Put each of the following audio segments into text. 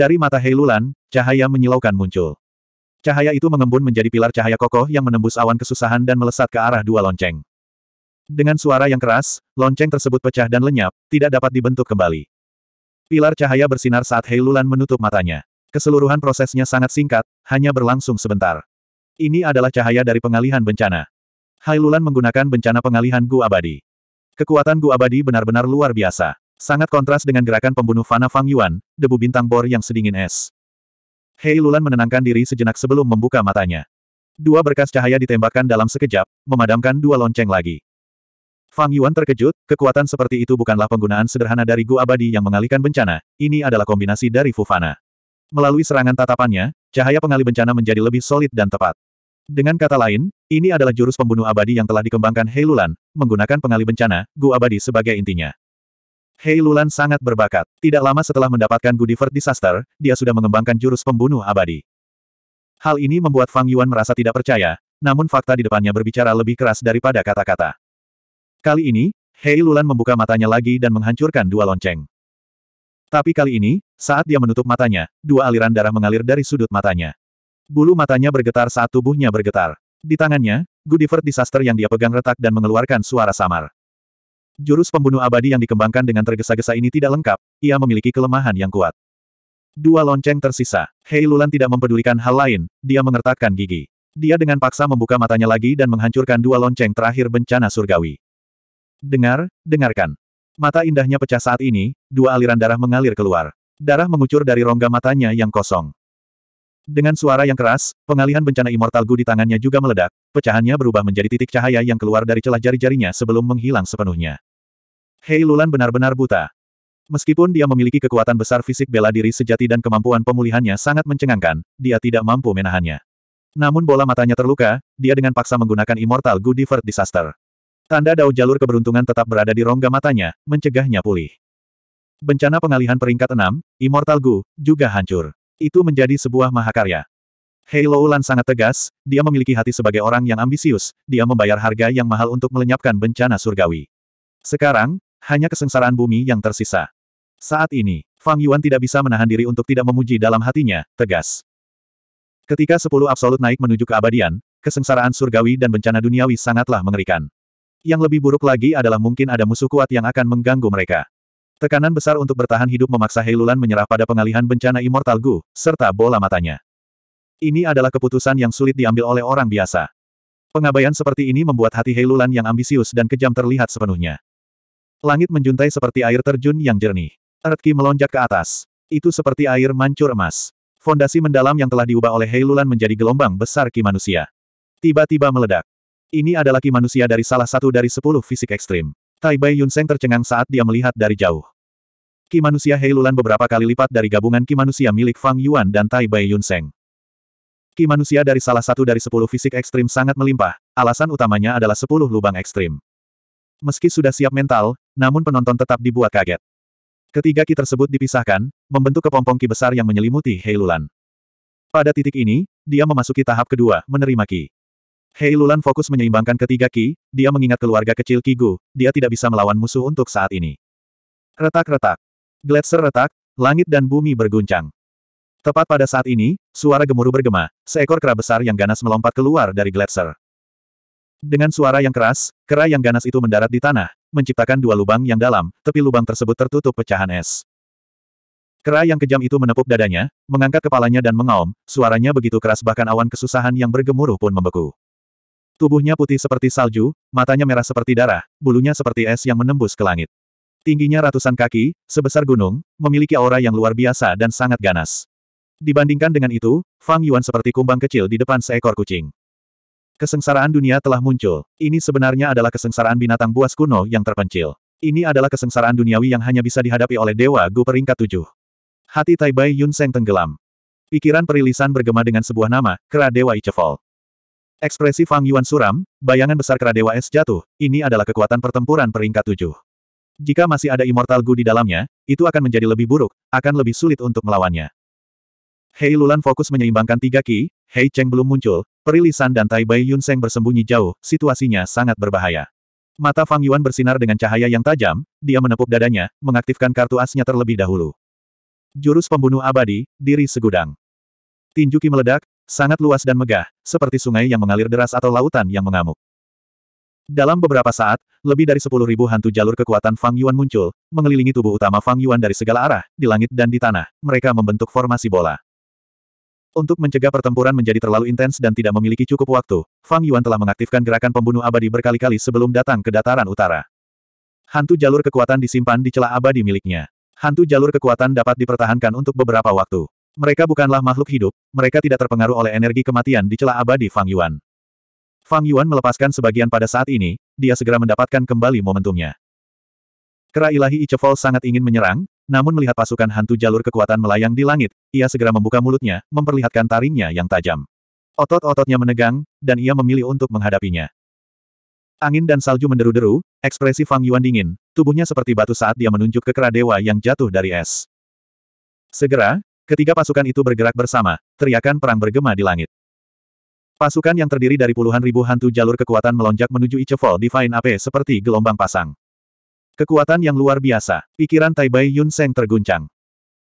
Dari mata Heilulan, cahaya menyilaukan muncul. Cahaya itu mengembun menjadi pilar cahaya kokoh yang menembus awan kesusahan dan melesat ke arah dua lonceng. Dengan suara yang keras, lonceng tersebut pecah dan lenyap, tidak dapat dibentuk kembali. Pilar cahaya bersinar saat Heilulan menutup matanya. Keseluruhan prosesnya sangat singkat, hanya berlangsung sebentar. Ini adalah cahaya dari pengalihan bencana. Heilulan menggunakan bencana pengalihan Gu Abadi. Kekuatan Gu Abadi benar-benar luar biasa. Sangat kontras dengan gerakan pembunuh Fana Fang Yuan, debu bintang bor yang sedingin es. Hei Lulan menenangkan diri sejenak sebelum membuka matanya. Dua berkas cahaya ditembakkan dalam sekejap, memadamkan dua lonceng lagi. Fang Yuan terkejut, kekuatan seperti itu bukanlah penggunaan sederhana dari Gu Abadi yang mengalihkan bencana, ini adalah kombinasi dari Fufana. Melalui serangan tatapannya, cahaya pengali bencana menjadi lebih solid dan tepat. Dengan kata lain, ini adalah jurus pembunuh abadi yang telah dikembangkan Hei menggunakan pengali bencana, Gu Abadi sebagai intinya. Hei Lulan sangat berbakat. Tidak lama setelah mendapatkan Gudivert Disaster, dia sudah mengembangkan jurus pembunuh abadi. Hal ini membuat Fang Yuan merasa tidak percaya, namun fakta di depannya berbicara lebih keras daripada kata-kata. Kali ini, Hei Lulan membuka matanya lagi dan menghancurkan dua lonceng. Tapi kali ini, saat dia menutup matanya, dua aliran darah mengalir dari sudut matanya. Bulu matanya bergetar saat tubuhnya bergetar. Di tangannya, Gudivert Disaster yang dia pegang retak dan mengeluarkan suara samar. Jurus pembunuh abadi yang dikembangkan dengan tergesa-gesa ini tidak lengkap, ia memiliki kelemahan yang kuat. Dua lonceng tersisa. Hei Lulan tidak mempedulikan hal lain, dia mengertakkan gigi. Dia dengan paksa membuka matanya lagi dan menghancurkan dua lonceng terakhir bencana surgawi. Dengar, dengarkan. Mata indahnya pecah saat ini, dua aliran darah mengalir keluar. Darah mengucur dari rongga matanya yang kosong. Dengan suara yang keras, pengalihan bencana Immortal Gu di tangannya juga meledak, pecahannya berubah menjadi titik cahaya yang keluar dari celah jari-jarinya sebelum menghilang sepenuhnya. Hei Lulan benar-benar buta. Meskipun dia memiliki kekuatan besar fisik bela diri sejati dan kemampuan pemulihannya sangat mencengangkan, dia tidak mampu menahannya. Namun bola matanya terluka, dia dengan paksa menggunakan Immortal Good Divert Disaster. Tanda dao jalur keberuntungan tetap berada di rongga matanya, mencegahnya pulih. Bencana pengalihan peringkat 6, Immortal Gu, juga hancur. Itu menjadi sebuah mahakarya. Hei Loulan sangat tegas, dia memiliki hati sebagai orang yang ambisius, dia membayar harga yang mahal untuk melenyapkan bencana surgawi. Sekarang, hanya kesengsaraan bumi yang tersisa. Saat ini, Fang Yuan tidak bisa menahan diri untuk tidak memuji dalam hatinya, tegas. Ketika sepuluh absolut naik menuju keabadian, kesengsaraan surgawi dan bencana duniawi sangatlah mengerikan. Yang lebih buruk lagi adalah mungkin ada musuh kuat yang akan mengganggu mereka. Tekanan besar untuk bertahan hidup memaksa Heilulan menyerah pada pengalihan bencana Immortal Gu, serta bola matanya. Ini adalah keputusan yang sulit diambil oleh orang biasa. Pengabaian seperti ini membuat hati Heilulan yang ambisius dan kejam terlihat sepenuhnya. Langit menjuntai seperti air terjun yang jernih. Earthki melonjak ke atas. Itu seperti air mancur emas. Fondasi mendalam yang telah diubah oleh Heilulan menjadi gelombang besar ki manusia. Tiba-tiba meledak. Ini adalah ki manusia dari salah satu dari sepuluh fisik ekstrim. Tai Taibai Yunseng tercengang saat dia melihat dari jauh. Ki manusia Heilulan beberapa kali lipat dari gabungan ki manusia milik Fang Yuan dan Taibai Yunseng. Ki manusia dari salah satu dari sepuluh fisik ekstrim sangat melimpah, alasan utamanya adalah sepuluh lubang ekstrim. Meski sudah siap mental, namun penonton tetap dibuat kaget. Ketiga ki tersebut dipisahkan, membentuk kepompong ki besar yang menyelimuti Heilulan. Pada titik ini, dia memasuki tahap kedua, menerima ki. Heilulan fokus menyeimbangkan ketiga ki, dia mengingat keluarga kecil Kigu, dia tidak bisa melawan musuh untuk saat ini. Retak-retak. Gletser retak, langit dan bumi berguncang. Tepat pada saat ini, suara gemuruh bergema, seekor kera besar yang ganas melompat keluar dari gletser. Dengan suara yang keras, kera yang ganas itu mendarat di tanah, menciptakan dua lubang yang dalam, tepi lubang tersebut tertutup pecahan es. Kera yang kejam itu menepuk dadanya, mengangkat kepalanya dan mengaum, suaranya begitu keras bahkan awan kesusahan yang bergemuruh pun membeku. Tubuhnya putih seperti salju, matanya merah seperti darah, bulunya seperti es yang menembus ke langit. Tingginya ratusan kaki, sebesar gunung, memiliki aura yang luar biasa dan sangat ganas. Dibandingkan dengan itu, Fang Yuan seperti kumbang kecil di depan seekor kucing. Kesengsaraan dunia telah muncul. Ini sebenarnya adalah kesengsaraan binatang buas kuno yang terpencil. Ini adalah kesengsaraan duniawi yang hanya bisa dihadapi oleh Dewa Gu peringkat tujuh. Hati Taibai Yun Seng tenggelam. Pikiran perilisan bergema dengan sebuah nama, Kera Dewa Ichevol. Ekspresi Fang Yuan suram, bayangan besar Kera Dewa Es jatuh, ini adalah kekuatan pertempuran peringkat tujuh. Jika masih ada Immortal Gu di dalamnya, itu akan menjadi lebih buruk, akan lebih sulit untuk melawannya. Hei Lulan fokus menyeimbangkan tiga ki, Hei Cheng belum muncul, perilisan dan Tai Bai Yun Seng bersembunyi jauh, situasinya sangat berbahaya. Mata Fang Yuan bersinar dengan cahaya yang tajam, dia menepuk dadanya, mengaktifkan kartu asnya terlebih dahulu. Jurus pembunuh abadi, diri segudang. Tinjuki meledak, sangat luas dan megah, seperti sungai yang mengalir deras atau lautan yang mengamuk. Dalam beberapa saat, lebih dari sepuluh ribu hantu jalur kekuatan Fang Yuan muncul, mengelilingi tubuh utama Fang Yuan dari segala arah, di langit dan di tanah. Mereka membentuk formasi bola. Untuk mencegah pertempuran menjadi terlalu intens dan tidak memiliki cukup waktu, Fang Yuan telah mengaktifkan gerakan pembunuh abadi berkali-kali sebelum datang ke dataran utara. Hantu jalur kekuatan disimpan di celah abadi miliknya. Hantu jalur kekuatan dapat dipertahankan untuk beberapa waktu. Mereka bukanlah makhluk hidup, mereka tidak terpengaruh oleh energi kematian di celah abadi Fang Yuan. Fang Yuan melepaskan sebagian pada saat ini, dia segera mendapatkan kembali momentumnya. Kera ilahi Ichefol sangat ingin menyerang, namun melihat pasukan hantu jalur kekuatan melayang di langit, ia segera membuka mulutnya, memperlihatkan taringnya yang tajam. Otot-ototnya menegang, dan ia memilih untuk menghadapinya. Angin dan salju menderu-deru, ekspresi Fang Yuan dingin, tubuhnya seperti batu saat dia menunjuk ke kera dewa yang jatuh dari es. Segera, ketiga pasukan itu bergerak bersama, teriakan perang bergema di langit. Pasukan yang terdiri dari puluhan ribu hantu jalur kekuatan melonjak menuju Ichevol Divine AP seperti gelombang pasang. Kekuatan yang luar biasa. Pikiran Tai Bai Yun Seng terguncang.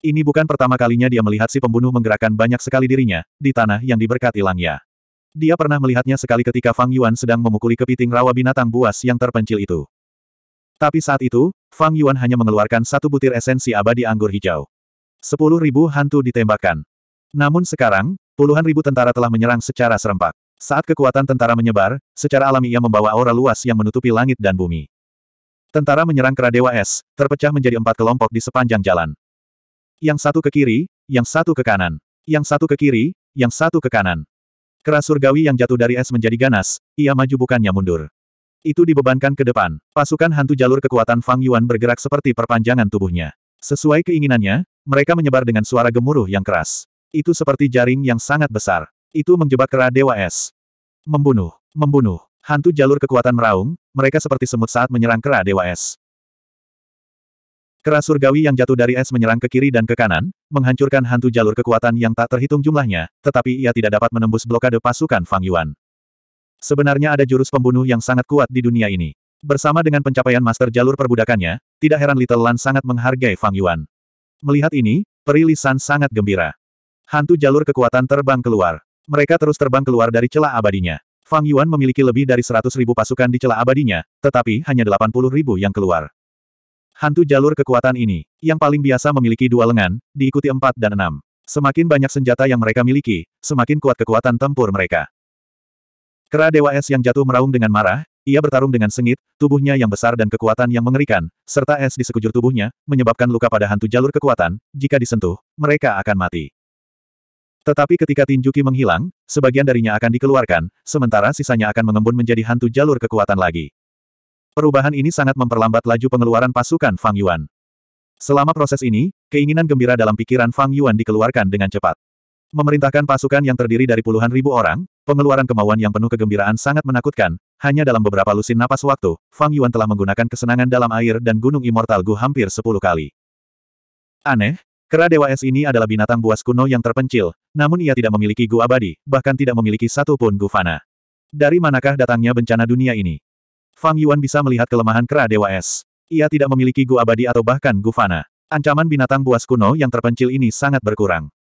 Ini bukan pertama kalinya dia melihat si pembunuh menggerakkan banyak sekali dirinya, di tanah yang diberkati langya. Dia pernah melihatnya sekali ketika Fang Yuan sedang memukuli kepiting rawa binatang buas yang terpencil itu. Tapi saat itu, Fang Yuan hanya mengeluarkan satu butir esensi abadi anggur hijau. Sepuluh ribu hantu ditembakkan. Namun sekarang, puluhan ribu tentara telah menyerang secara serempak. Saat kekuatan tentara menyebar, secara alami ia membawa aura luas yang menutupi langit dan bumi. Tentara menyerang dewa Es, terpecah menjadi empat kelompok di sepanjang jalan. Yang satu ke kiri, yang satu ke kanan. Yang satu ke kiri, yang satu ke kanan. Keras surgawi yang jatuh dari es menjadi ganas, ia maju bukannya mundur. Itu dibebankan ke depan. Pasukan hantu jalur kekuatan Fang Yuan bergerak seperti perpanjangan tubuhnya. Sesuai keinginannya, mereka menyebar dengan suara gemuruh yang keras. Itu seperti jaring yang sangat besar. Itu menjebak kera Dewa Es. Membunuh, membunuh. Hantu jalur kekuatan meraung, mereka seperti semut saat menyerang kera Dewa Es. Kera surgawi yang jatuh dari es menyerang ke kiri dan ke kanan, menghancurkan hantu jalur kekuatan yang tak terhitung jumlahnya, tetapi ia tidak dapat menembus blokade pasukan Fang Yuan. Sebenarnya ada jurus pembunuh yang sangat kuat di dunia ini. Bersama dengan pencapaian master jalur perbudakannya, tidak heran Little Lan sangat menghargai Fang Yuan. Melihat ini, perilisan sangat gembira. Hantu jalur kekuatan terbang keluar. Mereka terus terbang keluar dari celah abadinya. Fang Yuan memiliki lebih dari seratus ribu pasukan di celah abadinya, tetapi hanya delapan puluh ribu yang keluar. Hantu jalur kekuatan ini, yang paling biasa memiliki dua lengan, diikuti empat dan enam. Semakin banyak senjata yang mereka miliki, semakin kuat kekuatan tempur mereka. Kera Dewa Es yang jatuh meraung dengan marah, ia bertarung dengan sengit, tubuhnya yang besar dan kekuatan yang mengerikan, serta es di sekujur tubuhnya, menyebabkan luka pada hantu jalur kekuatan, jika disentuh, mereka akan mati. Tetapi ketika Tinjuki menghilang, sebagian darinya akan dikeluarkan, sementara sisanya akan mengembun menjadi hantu jalur kekuatan lagi. Perubahan ini sangat memperlambat laju pengeluaran pasukan Fang Yuan. Selama proses ini, keinginan gembira dalam pikiran Fang Yuan dikeluarkan dengan cepat. Memerintahkan pasukan yang terdiri dari puluhan ribu orang, pengeluaran kemauan yang penuh kegembiraan sangat menakutkan, hanya dalam beberapa lusin napas waktu, Fang Yuan telah menggunakan kesenangan dalam air dan gunung immortal Gu hampir sepuluh kali. Aneh, Kera Dewa Es ini adalah binatang buas kuno yang terpencil, namun ia tidak memiliki gua abadi, bahkan tidak memiliki satu pun gu Dari manakah datangnya bencana dunia ini? Fang Yuan bisa melihat kelemahan Kera Dewa Es. Ia tidak memiliki gua abadi atau bahkan gufana. Ancaman binatang buas kuno yang terpencil ini sangat berkurang.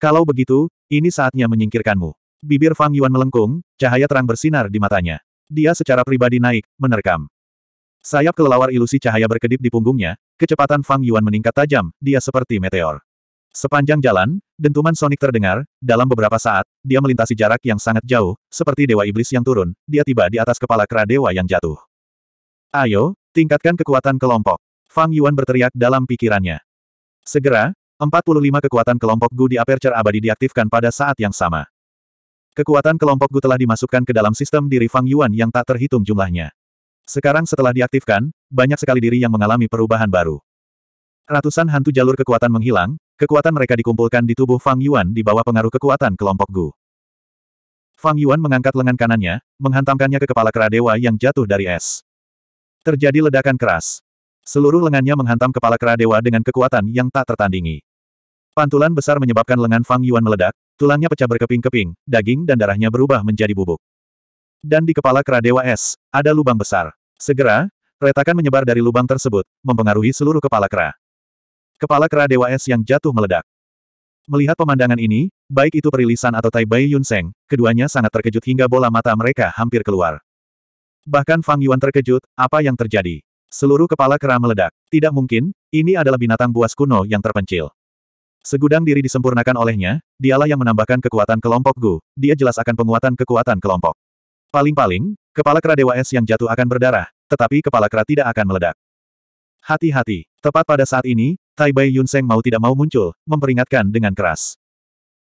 Kalau begitu, ini saatnya menyingkirkanmu. Bibir Fang Yuan melengkung, cahaya terang bersinar di matanya. Dia secara pribadi naik, menerkam. Sayap kelelawar ilusi cahaya berkedip di punggungnya, kecepatan Fang Yuan meningkat tajam, dia seperti meteor. Sepanjang jalan, dentuman sonik terdengar, dalam beberapa saat, dia melintasi jarak yang sangat jauh, seperti dewa iblis yang turun, dia tiba di atas kepala kera dewa yang jatuh. Ayo, tingkatkan kekuatan kelompok. Fang Yuan berteriak dalam pikirannya. Segera, 45 kekuatan kelompok Gu di Aperture Abadi diaktifkan pada saat yang sama. Kekuatan kelompok Gu telah dimasukkan ke dalam sistem diri Fang Yuan yang tak terhitung jumlahnya. Sekarang setelah diaktifkan, banyak sekali diri yang mengalami perubahan baru. Ratusan hantu jalur kekuatan menghilang, kekuatan mereka dikumpulkan di tubuh Fang Yuan di bawah pengaruh kekuatan kelompok Gu. Fang Yuan mengangkat lengan kanannya, menghantamkannya ke kepala kera dewa yang jatuh dari es. Terjadi ledakan keras. Seluruh lengannya menghantam kepala kera dewa dengan kekuatan yang tak tertandingi. Pantulan besar menyebabkan lengan Fang Yuan meledak, tulangnya pecah berkeping-keping, daging dan darahnya berubah menjadi bubuk dan di kepala kera dewa Es, ada lubang besar. Segera, retakan menyebar dari lubang tersebut, mempengaruhi seluruh kepala kera. Kepala kera dewa Es yang jatuh meledak. Melihat pemandangan ini, baik itu perilisan atau Tai Bai Yun Seng, keduanya sangat terkejut hingga bola mata mereka hampir keluar. Bahkan Fang Yuan terkejut, apa yang terjadi? Seluruh kepala kera meledak. Tidak mungkin, ini adalah binatang buas kuno yang terpencil. Segudang diri disempurnakan olehnya, dialah yang menambahkan kekuatan kelompok Gu, dia jelas akan penguatan kekuatan kelompok. Paling-paling, kepala kera Dewa Es yang jatuh akan berdarah, tetapi kepala kera tidak akan meledak. Hati-hati, tepat pada saat ini, Tai Bai Yunseng mau tidak mau muncul, memperingatkan dengan keras.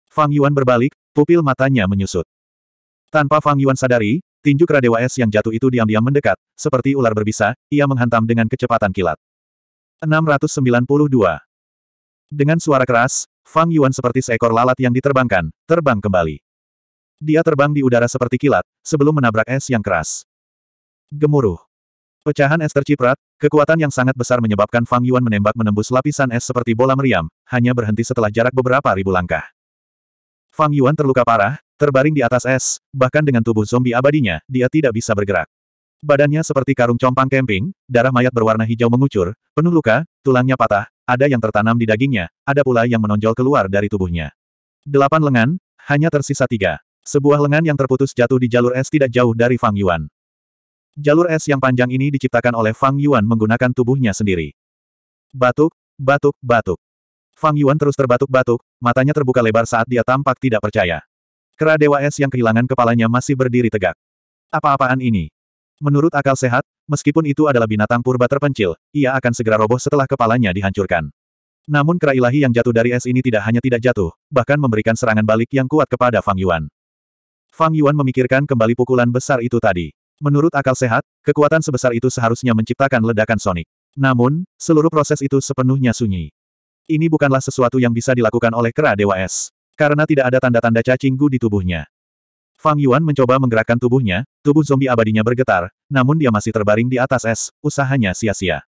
Fang Yuan berbalik, pupil matanya menyusut. Tanpa Fang Yuan sadari, tinju kera Dewa Es yang jatuh itu diam-diam mendekat, seperti ular berbisa, ia menghantam dengan kecepatan kilat. 692. Dengan suara keras, Fang Yuan seperti seekor lalat yang diterbangkan, terbang kembali. Dia terbang di udara seperti kilat, sebelum menabrak es yang keras. Gemuruh. Pecahan es terciprat, kekuatan yang sangat besar menyebabkan Fang Yuan menembak menembus lapisan es seperti bola meriam, hanya berhenti setelah jarak beberapa ribu langkah. Fang Yuan terluka parah, terbaring di atas es, bahkan dengan tubuh zombie abadinya, dia tidak bisa bergerak. Badannya seperti karung compang camping, darah mayat berwarna hijau mengucur, penuh luka, tulangnya patah, ada yang tertanam di dagingnya, ada pula yang menonjol keluar dari tubuhnya. Delapan lengan, hanya tersisa tiga. Sebuah lengan yang terputus jatuh di jalur es tidak jauh dari Fang Yuan. Jalur es yang panjang ini diciptakan oleh Fang Yuan menggunakan tubuhnya sendiri. Batuk, batuk, batuk. Fang Yuan terus terbatuk-batuk, matanya terbuka lebar saat dia tampak tidak percaya. Kera Dewa Es yang kehilangan kepalanya masih berdiri tegak. Apa-apaan ini? Menurut akal sehat, meskipun itu adalah binatang purba terpencil, ia akan segera roboh setelah kepalanya dihancurkan. Namun kera ilahi yang jatuh dari es ini tidak hanya tidak jatuh, bahkan memberikan serangan balik yang kuat kepada Fang Yuan. Fang Yuan memikirkan kembali pukulan besar itu tadi. Menurut akal sehat, kekuatan sebesar itu seharusnya menciptakan ledakan sonik. Namun, seluruh proses itu sepenuhnya sunyi. Ini bukanlah sesuatu yang bisa dilakukan oleh kera Dewa Es. Karena tidak ada tanda-tanda cacing gu di tubuhnya. Fang Yuan mencoba menggerakkan tubuhnya, tubuh zombie abadinya bergetar, namun dia masih terbaring di atas es, usahanya sia-sia.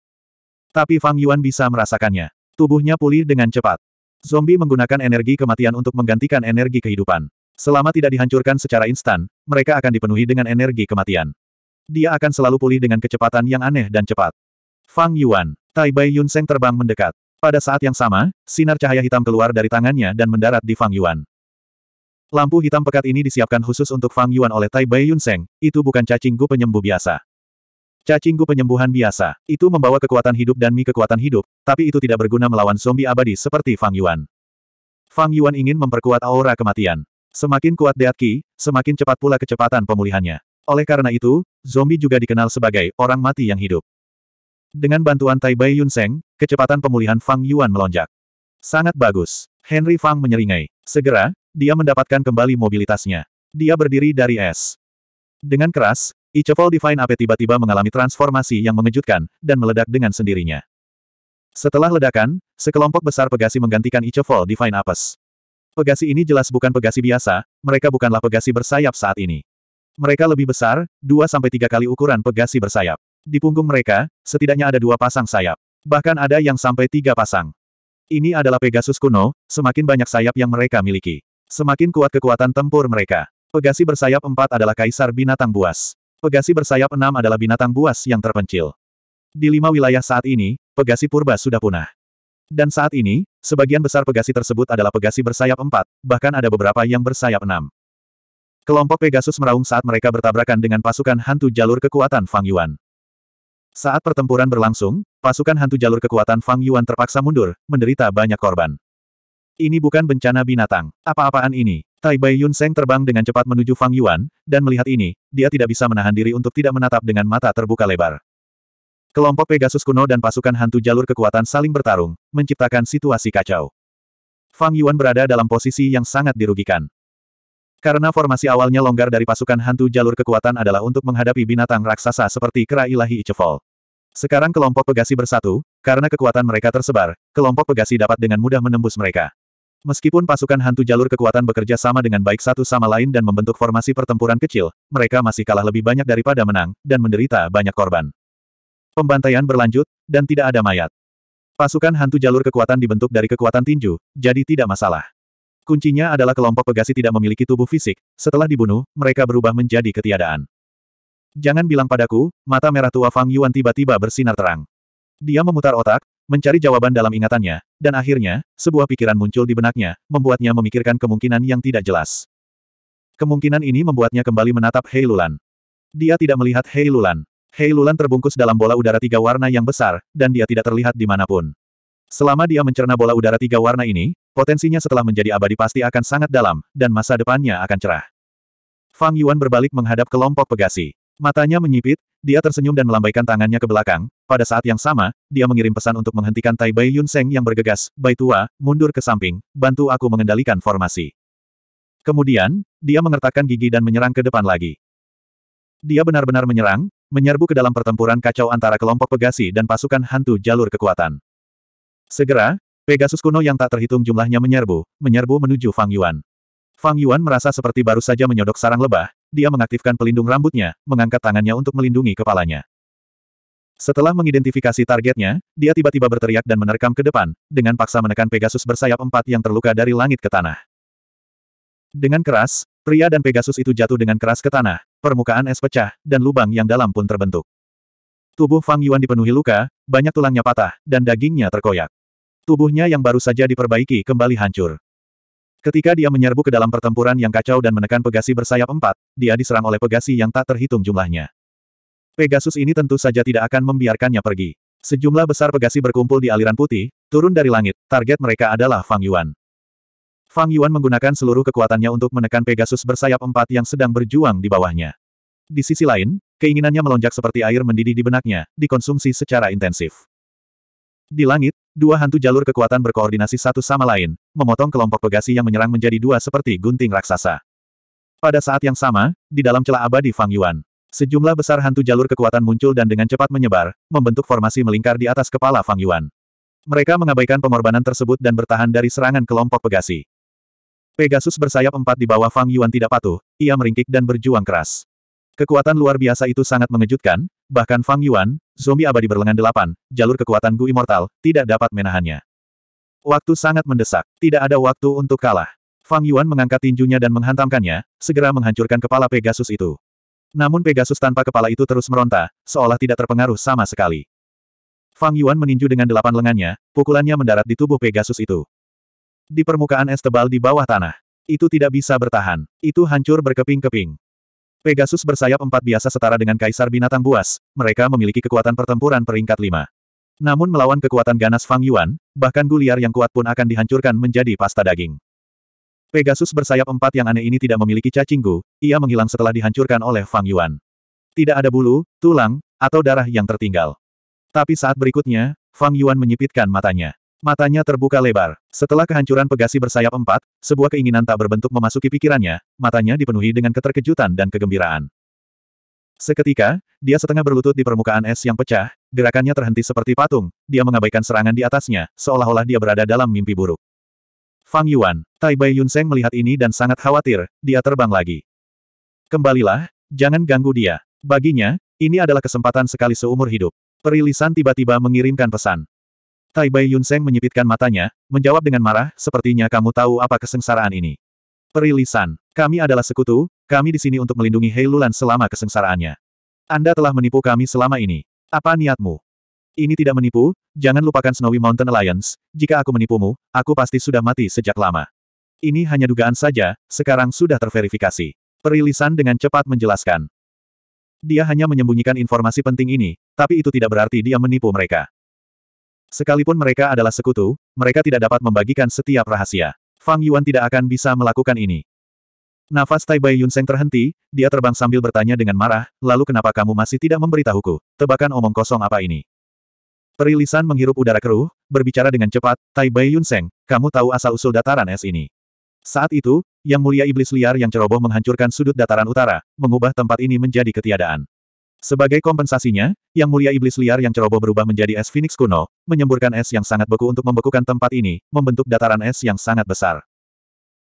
Tapi Fang Yuan bisa merasakannya. Tubuhnya pulih dengan cepat. Zombie menggunakan energi kematian untuk menggantikan energi kehidupan. Selama tidak dihancurkan secara instan, mereka akan dipenuhi dengan energi kematian. Dia akan selalu pulih dengan kecepatan yang aneh dan cepat. Fang Yuan, Tai Bai Yun Seng terbang mendekat. Pada saat yang sama, sinar cahaya hitam keluar dari tangannya dan mendarat di Fang Yuan. Lampu hitam pekat ini disiapkan khusus untuk Fang Yuan oleh Tai Bai Yun Seng, itu bukan cacing gu penyembuh biasa. Cacing gu penyembuhan biasa, itu membawa kekuatan hidup dan mi kekuatan hidup, tapi itu tidak berguna melawan zombie abadi seperti Fang Yuan. Fang Yuan ingin memperkuat aura kematian. Semakin kuat Deat semakin cepat pula kecepatan pemulihannya. Oleh karena itu, zombie juga dikenal sebagai orang mati yang hidup. Dengan bantuan Tai Bai Yun Seng, kecepatan pemulihan Fang Yuan melonjak. Sangat bagus. Henry Fang menyeringai. Segera, dia mendapatkan kembali mobilitasnya. Dia berdiri dari es. Dengan keras, Ichevol Divine Ape tiba-tiba mengalami transformasi yang mengejutkan, dan meledak dengan sendirinya. Setelah ledakan, sekelompok besar pegasi menggantikan Ichevol Divine Apes. Pegasi ini jelas bukan pegasi biasa, mereka bukanlah pegasi bersayap saat ini. Mereka lebih besar, 2-3 kali ukuran pegasi bersayap. Di punggung mereka, setidaknya ada dua pasang sayap. Bahkan ada yang sampai tiga pasang. Ini adalah Pegasus kuno, semakin banyak sayap yang mereka miliki. Semakin kuat kekuatan tempur mereka. Pegasi bersayap empat adalah kaisar binatang buas. Pegasi bersayap enam adalah binatang buas yang terpencil. Di lima wilayah saat ini, Pegasi Purba sudah punah. Dan saat ini, sebagian besar pegasi tersebut adalah pegasi bersayap empat, bahkan ada beberapa yang bersayap enam. Kelompok Pegasus meraung saat mereka bertabrakan dengan pasukan hantu jalur kekuatan Fang Yuan. Saat pertempuran berlangsung, pasukan hantu jalur kekuatan Fang Yuan terpaksa mundur, menderita banyak korban. Ini bukan bencana binatang. Apa-apaan ini? Tai Bai Yun Seng terbang dengan cepat menuju Fang Yuan, dan melihat ini, dia tidak bisa menahan diri untuk tidak menatap dengan mata terbuka lebar. Kelompok Pegasus kuno dan pasukan hantu jalur kekuatan saling bertarung, menciptakan situasi kacau. Fang Yuan berada dalam posisi yang sangat dirugikan. Karena formasi awalnya longgar dari pasukan hantu jalur kekuatan adalah untuk menghadapi binatang raksasa seperti kera ilahi Icefall. Sekarang kelompok Pegasi bersatu, karena kekuatan mereka tersebar, kelompok Pegasi dapat dengan mudah menembus mereka. Meskipun pasukan hantu jalur kekuatan bekerja sama dengan baik satu sama lain dan membentuk formasi pertempuran kecil, mereka masih kalah lebih banyak daripada menang, dan menderita banyak korban. Pembantaian berlanjut, dan tidak ada mayat. Pasukan hantu jalur kekuatan dibentuk dari kekuatan tinju, jadi tidak masalah. Kuncinya adalah kelompok pegasi tidak memiliki tubuh fisik, setelah dibunuh, mereka berubah menjadi ketiadaan. Jangan bilang padaku, mata merah tua Fang Yuan tiba-tiba bersinar terang. Dia memutar otak, mencari jawaban dalam ingatannya, dan akhirnya, sebuah pikiran muncul di benaknya, membuatnya memikirkan kemungkinan yang tidak jelas. Kemungkinan ini membuatnya kembali menatap Hei Lulan. Dia tidak melihat Hei Lulan. Hei Lulan terbungkus dalam bola udara tiga warna yang besar, dan dia tidak terlihat di dimanapun. Selama dia mencerna bola udara tiga warna ini, potensinya setelah menjadi abadi pasti akan sangat dalam, dan masa depannya akan cerah. Fang Yuan berbalik menghadap kelompok pegasi. Matanya menyipit, dia tersenyum dan melambaikan tangannya ke belakang. Pada saat yang sama, dia mengirim pesan untuk menghentikan Tai Bai Yun Seng yang bergegas, Bai Tua, mundur ke samping, bantu aku mengendalikan formasi. Kemudian, dia mengertakkan gigi dan menyerang ke depan lagi. Dia benar-benar menyerang, menyerbu ke dalam pertempuran kacau antara kelompok Pegasi dan pasukan hantu jalur kekuatan. Segera, Pegasus kuno yang tak terhitung jumlahnya menyerbu, menyerbu menuju Fang Yuan. Fang Yuan merasa seperti baru saja menyodok sarang lebah, dia mengaktifkan pelindung rambutnya, mengangkat tangannya untuk melindungi kepalanya. Setelah mengidentifikasi targetnya, dia tiba-tiba berteriak dan menerkam ke depan, dengan paksa menekan Pegasus bersayap empat yang terluka dari langit ke tanah. Dengan keras, pria dan Pegasus itu jatuh dengan keras ke tanah, permukaan es pecah, dan lubang yang dalam pun terbentuk. Tubuh Fang Yuan dipenuhi luka, banyak tulangnya patah, dan dagingnya terkoyak. Tubuhnya yang baru saja diperbaiki kembali hancur. Ketika dia menyerbu ke dalam pertempuran yang kacau dan menekan Pegasi bersayap empat, dia diserang oleh Pegasi yang tak terhitung jumlahnya. Pegasus ini tentu saja tidak akan membiarkannya pergi. Sejumlah besar Pegasi berkumpul di aliran putih, turun dari langit, target mereka adalah Fang Yuan. Fang Yuan menggunakan seluruh kekuatannya untuk menekan Pegasus bersayap empat yang sedang berjuang di bawahnya. Di sisi lain, keinginannya melonjak seperti air mendidih di benaknya, dikonsumsi secara intensif. Di langit, dua hantu jalur kekuatan berkoordinasi satu sama lain, memotong kelompok Pegasi yang menyerang menjadi dua seperti gunting raksasa. Pada saat yang sama, di dalam celah abadi Fang Yuan, Sejumlah besar hantu jalur kekuatan muncul dan dengan cepat menyebar, membentuk formasi melingkar di atas kepala Fang Yuan. Mereka mengabaikan pengorbanan tersebut dan bertahan dari serangan kelompok Pegasi. Pegasus bersayap empat di bawah Fang Yuan tidak patuh, ia meringkik dan berjuang keras. Kekuatan luar biasa itu sangat mengejutkan, bahkan Fang Yuan, zombie abadi berlengan delapan, jalur kekuatan Gu Immortal, tidak dapat menahannya. Waktu sangat mendesak, tidak ada waktu untuk kalah. Fang Yuan mengangkat tinjunya dan menghantamkannya, segera menghancurkan kepala Pegasus itu. Namun Pegasus tanpa kepala itu terus meronta, seolah tidak terpengaruh sama sekali. Fang Yuan meninju dengan delapan lengannya, pukulannya mendarat di tubuh Pegasus itu. Di permukaan es tebal di bawah tanah. Itu tidak bisa bertahan. Itu hancur berkeping-keping. Pegasus bersayap empat biasa setara dengan kaisar binatang buas. Mereka memiliki kekuatan pertempuran peringkat lima. Namun melawan kekuatan ganas Fang Yuan, bahkan guliar yang kuat pun akan dihancurkan menjadi pasta daging. Pegasus bersayap empat yang aneh ini tidak memiliki cacinggu, ia menghilang setelah dihancurkan oleh Fang Yuan. Tidak ada bulu, tulang, atau darah yang tertinggal. Tapi saat berikutnya, Fang Yuan menyipitkan matanya. Matanya terbuka lebar. Setelah kehancuran Pegasi bersayap empat, sebuah keinginan tak berbentuk memasuki pikirannya, matanya dipenuhi dengan keterkejutan dan kegembiraan. Seketika, dia setengah berlutut di permukaan es yang pecah, gerakannya terhenti seperti patung, dia mengabaikan serangan di atasnya, seolah-olah dia berada dalam mimpi buruk. Fang Yuan, Tai Bai Yunseng melihat ini dan sangat khawatir, dia terbang lagi. Kembalilah, jangan ganggu dia. Baginya, ini adalah kesempatan sekali seumur hidup. Perilisan tiba-tiba mengirimkan pesan. Tai Bai Yunseng menyipitkan matanya, menjawab dengan marah, sepertinya kamu tahu apa kesengsaraan ini. Perilisan, kami adalah sekutu, kami di sini untuk melindungi Hei Lulan selama kesengsaraannya. Anda telah menipu kami selama ini. Apa niatmu? Ini tidak menipu, jangan lupakan Snowy Mountain Alliance, jika aku menipumu, aku pasti sudah mati sejak lama. Ini hanya dugaan saja, sekarang sudah terverifikasi. Perilisan dengan cepat menjelaskan. Dia hanya menyembunyikan informasi penting ini, tapi itu tidak berarti dia menipu mereka. Sekalipun mereka adalah sekutu, mereka tidak dapat membagikan setiap rahasia. Fang Yuan tidak akan bisa melakukan ini. Nafas Tai Bai Yunseng terhenti, dia terbang sambil bertanya dengan marah, lalu kenapa kamu masih tidak memberitahuku? Tebakan omong kosong apa ini? Perilisan menghirup udara keruh, berbicara dengan cepat, Tai Bai Yunseng, kamu tahu asal-usul dataran es ini. Saat itu, Yang Mulia Iblis Liar yang ceroboh menghancurkan sudut dataran utara, mengubah tempat ini menjadi ketiadaan. Sebagai kompensasinya, Yang Mulia Iblis Liar yang ceroboh berubah menjadi es Phoenix kuno, menyemburkan es yang sangat beku untuk membekukan tempat ini, membentuk dataran es yang sangat besar.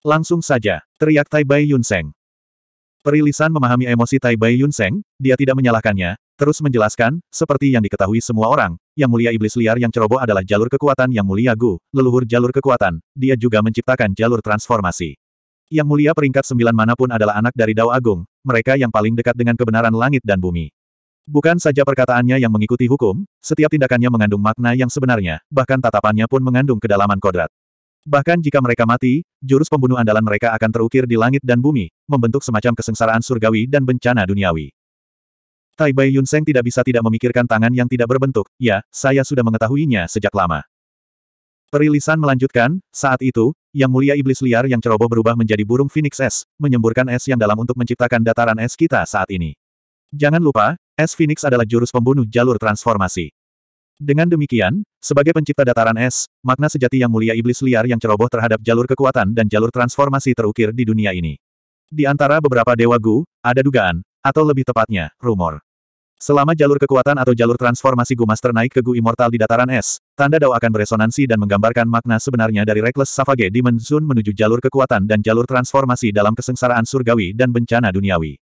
Langsung saja, teriak Tai Bai Yunseng. Perilisan memahami emosi Tai Bai Yunseng, dia tidak menyalahkannya, terus menjelaskan, seperti yang diketahui semua orang, Yang Mulia Iblis Liar yang ceroboh adalah jalur kekuatan Yang Mulia Gu, leluhur jalur kekuatan, dia juga menciptakan jalur transformasi. Yang mulia peringkat sembilan manapun adalah anak dari Dao Agung, mereka yang paling dekat dengan kebenaran langit dan bumi. Bukan saja perkataannya yang mengikuti hukum, setiap tindakannya mengandung makna yang sebenarnya, bahkan tatapannya pun mengandung kedalaman kodrat. Bahkan jika mereka mati, jurus pembunuh andalan mereka akan terukir di langit dan bumi, membentuk semacam kesengsaraan surgawi dan bencana duniawi. Tai Bai Yun Seng tidak bisa tidak memikirkan tangan yang tidak berbentuk, ya, saya sudah mengetahuinya sejak lama. Perilisan melanjutkan, saat itu, yang mulia iblis liar yang ceroboh berubah menjadi burung phoenix es, menyemburkan es yang dalam untuk menciptakan dataran es kita saat ini. Jangan lupa, Es Phoenix adalah jurus pembunuh jalur transformasi. Dengan demikian, sebagai pencipta dataran es, makna sejati yang mulia iblis liar yang ceroboh terhadap jalur kekuatan dan jalur transformasi terukir di dunia ini. Di antara beberapa dewa Gu, ada dugaan, atau lebih tepatnya, rumor. Selama jalur kekuatan atau jalur transformasi Gu Master naik ke Gu Immortal di dataran es, tanda Dao akan beresonansi dan menggambarkan makna sebenarnya dari Reckless Savage Demon Zone menuju jalur kekuatan dan jalur transformasi dalam kesengsaraan surgawi dan bencana duniawi.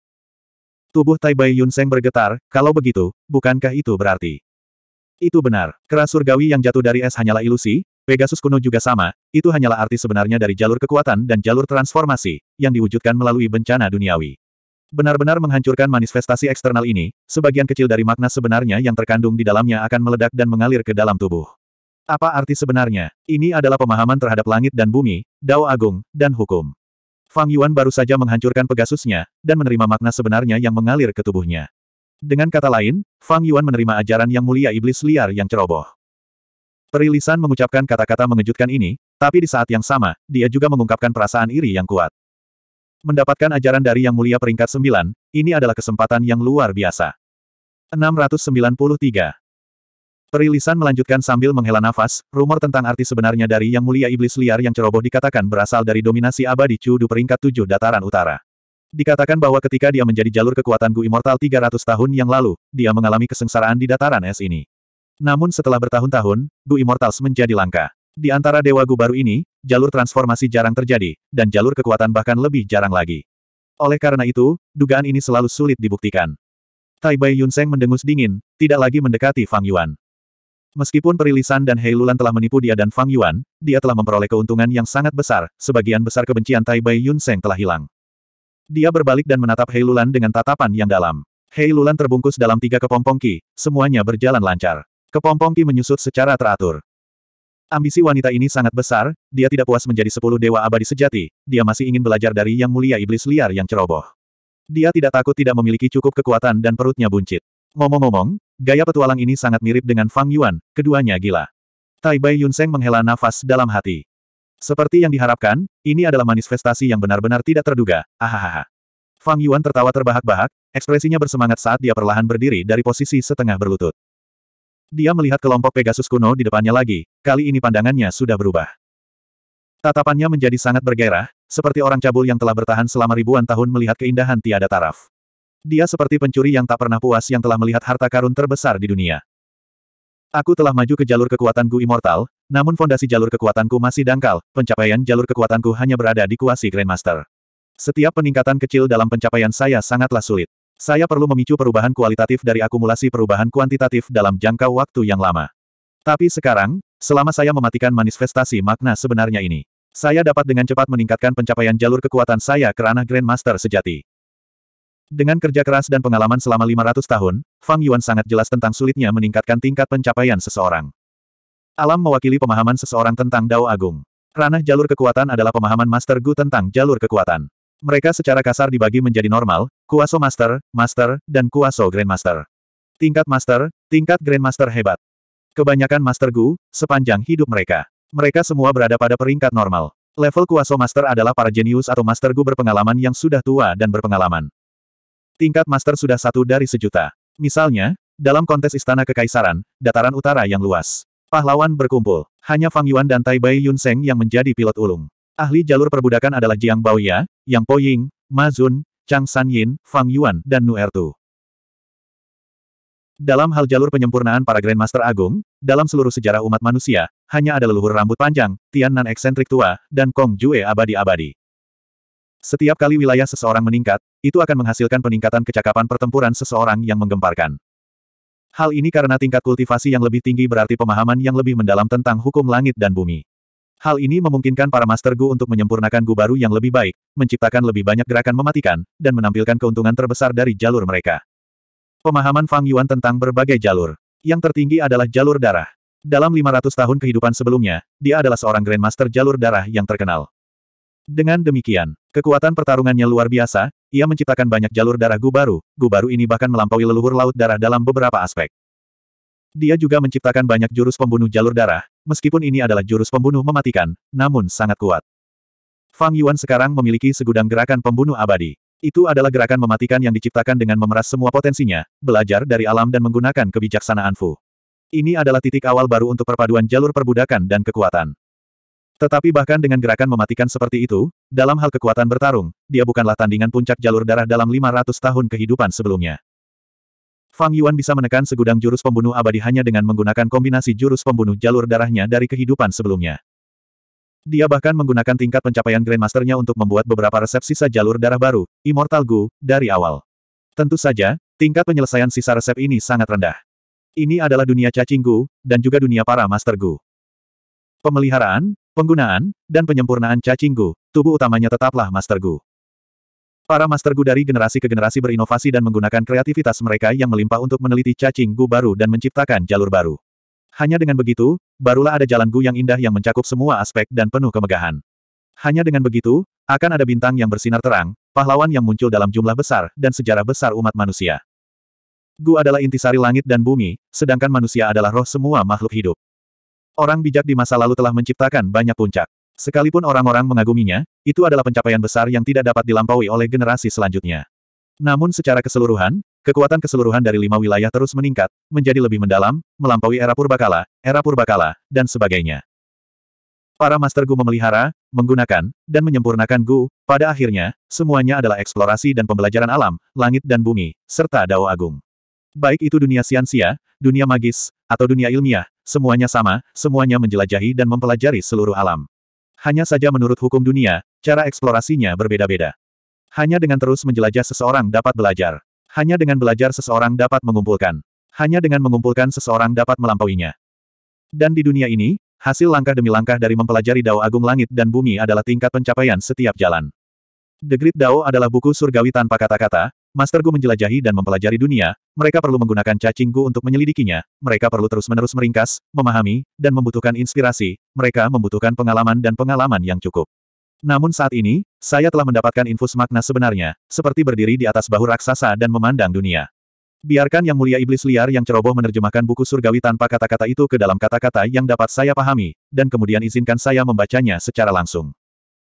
Tubuh Tai Bai Yun Seng bergetar, kalau begitu, bukankah itu berarti? Itu benar. Keras surgawi yang jatuh dari es hanyalah ilusi, Pegasus kuno juga sama, itu hanyalah arti sebenarnya dari jalur kekuatan dan jalur transformasi, yang diwujudkan melalui bencana duniawi. Benar-benar menghancurkan manifestasi eksternal ini, sebagian kecil dari makna sebenarnya yang terkandung di dalamnya akan meledak dan mengalir ke dalam tubuh. Apa arti sebenarnya? Ini adalah pemahaman terhadap langit dan bumi, dao agung, dan hukum. Fang Yuan baru saja menghancurkan Pegasusnya, dan menerima makna sebenarnya yang mengalir ke tubuhnya. Dengan kata lain, Fang Yuan menerima ajaran yang mulia iblis liar yang ceroboh. Perilisan mengucapkan kata-kata mengejutkan ini, tapi di saat yang sama, dia juga mengungkapkan perasaan iri yang kuat. Mendapatkan ajaran dari Yang Mulia peringkat 9, ini adalah kesempatan yang luar biasa. 693. Perilisan melanjutkan sambil menghela nafas, rumor tentang arti sebenarnya dari yang mulia iblis liar yang ceroboh dikatakan berasal dari dominasi abadi Chu Du peringkat tujuh dataran utara. Dikatakan bahwa ketika dia menjadi jalur kekuatan Gu Immortal 300 tahun yang lalu, dia mengalami kesengsaraan di dataran es ini. Namun setelah bertahun-tahun, Gu Immortals menjadi langka. Di antara Dewa Gu baru ini, jalur transformasi jarang terjadi, dan jalur kekuatan bahkan lebih jarang lagi. Oleh karena itu, dugaan ini selalu sulit dibuktikan. Tai Bai Yunseng mendengus dingin, tidak lagi mendekati Fang Yuan. Meskipun perilisan dan Heilulan telah menipu dia dan Fang Yuan, dia telah memperoleh keuntungan yang sangat besar, sebagian besar kebencian Tai Bai Yun Seng telah hilang. Dia berbalik dan menatap Heilulan dengan tatapan yang dalam. Heilulan terbungkus dalam tiga kepompong Ki, semuanya berjalan lancar. Kepompong Ki menyusut secara teratur. Ambisi wanita ini sangat besar, dia tidak puas menjadi sepuluh dewa abadi sejati, dia masih ingin belajar dari yang mulia iblis liar yang ceroboh. Dia tidak takut tidak memiliki cukup kekuatan dan perutnya buncit. Ngomong-ngomong, Gaya petualang ini sangat mirip dengan Fang Yuan, keduanya gila. Tai Bai Yunseng menghela nafas dalam hati. Seperti yang diharapkan, ini adalah manifestasi yang benar-benar tidak terduga, Ahahaha. Fang Yuan tertawa terbahak-bahak, ekspresinya bersemangat saat dia perlahan berdiri dari posisi setengah berlutut. Dia melihat kelompok Pegasus kuno di depannya lagi, kali ini pandangannya sudah berubah. Tatapannya menjadi sangat bergairah, seperti orang cabul yang telah bertahan selama ribuan tahun melihat keindahan tiada taraf. Dia seperti pencuri yang tak pernah puas yang telah melihat harta karun terbesar di dunia. Aku telah maju ke jalur kekuatanku immortal, namun fondasi jalur kekuatanku masih dangkal, pencapaian jalur kekuatanku hanya berada di kuasi Grandmaster. Setiap peningkatan kecil dalam pencapaian saya sangatlah sulit. Saya perlu memicu perubahan kualitatif dari akumulasi perubahan kuantitatif dalam jangka waktu yang lama. Tapi sekarang, selama saya mematikan manifestasi makna sebenarnya ini, saya dapat dengan cepat meningkatkan pencapaian jalur kekuatan saya ke ranah Grandmaster sejati. Dengan kerja keras dan pengalaman selama 500 tahun, Fang Yuan sangat jelas tentang sulitnya meningkatkan tingkat pencapaian seseorang. Alam mewakili pemahaman seseorang tentang Dao Agung. Ranah jalur kekuatan adalah pemahaman Master Gu tentang jalur kekuatan. Mereka secara kasar dibagi menjadi normal, kuaso master, master, dan kuaso grandmaster. Tingkat master, tingkat grandmaster hebat. Kebanyakan master Gu, sepanjang hidup mereka. Mereka semua berada pada peringkat normal. Level kuaso master adalah para jenius atau master Gu berpengalaman yang sudah tua dan berpengalaman. Tingkat master sudah satu dari sejuta. Misalnya, dalam kontes Istana Kekaisaran, dataran utara yang luas. Pahlawan berkumpul. Hanya Fang Yuan dan Tai Bai Yun Seng yang menjadi pilot ulung. Ahli jalur perbudakan adalah Jiang Baoya, Yang Po Ying, Ma Zun, Chang San Yin, Fang Yuan, dan Nu Ertu. Dalam hal jalur penyempurnaan para Grandmaster Agung, dalam seluruh sejarah umat manusia, hanya ada leluhur rambut panjang, Tian Nan eksentrik tua, dan Kong Jue abadi-abadi. Setiap kali wilayah seseorang meningkat, itu akan menghasilkan peningkatan kecakapan pertempuran seseorang yang menggemparkan. Hal ini karena tingkat kultivasi yang lebih tinggi berarti pemahaman yang lebih mendalam tentang hukum langit dan bumi. Hal ini memungkinkan para Master Gu untuk menyempurnakan Gu baru yang lebih baik, menciptakan lebih banyak gerakan mematikan, dan menampilkan keuntungan terbesar dari jalur mereka. Pemahaman Fang Yuan tentang berbagai jalur. Yang tertinggi adalah jalur darah. Dalam 500 tahun kehidupan sebelumnya, dia adalah seorang Grandmaster jalur darah yang terkenal. Dengan demikian, kekuatan pertarungannya luar biasa, ia menciptakan banyak jalur darah Gu Gubaru, Gubaru ini bahkan melampaui leluhur laut darah dalam beberapa aspek. Dia juga menciptakan banyak jurus pembunuh jalur darah, meskipun ini adalah jurus pembunuh mematikan, namun sangat kuat. Fang Yuan sekarang memiliki segudang gerakan pembunuh abadi. Itu adalah gerakan mematikan yang diciptakan dengan memeras semua potensinya, belajar dari alam dan menggunakan kebijaksanaan Fu. Ini adalah titik awal baru untuk perpaduan jalur perbudakan dan kekuatan. Tetapi bahkan dengan gerakan mematikan seperti itu, dalam hal kekuatan bertarung, dia bukanlah tandingan puncak jalur darah dalam 500 tahun kehidupan sebelumnya. Fang Yuan bisa menekan segudang jurus pembunuh abadi hanya dengan menggunakan kombinasi jurus pembunuh jalur darahnya dari kehidupan sebelumnya. Dia bahkan menggunakan tingkat pencapaian Grandmasternya untuk membuat beberapa resep sisa jalur darah baru, Immortal Gu, dari awal. Tentu saja, tingkat penyelesaian sisa resep ini sangat rendah. Ini adalah dunia cacing Gu, dan juga dunia para Master Gu. Pemeliharaan, Penggunaan, dan penyempurnaan cacing Gu, tubuh utamanya tetaplah Master Gu. Para Master Gu dari generasi ke generasi berinovasi dan menggunakan kreativitas mereka yang melimpah untuk meneliti cacing Gu baru dan menciptakan jalur baru. Hanya dengan begitu, barulah ada jalan Gu yang indah yang mencakup semua aspek dan penuh kemegahan. Hanya dengan begitu, akan ada bintang yang bersinar terang, pahlawan yang muncul dalam jumlah besar, dan sejarah besar umat manusia. Gu adalah intisari langit dan bumi, sedangkan manusia adalah roh semua makhluk hidup. Orang bijak di masa lalu telah menciptakan banyak puncak. Sekalipun orang-orang mengaguminya, itu adalah pencapaian besar yang tidak dapat dilampaui oleh generasi selanjutnya. Namun secara keseluruhan, kekuatan keseluruhan dari lima wilayah terus meningkat, menjadi lebih mendalam, melampaui era purbakala, era purbakala, dan sebagainya. Para Master Gu memelihara, menggunakan, dan menyempurnakan Gu, pada akhirnya, semuanya adalah eksplorasi dan pembelajaran alam, langit dan bumi, serta Dao Agung. Baik itu dunia siansia, dunia magis, atau dunia ilmiah, semuanya sama, semuanya menjelajahi dan mempelajari seluruh alam. Hanya saja menurut hukum dunia, cara eksplorasinya berbeda-beda. Hanya dengan terus menjelajah seseorang dapat belajar. Hanya dengan belajar seseorang dapat mengumpulkan. Hanya dengan mengumpulkan seseorang dapat melampauinya. Dan di dunia ini, hasil langkah demi langkah dari mempelajari Dao Agung Langit dan Bumi adalah tingkat pencapaian setiap jalan. The Great Dao adalah buku surgawi tanpa kata-kata, Master Gu menjelajahi dan mempelajari dunia, mereka perlu menggunakan cacing Gu untuk menyelidikinya, mereka perlu terus-menerus meringkas, memahami, dan membutuhkan inspirasi, mereka membutuhkan pengalaman dan pengalaman yang cukup. Namun saat ini, saya telah mendapatkan infus makna sebenarnya, seperti berdiri di atas bahu raksasa dan memandang dunia. Biarkan yang mulia iblis liar yang ceroboh menerjemahkan buku surgawi tanpa kata-kata itu ke dalam kata-kata yang dapat saya pahami, dan kemudian izinkan saya membacanya secara langsung.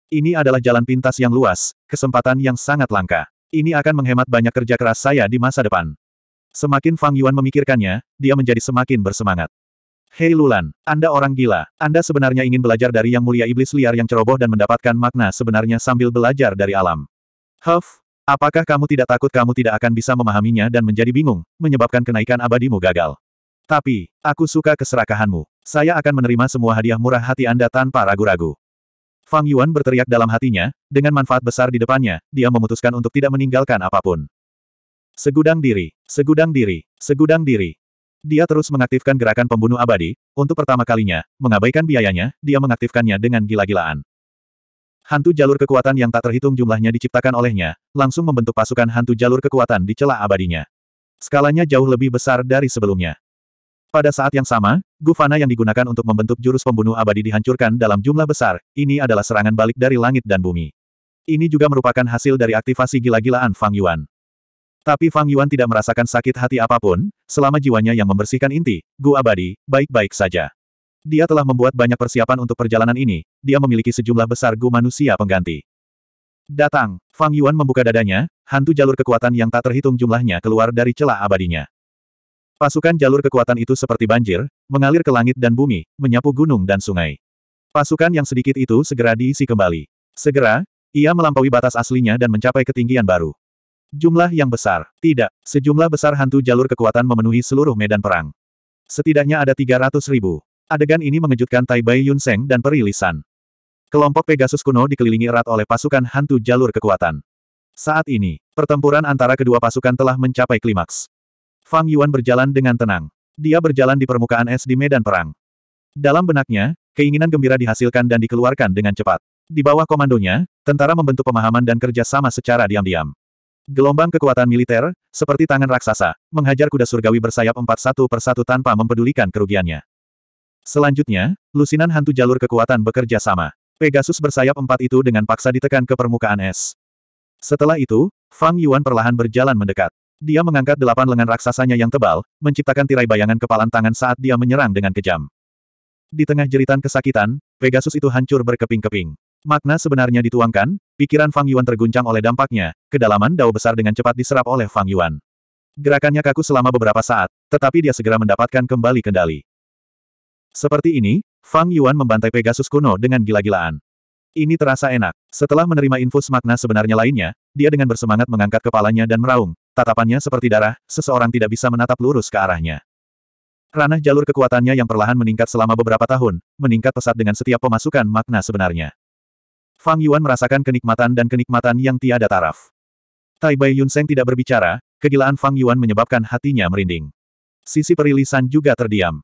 Ini adalah jalan pintas yang luas, kesempatan yang sangat langka. Ini akan menghemat banyak kerja keras saya di masa depan. Semakin Fang Yuan memikirkannya, dia menjadi semakin bersemangat. Hei Lulan, Anda orang gila. Anda sebenarnya ingin belajar dari yang mulia iblis liar yang ceroboh dan mendapatkan makna sebenarnya sambil belajar dari alam. Huff, apakah kamu tidak takut kamu tidak akan bisa memahaminya dan menjadi bingung, menyebabkan kenaikan abadimu gagal? Tapi, aku suka keserakahanmu. Saya akan menerima semua hadiah murah hati Anda tanpa ragu-ragu. Fang Yuan berteriak dalam hatinya, dengan manfaat besar di depannya, dia memutuskan untuk tidak meninggalkan apapun. Segudang diri, segudang diri, segudang diri. Dia terus mengaktifkan gerakan pembunuh abadi, untuk pertama kalinya, mengabaikan biayanya, dia mengaktifkannya dengan gila-gilaan. Hantu jalur kekuatan yang tak terhitung jumlahnya diciptakan olehnya, langsung membentuk pasukan hantu jalur kekuatan di celah abadinya. Skalanya jauh lebih besar dari sebelumnya. Pada saat yang sama, gufana yang digunakan untuk membentuk jurus pembunuh abadi dihancurkan dalam jumlah besar, ini adalah serangan balik dari langit dan bumi. Ini juga merupakan hasil dari aktivasi gila-gilaan Fang Yuan. Tapi Fang Yuan tidak merasakan sakit hati apapun, selama jiwanya yang membersihkan inti, Gu Abadi, baik-baik saja. Dia telah membuat banyak persiapan untuk perjalanan ini, dia memiliki sejumlah besar Gu manusia pengganti. Datang, Fang Yuan membuka dadanya, hantu jalur kekuatan yang tak terhitung jumlahnya keluar dari celah abadinya. Pasukan jalur kekuatan itu seperti banjir, mengalir ke langit dan bumi, menyapu gunung dan sungai. Pasukan yang sedikit itu segera diisi kembali. Segera, ia melampaui batas aslinya dan mencapai ketinggian baru. Jumlah yang besar, tidak, sejumlah besar hantu jalur kekuatan memenuhi seluruh medan perang. Setidaknya ada 300 ribu. Adegan ini mengejutkan Tai Bai Yun Seng dan perilisan. Kelompok Pegasus kuno dikelilingi erat oleh pasukan hantu jalur kekuatan. Saat ini, pertempuran antara kedua pasukan telah mencapai klimaks. Fang Yuan berjalan dengan tenang. Dia berjalan di permukaan es di medan perang. Dalam benaknya, keinginan gembira dihasilkan dan dikeluarkan dengan cepat. Di bawah komandonya, tentara membentuk pemahaman dan kerja sama secara diam-diam. Gelombang kekuatan militer, seperti tangan raksasa, menghajar kuda surgawi bersayap empat satu persatu tanpa mempedulikan kerugiannya. Selanjutnya, lusinan hantu jalur kekuatan bekerja sama. Pegasus bersayap empat itu dengan paksa ditekan ke permukaan es. Setelah itu, Fang Yuan perlahan berjalan mendekat. Dia mengangkat delapan lengan raksasanya yang tebal, menciptakan tirai bayangan kepalan tangan saat dia menyerang dengan kejam. Di tengah jeritan kesakitan, Pegasus itu hancur berkeping-keping. Makna sebenarnya dituangkan, pikiran Fang Yuan terguncang oleh dampaknya, kedalaman dao besar dengan cepat diserap oleh Fang Yuan. Gerakannya kaku selama beberapa saat, tetapi dia segera mendapatkan kembali kendali. Seperti ini, Fang Yuan membantai Pegasus kuno dengan gila-gilaan. Ini terasa enak. Setelah menerima infus makna sebenarnya lainnya, dia dengan bersemangat mengangkat kepalanya dan meraung, Tatapannya seperti darah, seseorang tidak bisa menatap lurus ke arahnya. Ranah jalur kekuatannya yang perlahan meningkat selama beberapa tahun, meningkat pesat dengan setiap pemasukan makna sebenarnya. Fang Yuan merasakan kenikmatan dan kenikmatan yang tiada taraf. Tai Bai Yunseng tidak berbicara, kegilaan Fang Yuan menyebabkan hatinya merinding. Sisi perilisan juga terdiam.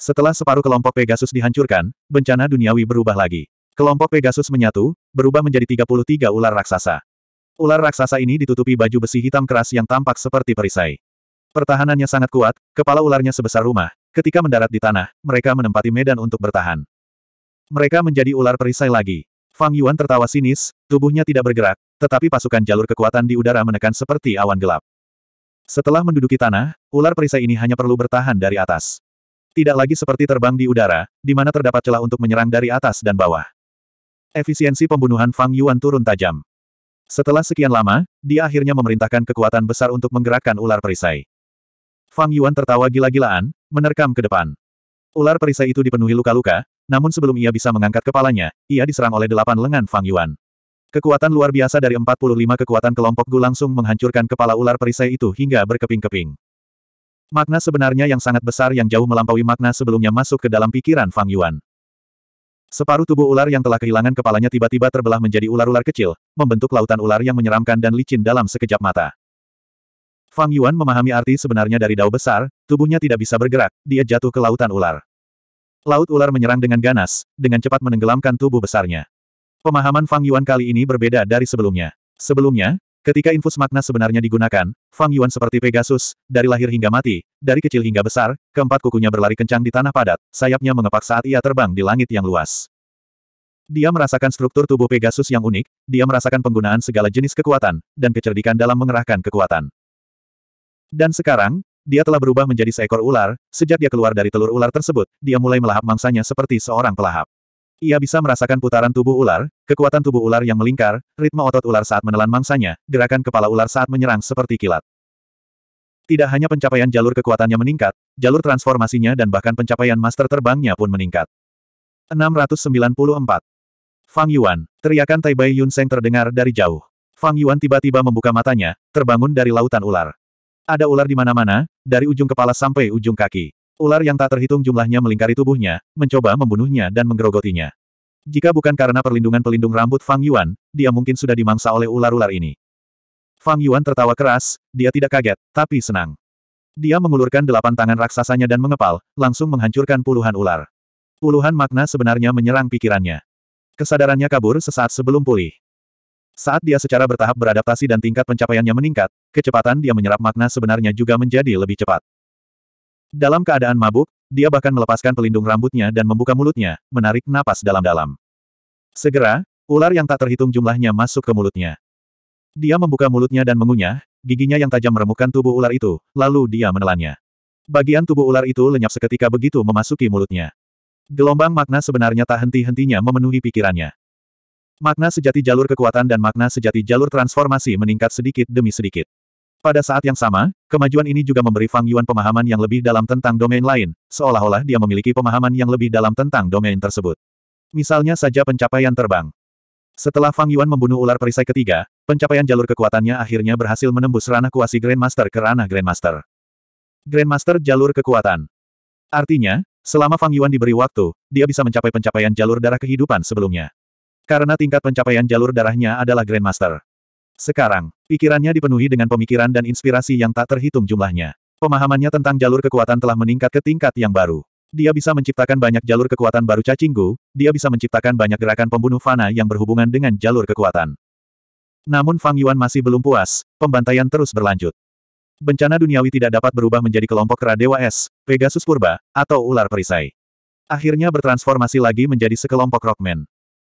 Setelah separuh kelompok Pegasus dihancurkan, bencana duniawi berubah lagi. Kelompok Pegasus menyatu, berubah menjadi 33 ular raksasa. Ular raksasa ini ditutupi baju besi hitam keras yang tampak seperti perisai. Pertahanannya sangat kuat, kepala ularnya sebesar rumah. Ketika mendarat di tanah, mereka menempati medan untuk bertahan. Mereka menjadi ular perisai lagi. Fang Yuan tertawa sinis, tubuhnya tidak bergerak, tetapi pasukan jalur kekuatan di udara menekan seperti awan gelap. Setelah menduduki tanah, ular perisai ini hanya perlu bertahan dari atas. Tidak lagi seperti terbang di udara, di mana terdapat celah untuk menyerang dari atas dan bawah. Efisiensi pembunuhan Fang Yuan turun tajam. Setelah sekian lama, dia akhirnya memerintahkan kekuatan besar untuk menggerakkan ular perisai. Fang Yuan tertawa gila-gilaan, menerkam ke depan. Ular perisai itu dipenuhi luka-luka, namun sebelum ia bisa mengangkat kepalanya, ia diserang oleh delapan lengan Fang Yuan. Kekuatan luar biasa dari 45 kekuatan kelompok Gu langsung menghancurkan kepala ular perisai itu hingga berkeping-keping. Makna sebenarnya yang sangat besar yang jauh melampaui makna sebelumnya masuk ke dalam pikiran Fang Yuan. Separuh tubuh ular yang telah kehilangan kepalanya tiba-tiba terbelah menjadi ular-ular kecil, membentuk lautan ular yang menyeramkan dan licin dalam sekejap mata. Fang Yuan memahami arti sebenarnya dari dao besar, tubuhnya tidak bisa bergerak, dia jatuh ke lautan ular. Laut ular menyerang dengan ganas, dengan cepat menenggelamkan tubuh besarnya. Pemahaman Fang Yuan kali ini berbeda dari sebelumnya. Sebelumnya, Ketika infus makna sebenarnya digunakan, Fang Yuan seperti Pegasus, dari lahir hingga mati, dari kecil hingga besar, keempat kukunya berlari kencang di tanah padat, sayapnya mengepak saat ia terbang di langit yang luas. Dia merasakan struktur tubuh Pegasus yang unik, dia merasakan penggunaan segala jenis kekuatan, dan kecerdikan dalam mengerahkan kekuatan. Dan sekarang, dia telah berubah menjadi seekor ular, sejak dia keluar dari telur ular tersebut, dia mulai melahap mangsanya seperti seorang pelahap. Ia bisa merasakan putaran tubuh ular, kekuatan tubuh ular yang melingkar, ritme otot ular saat menelan mangsanya, gerakan kepala ular saat menyerang seperti kilat. Tidak hanya pencapaian jalur kekuatannya meningkat, jalur transformasinya dan bahkan pencapaian master terbangnya pun meningkat. 694. Fang Yuan, teriakan Tai Bai Yun Seng terdengar dari jauh. Fang Yuan tiba-tiba membuka matanya, terbangun dari lautan ular. Ada ular di mana-mana, dari ujung kepala sampai ujung kaki. Ular yang tak terhitung jumlahnya melingkari tubuhnya, mencoba membunuhnya dan menggerogotinya. Jika bukan karena perlindungan pelindung rambut Fang Yuan, dia mungkin sudah dimangsa oleh ular-ular ini. Fang Yuan tertawa keras, dia tidak kaget, tapi senang. Dia mengulurkan delapan tangan raksasanya dan mengepal, langsung menghancurkan puluhan ular. Puluhan makna sebenarnya menyerang pikirannya. Kesadarannya kabur sesaat sebelum pulih. Saat dia secara bertahap beradaptasi dan tingkat pencapaiannya meningkat, kecepatan dia menyerap makna sebenarnya juga menjadi lebih cepat. Dalam keadaan mabuk, dia bahkan melepaskan pelindung rambutnya dan membuka mulutnya, menarik napas dalam-dalam. Segera, ular yang tak terhitung jumlahnya masuk ke mulutnya. Dia membuka mulutnya dan mengunyah, giginya yang tajam meremukkan tubuh ular itu, lalu dia menelannya. Bagian tubuh ular itu lenyap seketika begitu memasuki mulutnya. Gelombang makna sebenarnya tak henti-hentinya memenuhi pikirannya. Makna sejati jalur kekuatan dan makna sejati jalur transformasi meningkat sedikit demi sedikit. Pada saat yang sama, kemajuan ini juga memberi Fang Yuan pemahaman yang lebih dalam tentang domain lain, seolah-olah dia memiliki pemahaman yang lebih dalam tentang domain tersebut. Misalnya saja pencapaian terbang. Setelah Fang Yuan membunuh ular perisai ketiga, pencapaian jalur kekuatannya akhirnya berhasil menembus ranah kuasi Grandmaster ke ranah Grandmaster. Grandmaster jalur kekuatan. Artinya, selama Fang Yuan diberi waktu, dia bisa mencapai pencapaian jalur darah kehidupan sebelumnya. Karena tingkat pencapaian jalur darahnya adalah Grandmaster. Sekarang, pikirannya dipenuhi dengan pemikiran dan inspirasi yang tak terhitung jumlahnya. Pemahamannya tentang jalur kekuatan telah meningkat ke tingkat yang baru. Dia bisa menciptakan banyak jalur kekuatan baru cacinggu, dia bisa menciptakan banyak gerakan pembunuh fana yang berhubungan dengan jalur kekuatan. Namun Fang Yuan masih belum puas, pembantaian terus berlanjut. Bencana duniawi tidak dapat berubah menjadi kelompok dewa Es, Pegasus Purba, atau ular perisai. Akhirnya bertransformasi lagi menjadi sekelompok Rockman.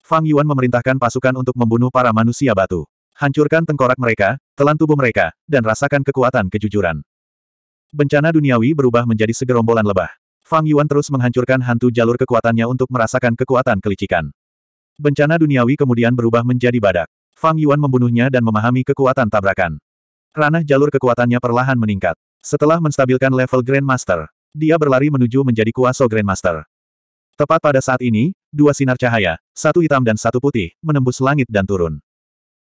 Fang Yuan memerintahkan pasukan untuk membunuh para manusia batu. Hancurkan tengkorak mereka, telan tubuh mereka, dan rasakan kekuatan kejujuran. Bencana duniawi berubah menjadi segerombolan lebah. Fang Yuan terus menghancurkan hantu jalur kekuatannya untuk merasakan kekuatan kelicikan. Bencana duniawi kemudian berubah menjadi badak. Fang Yuan membunuhnya dan memahami kekuatan tabrakan. Ranah jalur kekuatannya perlahan meningkat. Setelah menstabilkan level Grandmaster, dia berlari menuju menjadi kuasa Grandmaster. Tepat pada saat ini, dua sinar cahaya, satu hitam dan satu putih, menembus langit dan turun.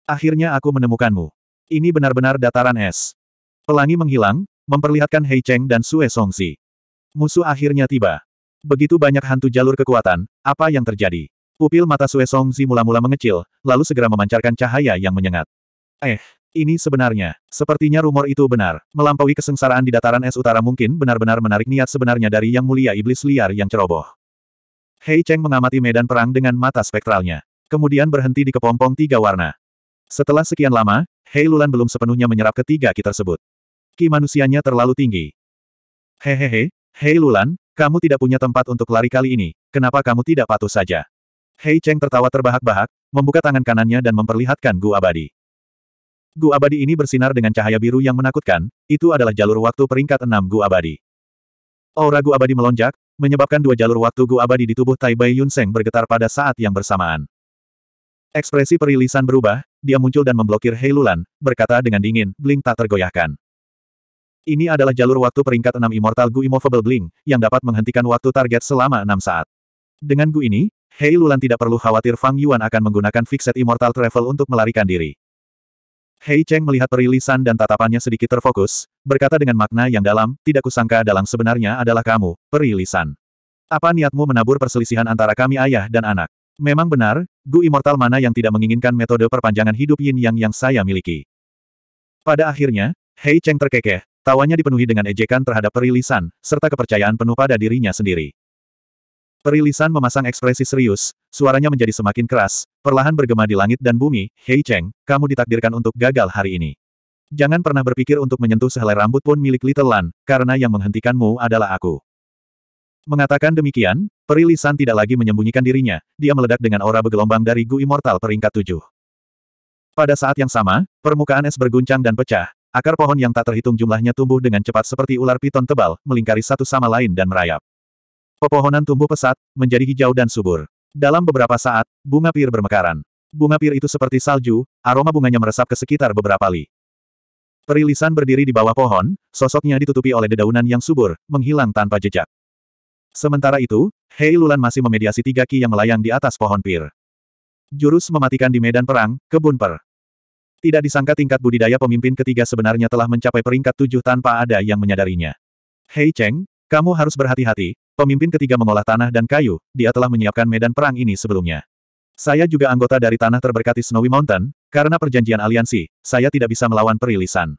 Akhirnya aku menemukanmu. Ini benar-benar dataran es. Pelangi menghilang, memperlihatkan Hei Cheng dan Sue Songzi. Musuh akhirnya tiba. Begitu banyak hantu jalur kekuatan, apa yang terjadi? Pupil mata Sue Songzi mula-mula mengecil, lalu segera memancarkan cahaya yang menyengat. Eh, ini sebenarnya, sepertinya rumor itu benar. Melampaui kesengsaraan di dataran es utara mungkin benar-benar menarik niat sebenarnya dari yang mulia iblis liar yang ceroboh. Hei Cheng mengamati medan perang dengan mata spektralnya. Kemudian berhenti di kepompong tiga warna. Setelah sekian lama, Hei Lulan belum sepenuhnya menyerap ketiga ki tersebut. Ki manusianya terlalu tinggi. Hehehe, Hei Lulan, kamu tidak punya tempat untuk lari kali ini, kenapa kamu tidak patuh saja? Hei Cheng tertawa terbahak-bahak, membuka tangan kanannya dan memperlihatkan Gu Abadi. Gu Abadi ini bersinar dengan cahaya biru yang menakutkan, itu adalah jalur waktu peringkat enam Gu Abadi. Aura Gu Abadi melonjak, menyebabkan dua jalur waktu Gu Abadi di tubuh Tai Bai Yun Yunseng bergetar pada saat yang bersamaan. Ekspresi perilisan berubah, dia muncul dan memblokir Hei Lulan, berkata dengan dingin, Bling tak tergoyahkan. Ini adalah jalur waktu peringkat 6 Immortal Gu Immovable Bling, yang dapat menghentikan waktu target selama 6 saat. Dengan Gu ini, Hei Lulan tidak perlu khawatir Fang Yuan akan menggunakan Fixed Immortal Travel untuk melarikan diri. Hei Cheng melihat perilisan dan tatapannya sedikit terfokus, berkata dengan makna yang dalam, tidak kusangka dalang sebenarnya adalah kamu, perilisan. Apa niatmu menabur perselisihan antara kami ayah dan anak? Memang benar, Gu Immortal mana yang tidak menginginkan metode perpanjangan hidup yin yang yang saya miliki. Pada akhirnya, Hei Cheng terkekeh, tawanya dipenuhi dengan ejekan terhadap perilisan, serta kepercayaan penuh pada dirinya sendiri. Perilisan memasang ekspresi serius, suaranya menjadi semakin keras, perlahan bergema di langit dan bumi, Hei Cheng, kamu ditakdirkan untuk gagal hari ini. Jangan pernah berpikir untuk menyentuh sehelai rambut pun milik Little Lan, karena yang menghentikanmu adalah aku. Mengatakan demikian, Perilisan tidak lagi menyembunyikan dirinya, dia meledak dengan aura bergelombang dari Gu Immortal peringkat tujuh. Pada saat yang sama, permukaan es berguncang dan pecah, akar pohon yang tak terhitung jumlahnya tumbuh dengan cepat seperti ular piton tebal, melingkari satu sama lain dan merayap. Pepohonan tumbuh pesat, menjadi hijau dan subur. Dalam beberapa saat, bunga pir bermekaran. Bunga pir itu seperti salju, aroma bunganya meresap ke sekitar beberapa li. Perilisan berdiri di bawah pohon, sosoknya ditutupi oleh dedaunan yang subur, menghilang tanpa jejak. Sementara itu, Hei Lulan masih memediasi tiga ki yang melayang di atas pohon pir. Jurus mematikan di medan perang, kebun per. Tidak disangka tingkat budidaya pemimpin ketiga sebenarnya telah mencapai peringkat tujuh tanpa ada yang menyadarinya. Hei Cheng, kamu harus berhati-hati, pemimpin ketiga mengolah tanah dan kayu, dia telah menyiapkan medan perang ini sebelumnya. Saya juga anggota dari tanah terberkati Snowy Mountain, karena perjanjian aliansi, saya tidak bisa melawan perilisan.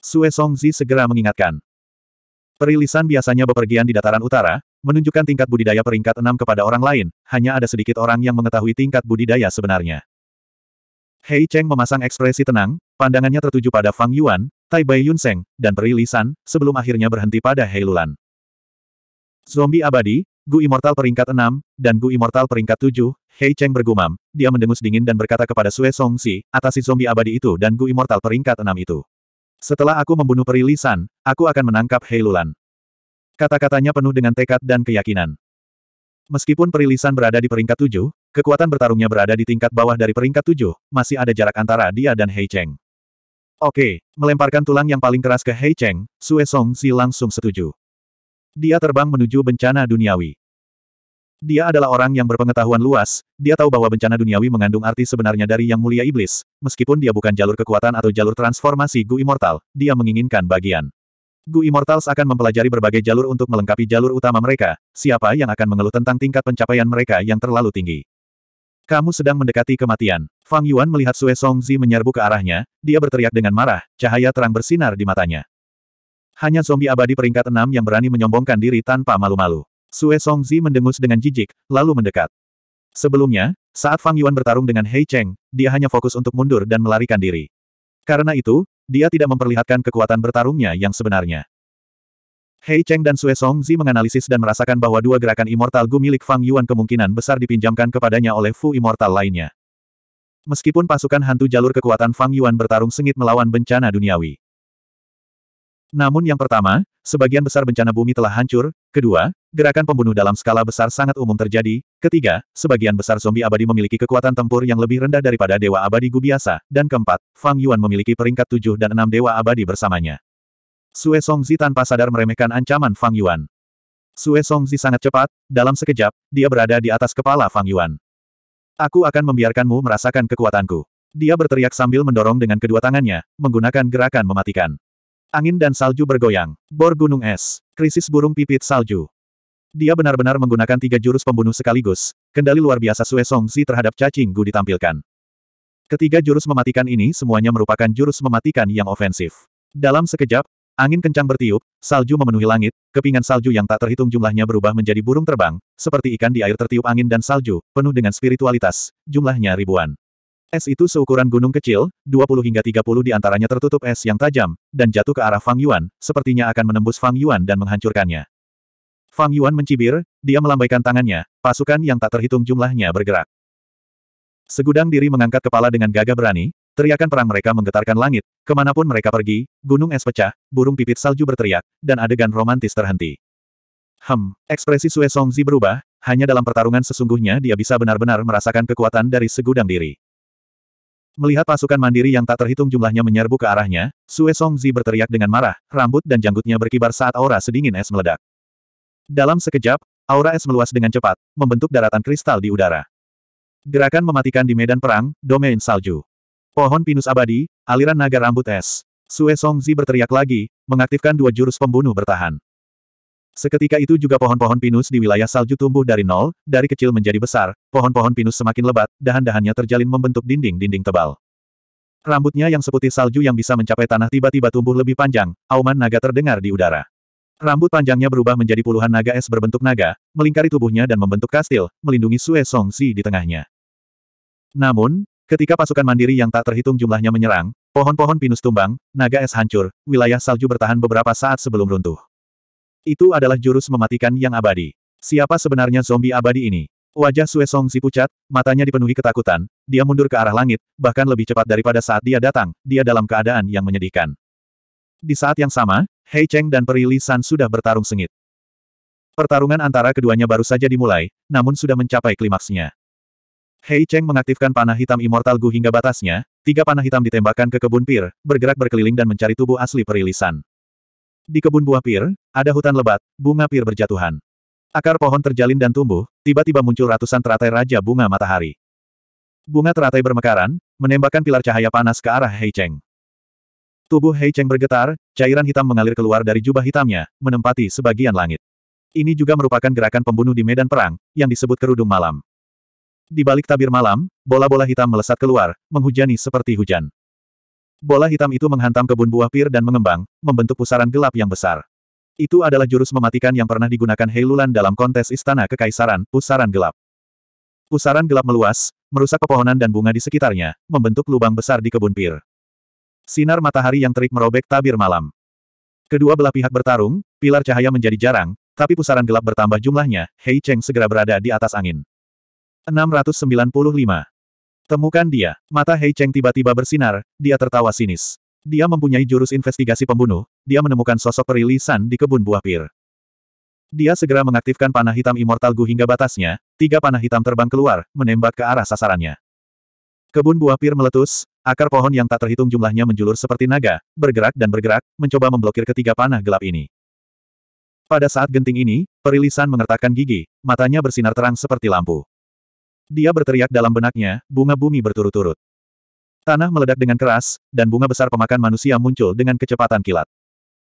Sue Songzi segera mengingatkan. Perilisan biasanya bepergian di dataran utara, Menunjukkan tingkat budidaya peringkat 6 kepada orang lain, hanya ada sedikit orang yang mengetahui tingkat budidaya sebenarnya. Hei Cheng memasang ekspresi tenang, pandangannya tertuju pada Fang Yuan, Tai Bai Yun Seng, dan Peri Li San, sebelum akhirnya berhenti pada Hei Lulan. Zombie abadi, Gu Immortal peringkat 6, dan Gu Immortal peringkat 7, Hei Cheng bergumam, dia mendengus dingin dan berkata kepada Sue Song Si, atasi zombie abadi itu dan Gu Immortal peringkat 6 itu. Setelah aku membunuh Peri Li San, aku akan menangkap Hei Lulan. Kata-katanya penuh dengan tekad dan keyakinan. Meskipun perilisan berada di peringkat tujuh, kekuatan bertarungnya berada di tingkat bawah dari peringkat tujuh, masih ada jarak antara dia dan Hei Cheng. Oke, melemparkan tulang yang paling keras ke Hei Cheng, Sue Song Si langsung setuju. Dia terbang menuju bencana duniawi. Dia adalah orang yang berpengetahuan luas, dia tahu bahwa bencana duniawi mengandung arti sebenarnya dari Yang Mulia Iblis, meskipun dia bukan jalur kekuatan atau jalur transformasi Gu Immortal, dia menginginkan bagian. Gu Immortals akan mempelajari berbagai jalur untuk melengkapi jalur utama mereka, siapa yang akan mengeluh tentang tingkat pencapaian mereka yang terlalu tinggi. Kamu sedang mendekati kematian. Fang Yuan melihat Sue Songzi menyerbu ke arahnya, dia berteriak dengan marah, cahaya terang bersinar di matanya. Hanya zombie abadi peringkat enam yang berani menyombongkan diri tanpa malu-malu. Sue Songzi mendengus dengan jijik, lalu mendekat. Sebelumnya, saat Fang Yuan bertarung dengan Hei Cheng, dia hanya fokus untuk mundur dan melarikan diri. Karena itu, dia tidak memperlihatkan kekuatan bertarungnya yang sebenarnya. Hei Cheng dan Sue Songzi menganalisis dan merasakan bahwa dua gerakan Immortal Gu milik Fang Yuan kemungkinan besar dipinjamkan kepadanya oleh Fu Immortal lainnya. Meskipun pasukan hantu jalur kekuatan Fang Yuan bertarung sengit melawan bencana duniawi. Namun yang pertama, sebagian besar bencana bumi telah hancur, kedua, gerakan pembunuh dalam skala besar sangat umum terjadi, ketiga, sebagian besar zombie abadi memiliki kekuatan tempur yang lebih rendah daripada dewa abadi gu biasa, dan keempat, Fang Yuan memiliki peringkat tujuh dan enam dewa abadi bersamanya. Sue Songzi tanpa sadar meremehkan ancaman Fang Yuan. Sue Songzi sangat cepat, dalam sekejap, dia berada di atas kepala Fang Yuan. Aku akan membiarkanmu merasakan kekuatanku. Dia berteriak sambil mendorong dengan kedua tangannya, menggunakan gerakan mematikan. Angin dan salju bergoyang. Bor gunung es. Krisis burung pipit salju. Dia benar-benar menggunakan tiga jurus pembunuh sekaligus. Kendali luar biasa Sue Songzi terhadap cacing gu ditampilkan. Ketiga jurus mematikan ini semuanya merupakan jurus mematikan yang ofensif. Dalam sekejap, angin kencang bertiup, salju memenuhi langit, kepingan salju yang tak terhitung jumlahnya berubah menjadi burung terbang, seperti ikan di air tertiup angin dan salju, penuh dengan spiritualitas, jumlahnya ribuan. Es itu seukuran gunung kecil, 20 hingga 30 di antaranya tertutup es yang tajam, dan jatuh ke arah Fang Yuan, sepertinya akan menembus Fang Yuan dan menghancurkannya. Fang Yuan mencibir, dia melambaikan tangannya, pasukan yang tak terhitung jumlahnya bergerak. Segudang diri mengangkat kepala dengan gagah berani, teriakan perang mereka menggetarkan langit, kemanapun mereka pergi, gunung es pecah, burung pipit salju berteriak, dan adegan romantis terhenti. Hem, ekspresi Sue Songzi berubah, hanya dalam pertarungan sesungguhnya dia bisa benar-benar merasakan kekuatan dari segudang diri. Melihat pasukan mandiri yang tak terhitung jumlahnya menyerbu ke arahnya, Sue Songzi berteriak dengan marah, rambut dan janggutnya berkibar saat aura sedingin es meledak. Dalam sekejap, aura es meluas dengan cepat, membentuk daratan kristal di udara. Gerakan mematikan di medan perang, domain salju. Pohon pinus abadi, aliran naga rambut es. Sue Songzi berteriak lagi, mengaktifkan dua jurus pembunuh bertahan. Seketika itu juga pohon-pohon pinus di wilayah salju tumbuh dari nol, dari kecil menjadi besar, pohon-pohon pinus semakin lebat, dahan-dahannya terjalin membentuk dinding-dinding tebal. Rambutnya yang seputih salju yang bisa mencapai tanah tiba-tiba tumbuh lebih panjang, auman naga terdengar di udara. Rambut panjangnya berubah menjadi puluhan naga es berbentuk naga, melingkari tubuhnya dan membentuk kastil, melindungi Sue Song Si di tengahnya. Namun, ketika pasukan mandiri yang tak terhitung jumlahnya menyerang, pohon-pohon pinus tumbang, naga es hancur, wilayah salju bertahan beberapa saat sebelum runtuh. Itu adalah jurus mematikan yang abadi. Siapa sebenarnya zombie abadi ini? Wajah Sue Song si pucat, matanya dipenuhi ketakutan, dia mundur ke arah langit, bahkan lebih cepat daripada saat dia datang, dia dalam keadaan yang menyedihkan. Di saat yang sama, Hei Cheng dan Peri Li sudah bertarung sengit. Pertarungan antara keduanya baru saja dimulai, namun sudah mencapai klimaksnya. Hei Cheng mengaktifkan panah hitam Immortal Gu hingga batasnya, tiga panah hitam ditembakkan ke kebun pir, bergerak berkeliling dan mencari tubuh asli Perilisan. Di kebun buah pir, ada hutan lebat, bunga pir berjatuhan. Akar pohon terjalin dan tumbuh, tiba-tiba muncul ratusan teratai raja bunga matahari. Bunga teratai bermekaran, menembakkan pilar cahaya panas ke arah Hei Cheng. Tubuh Hei Cheng bergetar, cairan hitam mengalir keluar dari jubah hitamnya, menempati sebagian langit. Ini juga merupakan gerakan pembunuh di medan perang, yang disebut kerudung malam. Di balik tabir malam, bola-bola hitam melesat keluar, menghujani seperti hujan. Bola hitam itu menghantam kebun buah pir dan mengembang, membentuk pusaran gelap yang besar. Itu adalah jurus mematikan yang pernah digunakan Heilulan dalam kontes Istana Kekaisaran, pusaran gelap. Pusaran gelap meluas, merusak pepohonan dan bunga di sekitarnya, membentuk lubang besar di kebun pir. Sinar matahari yang terik merobek tabir malam. Kedua belah pihak bertarung, pilar cahaya menjadi jarang, tapi pusaran gelap bertambah jumlahnya, Hei Cheng segera berada di atas angin. 695 Temukan dia. Mata Hei Cheng tiba-tiba bersinar, dia tertawa sinis. Dia mempunyai jurus investigasi pembunuh, dia menemukan sosok peri San di kebun buah pir. Dia segera mengaktifkan panah hitam Immortal Gu hingga batasnya, tiga panah hitam terbang keluar, menembak ke arah sasarannya. Kebun buah pir meletus, akar pohon yang tak terhitung jumlahnya menjulur seperti naga, bergerak dan bergerak, mencoba memblokir ketiga panah gelap ini. Pada saat genting ini, perilisan mengertakkan gigi, matanya bersinar terang seperti lampu. Dia berteriak dalam benaknya, bunga bumi berturut-turut. Tanah meledak dengan keras, dan bunga besar pemakan manusia muncul dengan kecepatan kilat.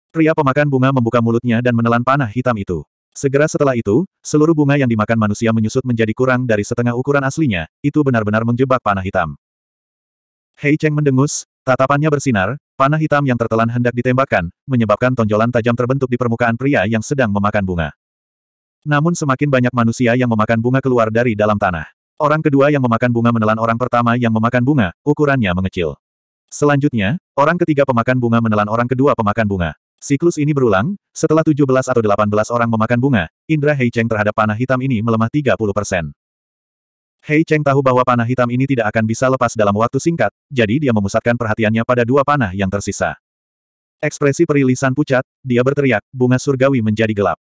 Pria pemakan bunga membuka mulutnya dan menelan panah hitam itu. Segera setelah itu, seluruh bunga yang dimakan manusia menyusut menjadi kurang dari setengah ukuran aslinya, itu benar-benar menjebak panah hitam. Hei Cheng mendengus, tatapannya bersinar, panah hitam yang tertelan hendak ditembakkan, menyebabkan tonjolan tajam terbentuk di permukaan pria yang sedang memakan bunga. Namun semakin banyak manusia yang memakan bunga keluar dari dalam tanah. Orang kedua yang memakan bunga menelan orang pertama yang memakan bunga, ukurannya mengecil. Selanjutnya, orang ketiga pemakan bunga menelan orang kedua pemakan bunga. Siklus ini berulang, setelah 17 atau 18 orang memakan bunga, indra Hei Cheng terhadap panah hitam ini melemah 30 persen. Hei Cheng tahu bahwa panah hitam ini tidak akan bisa lepas dalam waktu singkat, jadi dia memusatkan perhatiannya pada dua panah yang tersisa. Ekspresi perilisan pucat, dia berteriak, bunga surgawi menjadi gelap.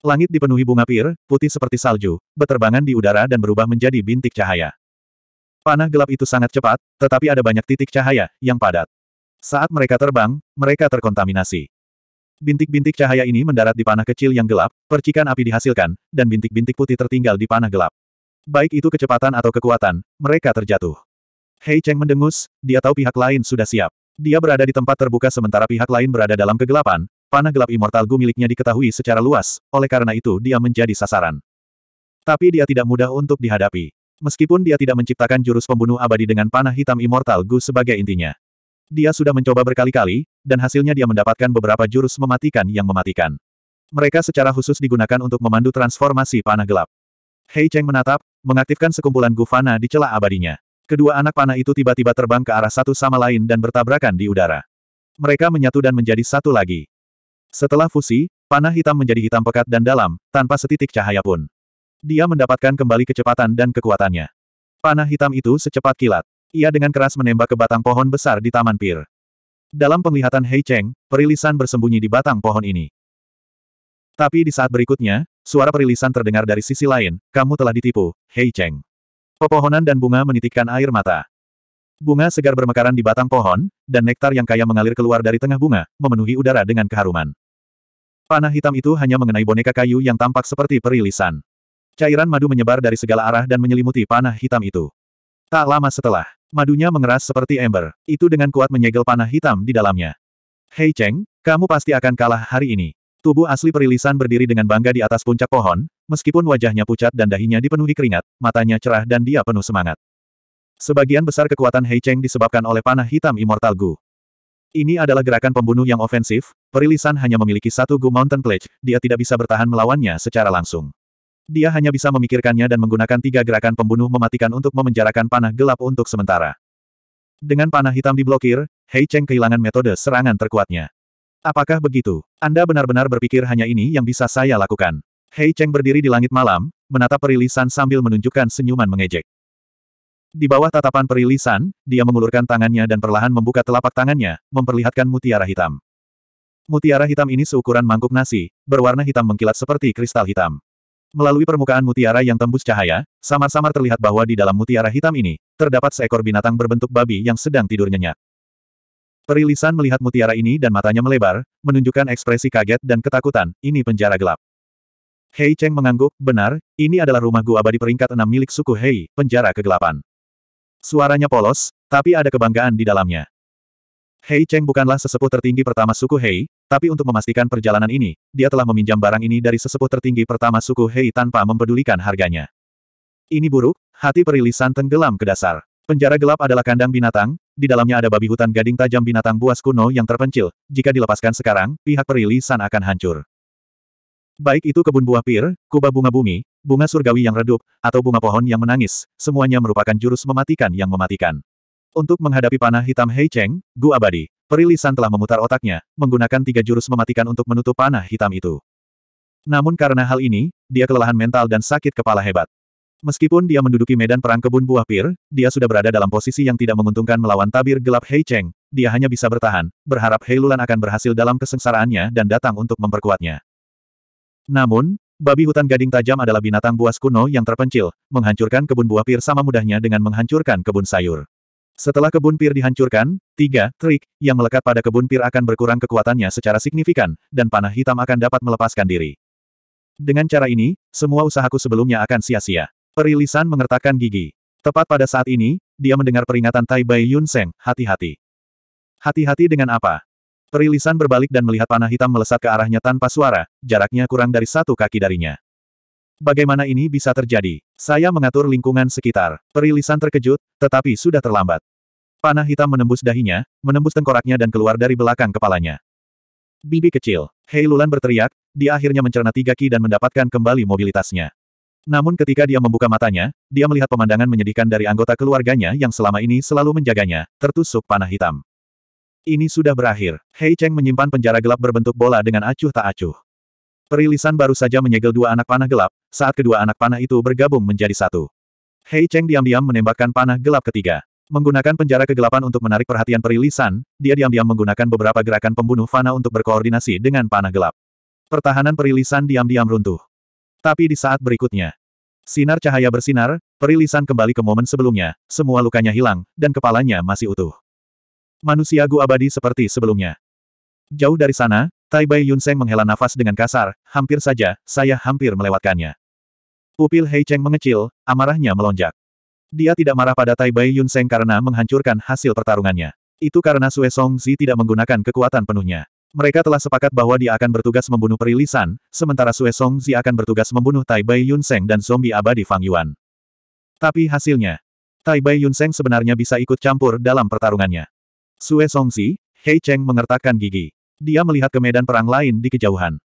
Langit dipenuhi bunga pir, putih seperti salju, beterbangan di udara dan berubah menjadi bintik cahaya. Panah gelap itu sangat cepat, tetapi ada banyak titik cahaya yang padat. Saat mereka terbang, mereka terkontaminasi. Bintik-bintik cahaya ini mendarat di panah kecil yang gelap, percikan api dihasilkan, dan bintik-bintik putih tertinggal di panah gelap. Baik itu kecepatan atau kekuatan, mereka terjatuh. Hei Cheng mendengus, dia tahu pihak lain sudah siap. Dia berada di tempat terbuka sementara pihak lain berada dalam kegelapan, panah gelap Immortal Gu miliknya diketahui secara luas, oleh karena itu dia menjadi sasaran. Tapi dia tidak mudah untuk dihadapi. Meskipun dia tidak menciptakan jurus pembunuh abadi dengan panah hitam Immortal Gu sebagai intinya. Dia sudah mencoba berkali-kali, dan hasilnya dia mendapatkan beberapa jurus mematikan yang mematikan. Mereka secara khusus digunakan untuk memandu transformasi panah gelap. Hei Cheng menatap, mengaktifkan sekumpulan Gufana di celah abadinya. Kedua anak panah itu tiba-tiba terbang ke arah satu sama lain dan bertabrakan di udara. Mereka menyatu dan menjadi satu lagi. Setelah fusi, panah hitam menjadi hitam pekat dan dalam, tanpa setitik cahaya pun. Dia mendapatkan kembali kecepatan dan kekuatannya. Panah hitam itu secepat kilat. Ia dengan keras menembak ke batang pohon besar di Taman Pir. Dalam penglihatan Hei Cheng, perilisan bersembunyi di batang pohon ini. Tapi di saat berikutnya, suara perilisan terdengar dari sisi lain, kamu telah ditipu, Hei Cheng. Pepohonan dan bunga menitikkan air mata. Bunga segar bermekaran di batang pohon, dan nektar yang kaya mengalir keluar dari tengah bunga, memenuhi udara dengan keharuman. Panah hitam itu hanya mengenai boneka kayu yang tampak seperti perilisan. Cairan madu menyebar dari segala arah dan menyelimuti panah hitam itu. Tak lama setelah, madunya mengeras seperti ember, itu dengan kuat menyegel panah hitam di dalamnya. Hei Cheng, kamu pasti akan kalah hari ini. Tubuh asli perilisan berdiri dengan bangga di atas puncak pohon, meskipun wajahnya pucat dan dahinya dipenuhi keringat, matanya cerah dan dia penuh semangat. Sebagian besar kekuatan Hei Cheng disebabkan oleh panah hitam Immortal Gu. Ini adalah gerakan pembunuh yang ofensif, perilisan hanya memiliki satu Gu Mountain Pledge, dia tidak bisa bertahan melawannya secara langsung. Dia hanya bisa memikirkannya dan menggunakan tiga gerakan pembunuh mematikan untuk memenjarakan panah gelap untuk sementara. Dengan panah hitam diblokir, Hei Cheng kehilangan metode serangan terkuatnya. Apakah begitu? Anda benar-benar berpikir hanya ini yang bisa saya lakukan? Hei Cheng berdiri di langit malam, menatap perilisan sambil menunjukkan senyuman mengejek. Di bawah tatapan perilisan, dia mengulurkan tangannya dan perlahan membuka telapak tangannya, memperlihatkan mutiara hitam. Mutiara hitam ini seukuran mangkuk nasi, berwarna hitam mengkilat seperti kristal hitam. Melalui permukaan mutiara yang tembus cahaya, samar-samar terlihat bahwa di dalam mutiara hitam ini, terdapat seekor binatang berbentuk babi yang sedang tidur nyenyak. Perilisan melihat mutiara ini dan matanya melebar, menunjukkan ekspresi kaget dan ketakutan, ini penjara gelap. Hei Cheng mengangguk, benar, ini adalah rumah gua abadi peringkat enam milik suku Hei, penjara kegelapan. Suaranya polos, tapi ada kebanggaan di dalamnya. Hei Cheng bukanlah sesepuh tertinggi pertama suku Hei, tapi untuk memastikan perjalanan ini, dia telah meminjam barang ini dari sesepuh tertinggi pertama suku Hei tanpa mempedulikan harganya. Ini buruk, hati perilisan tenggelam ke dasar. Penjara gelap adalah kandang binatang, di dalamnya ada babi hutan gading tajam binatang buas kuno yang terpencil, jika dilepaskan sekarang, pihak perilisan akan hancur. Baik itu kebun buah pir, kubah bunga bumi, bunga surgawi yang redup, atau bunga pohon yang menangis, semuanya merupakan jurus mematikan yang mematikan. Untuk menghadapi panah hitam Hei Cheng, Gu Abadi, perilisan telah memutar otaknya, menggunakan tiga jurus mematikan untuk menutup panah hitam itu. Namun karena hal ini, dia kelelahan mental dan sakit kepala hebat. Meskipun dia menduduki medan perang kebun buah pir, dia sudah berada dalam posisi yang tidak menguntungkan melawan tabir gelap Hei Cheng, dia hanya bisa bertahan, berharap Hei Lulan akan berhasil dalam kesengsaraannya dan datang untuk memperkuatnya. Namun, babi hutan gading tajam adalah binatang buas kuno yang terpencil, menghancurkan kebun buah pir sama mudahnya dengan menghancurkan kebun sayur. Setelah kebun pir dihancurkan, tiga trik yang melekat pada kebun pir akan berkurang kekuatannya secara signifikan, dan panah hitam akan dapat melepaskan diri. Dengan cara ini, semua usahaku sebelumnya akan sia-sia. Perilisan mengertakkan gigi. Tepat pada saat ini, dia mendengar peringatan Tai Bai Yun Seng, hati-hati. Hati-hati dengan apa? Perilisan berbalik dan melihat panah hitam melesat ke arahnya tanpa suara, jaraknya kurang dari satu kaki darinya. Bagaimana ini bisa terjadi? Saya mengatur lingkungan sekitar. Perilisan terkejut, tetapi sudah terlambat. Panah hitam menembus dahinya, menembus tengkoraknya dan keluar dari belakang kepalanya. Bibi kecil, Hei Lulan berteriak, dia akhirnya mencerna tiga ki dan mendapatkan kembali mobilitasnya. Namun ketika dia membuka matanya, dia melihat pemandangan menyedihkan dari anggota keluarganya yang selama ini selalu menjaganya, tertusuk panah hitam. Ini sudah berakhir. Hei Cheng menyimpan penjara gelap berbentuk bola dengan acuh tak acuh. Perilisan baru saja menyegel dua anak panah gelap, saat kedua anak panah itu bergabung menjadi satu. Hei Cheng diam-diam menembakkan panah gelap ketiga. Menggunakan penjara kegelapan untuk menarik perhatian perilisan, dia diam-diam menggunakan beberapa gerakan pembunuh fana untuk berkoordinasi dengan panah gelap. Pertahanan perilisan diam-diam runtuh. Tapi di saat berikutnya, sinar cahaya bersinar, perilisan kembali ke momen sebelumnya, semua lukanya hilang, dan kepalanya masih utuh. Manusia Gu abadi seperti sebelumnya. Jauh dari sana, Tai Bai Yunseng menghela nafas dengan kasar, hampir saja, saya hampir melewatkannya. Pupil Hei Cheng mengecil, amarahnya melonjak. Dia tidak marah pada Tai Bai Yunseng karena menghancurkan hasil pertarungannya. Itu karena Sue Song Zi tidak menggunakan kekuatan penuhnya. Mereka telah sepakat bahwa dia akan bertugas membunuh perilisan, sementara Sue Song Zi akan bertugas membunuh Tai Bai Yunseng dan zombie abadi Fang Yuan. Tapi hasilnya, Tai Bai Yunseng sebenarnya bisa ikut campur dalam pertarungannya. Sue Songzi, Hei Cheng mengertakkan gigi. Dia melihat ke medan perang lain di kejauhan.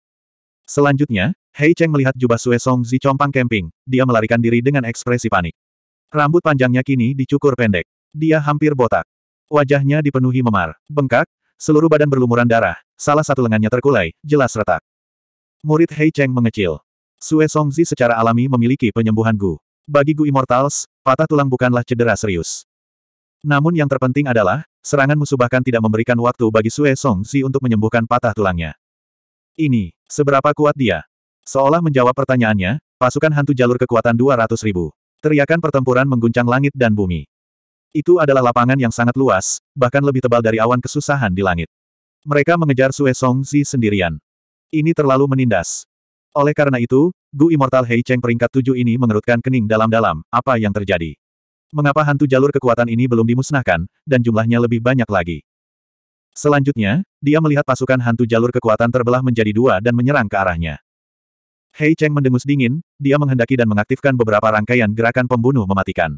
Selanjutnya, Hei Cheng melihat jubah Sue Songzi compang camping. Dia melarikan diri dengan ekspresi panik. Rambut panjangnya kini dicukur pendek. Dia hampir botak. Wajahnya dipenuhi memar, bengkak, seluruh badan berlumuran darah, salah satu lengannya terkulai, jelas retak. Murid Hei Cheng mengecil. Sue Songzi secara alami memiliki penyembuhan Gu. Bagi Gu Immortals, patah tulang bukanlah cedera serius. Namun yang terpenting adalah, Serangan musuh bahkan tidak memberikan waktu bagi Sue Song Si untuk menyembuhkan patah tulangnya. Ini, seberapa kuat dia? Seolah menjawab pertanyaannya, pasukan hantu jalur kekuatan 200 ribu. Teriakan pertempuran mengguncang langit dan bumi. Itu adalah lapangan yang sangat luas, bahkan lebih tebal dari awan kesusahan di langit. Mereka mengejar Sue Song Si sendirian. Ini terlalu menindas. Oleh karena itu, Gu Immortal Hei Cheng peringkat tujuh ini mengerutkan kening dalam-dalam, apa yang terjadi mengapa hantu jalur kekuatan ini belum dimusnahkan, dan jumlahnya lebih banyak lagi. Selanjutnya, dia melihat pasukan hantu jalur kekuatan terbelah menjadi dua dan menyerang ke arahnya. Hei Cheng mendengus dingin, dia menghendaki dan mengaktifkan beberapa rangkaian gerakan pembunuh mematikan.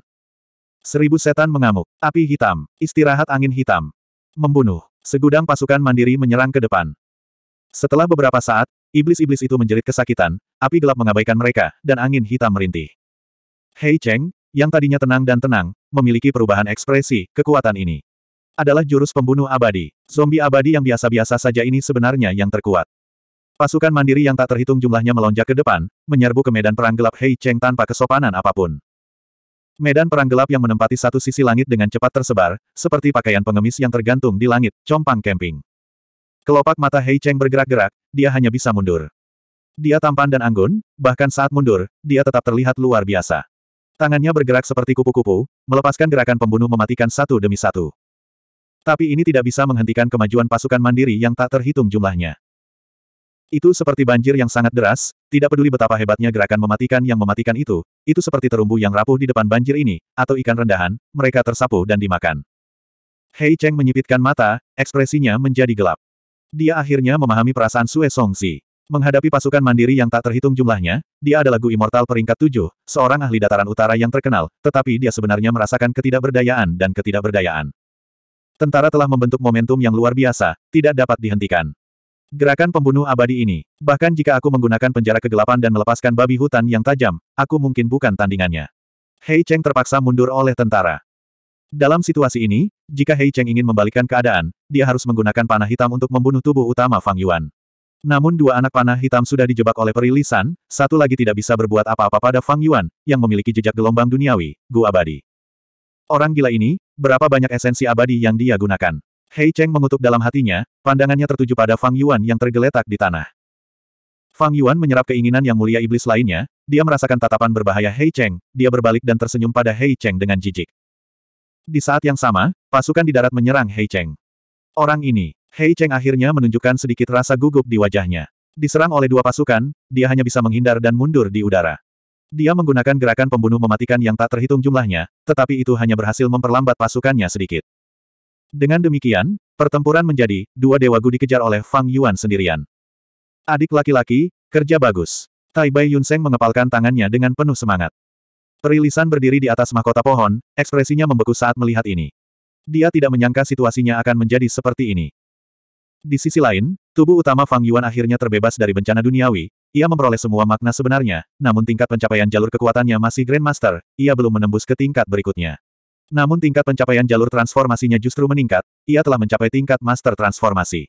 Seribu setan mengamuk, api hitam, istirahat angin hitam. Membunuh, segudang pasukan mandiri menyerang ke depan. Setelah beberapa saat, iblis-iblis itu menjerit kesakitan, api gelap mengabaikan mereka, dan angin hitam merintih. Hei Cheng, yang tadinya tenang dan tenang, memiliki perubahan ekspresi, kekuatan ini adalah jurus pembunuh abadi. Zombie abadi yang biasa-biasa saja ini sebenarnya yang terkuat. Pasukan mandiri yang tak terhitung jumlahnya melonjak ke depan, menyerbu ke medan perang gelap Hei Cheng tanpa kesopanan apapun. Medan perang gelap yang menempati satu sisi langit dengan cepat tersebar, seperti pakaian pengemis yang tergantung di langit, compang camping. Kelopak mata Hei Cheng bergerak-gerak, dia hanya bisa mundur. Dia tampan dan anggun, bahkan saat mundur, dia tetap terlihat luar biasa. Tangannya bergerak seperti kupu-kupu, melepaskan gerakan pembunuh mematikan satu demi satu. Tapi ini tidak bisa menghentikan kemajuan pasukan mandiri yang tak terhitung jumlahnya. Itu seperti banjir yang sangat deras, tidak peduli betapa hebatnya gerakan mematikan yang mematikan itu, itu seperti terumbu yang rapuh di depan banjir ini, atau ikan rendahan, mereka tersapu dan dimakan. Hei Cheng menyipitkan mata, ekspresinya menjadi gelap. Dia akhirnya memahami perasaan Sue Songzi. Menghadapi pasukan mandiri yang tak terhitung jumlahnya, dia adalah Gu Immortal peringkat tujuh, seorang ahli dataran utara yang terkenal, tetapi dia sebenarnya merasakan ketidakberdayaan dan ketidakberdayaan. Tentara telah membentuk momentum yang luar biasa, tidak dapat dihentikan. Gerakan pembunuh abadi ini, bahkan jika aku menggunakan penjara kegelapan dan melepaskan babi hutan yang tajam, aku mungkin bukan tandingannya. Hei Cheng terpaksa mundur oleh tentara. Dalam situasi ini, jika Hei Cheng ingin membalikkan keadaan, dia harus menggunakan panah hitam untuk membunuh tubuh utama Fang Yuan. Namun dua anak panah hitam sudah dijebak oleh perilisan, satu lagi tidak bisa berbuat apa-apa pada Fang Yuan, yang memiliki jejak gelombang duniawi, Gu Abadi. Orang gila ini, berapa banyak esensi abadi yang dia gunakan? Hei Cheng mengutuk dalam hatinya, pandangannya tertuju pada Fang Yuan yang tergeletak di tanah. Fang Yuan menyerap keinginan yang mulia iblis lainnya, dia merasakan tatapan berbahaya Hei Cheng, dia berbalik dan tersenyum pada Hei Cheng dengan jijik. Di saat yang sama, pasukan di darat menyerang Hei Cheng. Orang ini, Hei Cheng akhirnya menunjukkan sedikit rasa gugup di wajahnya. Diserang oleh dua pasukan, dia hanya bisa menghindar dan mundur di udara. Dia menggunakan gerakan pembunuh mematikan yang tak terhitung jumlahnya, tetapi itu hanya berhasil memperlambat pasukannya sedikit. Dengan demikian, pertempuran menjadi, dua Dewa Gu dikejar oleh Fang Yuan sendirian. Adik laki-laki, kerja bagus. Tai Bai Yunseng mengepalkan tangannya dengan penuh semangat. Perilisan berdiri di atas mahkota pohon, ekspresinya membeku saat melihat ini. Dia tidak menyangka situasinya akan menjadi seperti ini. Di sisi lain, tubuh utama Fang Yuan akhirnya terbebas dari bencana duniawi, ia memperoleh semua makna sebenarnya, namun tingkat pencapaian jalur kekuatannya masih Grandmaster, ia belum menembus ke tingkat berikutnya. Namun tingkat pencapaian jalur transformasinya justru meningkat, ia telah mencapai tingkat Master Transformasi.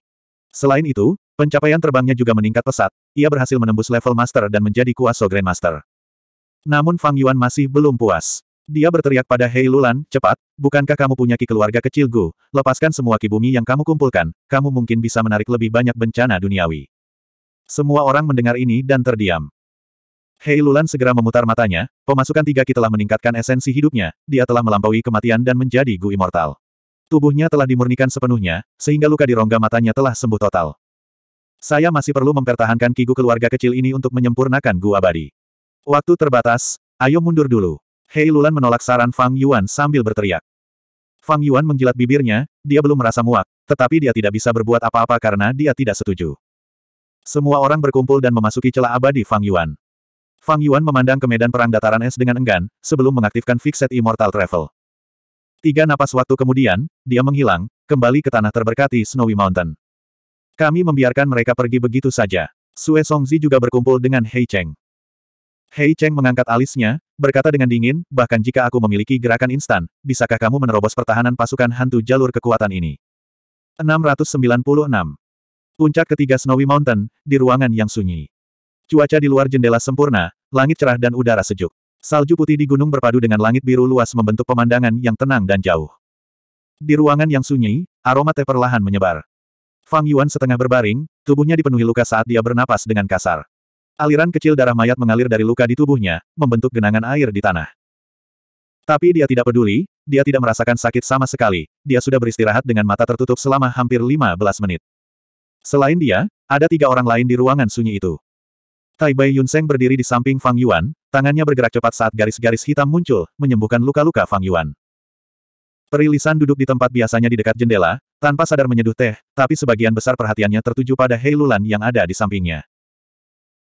Selain itu, pencapaian terbangnya juga meningkat pesat, ia berhasil menembus level Master dan menjadi kuasa Grandmaster. Namun Fang Yuan masih belum puas. Dia berteriak pada Hei Lulan, cepat, bukankah kamu punya ki keluarga kecil Gu, lepaskan semua ki bumi yang kamu kumpulkan, kamu mungkin bisa menarik lebih banyak bencana duniawi. Semua orang mendengar ini dan terdiam. Hei Lulan segera memutar matanya, pemasukan tiga ki telah meningkatkan esensi hidupnya, dia telah melampaui kematian dan menjadi Gu Immortal. Tubuhnya telah dimurnikan sepenuhnya, sehingga luka di rongga matanya telah sembuh total. Saya masih perlu mempertahankan kigu keluarga kecil ini untuk menyempurnakan Gu abadi. Waktu terbatas, ayo mundur dulu. Hei Lulan menolak saran Fang Yuan sambil berteriak. Fang Yuan menjilat bibirnya, dia belum merasa muak, tetapi dia tidak bisa berbuat apa-apa karena dia tidak setuju. Semua orang berkumpul dan memasuki celah abadi Fang Yuan. Fang Yuan memandang ke medan perang dataran es dengan enggan, sebelum mengaktifkan Fixed Immortal Travel. Tiga napas waktu kemudian, dia menghilang, kembali ke tanah terberkati Snowy Mountain. Kami membiarkan mereka pergi begitu saja. Sue Songzi juga berkumpul dengan Hei Cheng. Hei Cheng mengangkat alisnya, berkata dengan dingin, bahkan jika aku memiliki gerakan instan, bisakah kamu menerobos pertahanan pasukan hantu jalur kekuatan ini? 696. Puncak ketiga Snowy Mountain, di ruangan yang sunyi. Cuaca di luar jendela sempurna, langit cerah dan udara sejuk. Salju putih di gunung berpadu dengan langit biru luas membentuk pemandangan yang tenang dan jauh. Di ruangan yang sunyi, aroma teh perlahan menyebar. Fang Yuan setengah berbaring, tubuhnya dipenuhi luka saat dia bernapas dengan kasar. Aliran kecil darah mayat mengalir dari luka di tubuhnya, membentuk genangan air di tanah. Tapi dia tidak peduli, dia tidak merasakan sakit sama sekali, dia sudah beristirahat dengan mata tertutup selama hampir 15 menit. Selain dia, ada tiga orang lain di ruangan sunyi itu. Tai Bai Yunseng berdiri di samping Fang Yuan, tangannya bergerak cepat saat garis-garis hitam muncul, menyembuhkan luka-luka Fang Yuan. Perilisan duduk di tempat biasanya di dekat jendela, tanpa sadar menyeduh teh, tapi sebagian besar perhatiannya tertuju pada Hei Lulan yang ada di sampingnya.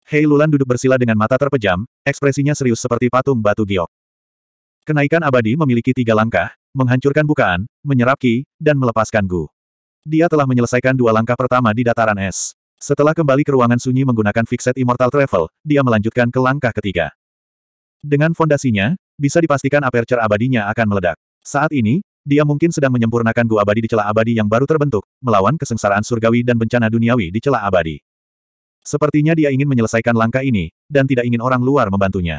Hei Lulan duduk bersila dengan mata terpejam, ekspresinya serius seperti patung batu giok. Kenaikan abadi memiliki tiga langkah, menghancurkan bukaan, menyerap ki, dan melepaskan gu. Dia telah menyelesaikan dua langkah pertama di dataran es. Setelah kembali ke ruangan sunyi menggunakan Fixed Immortal Travel, dia melanjutkan ke langkah ketiga. Dengan fondasinya, bisa dipastikan aperture abadinya akan meledak. Saat ini, dia mungkin sedang menyempurnakan Gu abadi di celah abadi yang baru terbentuk, melawan kesengsaraan surgawi dan bencana duniawi di celah abadi. Sepertinya dia ingin menyelesaikan langkah ini, dan tidak ingin orang luar membantunya.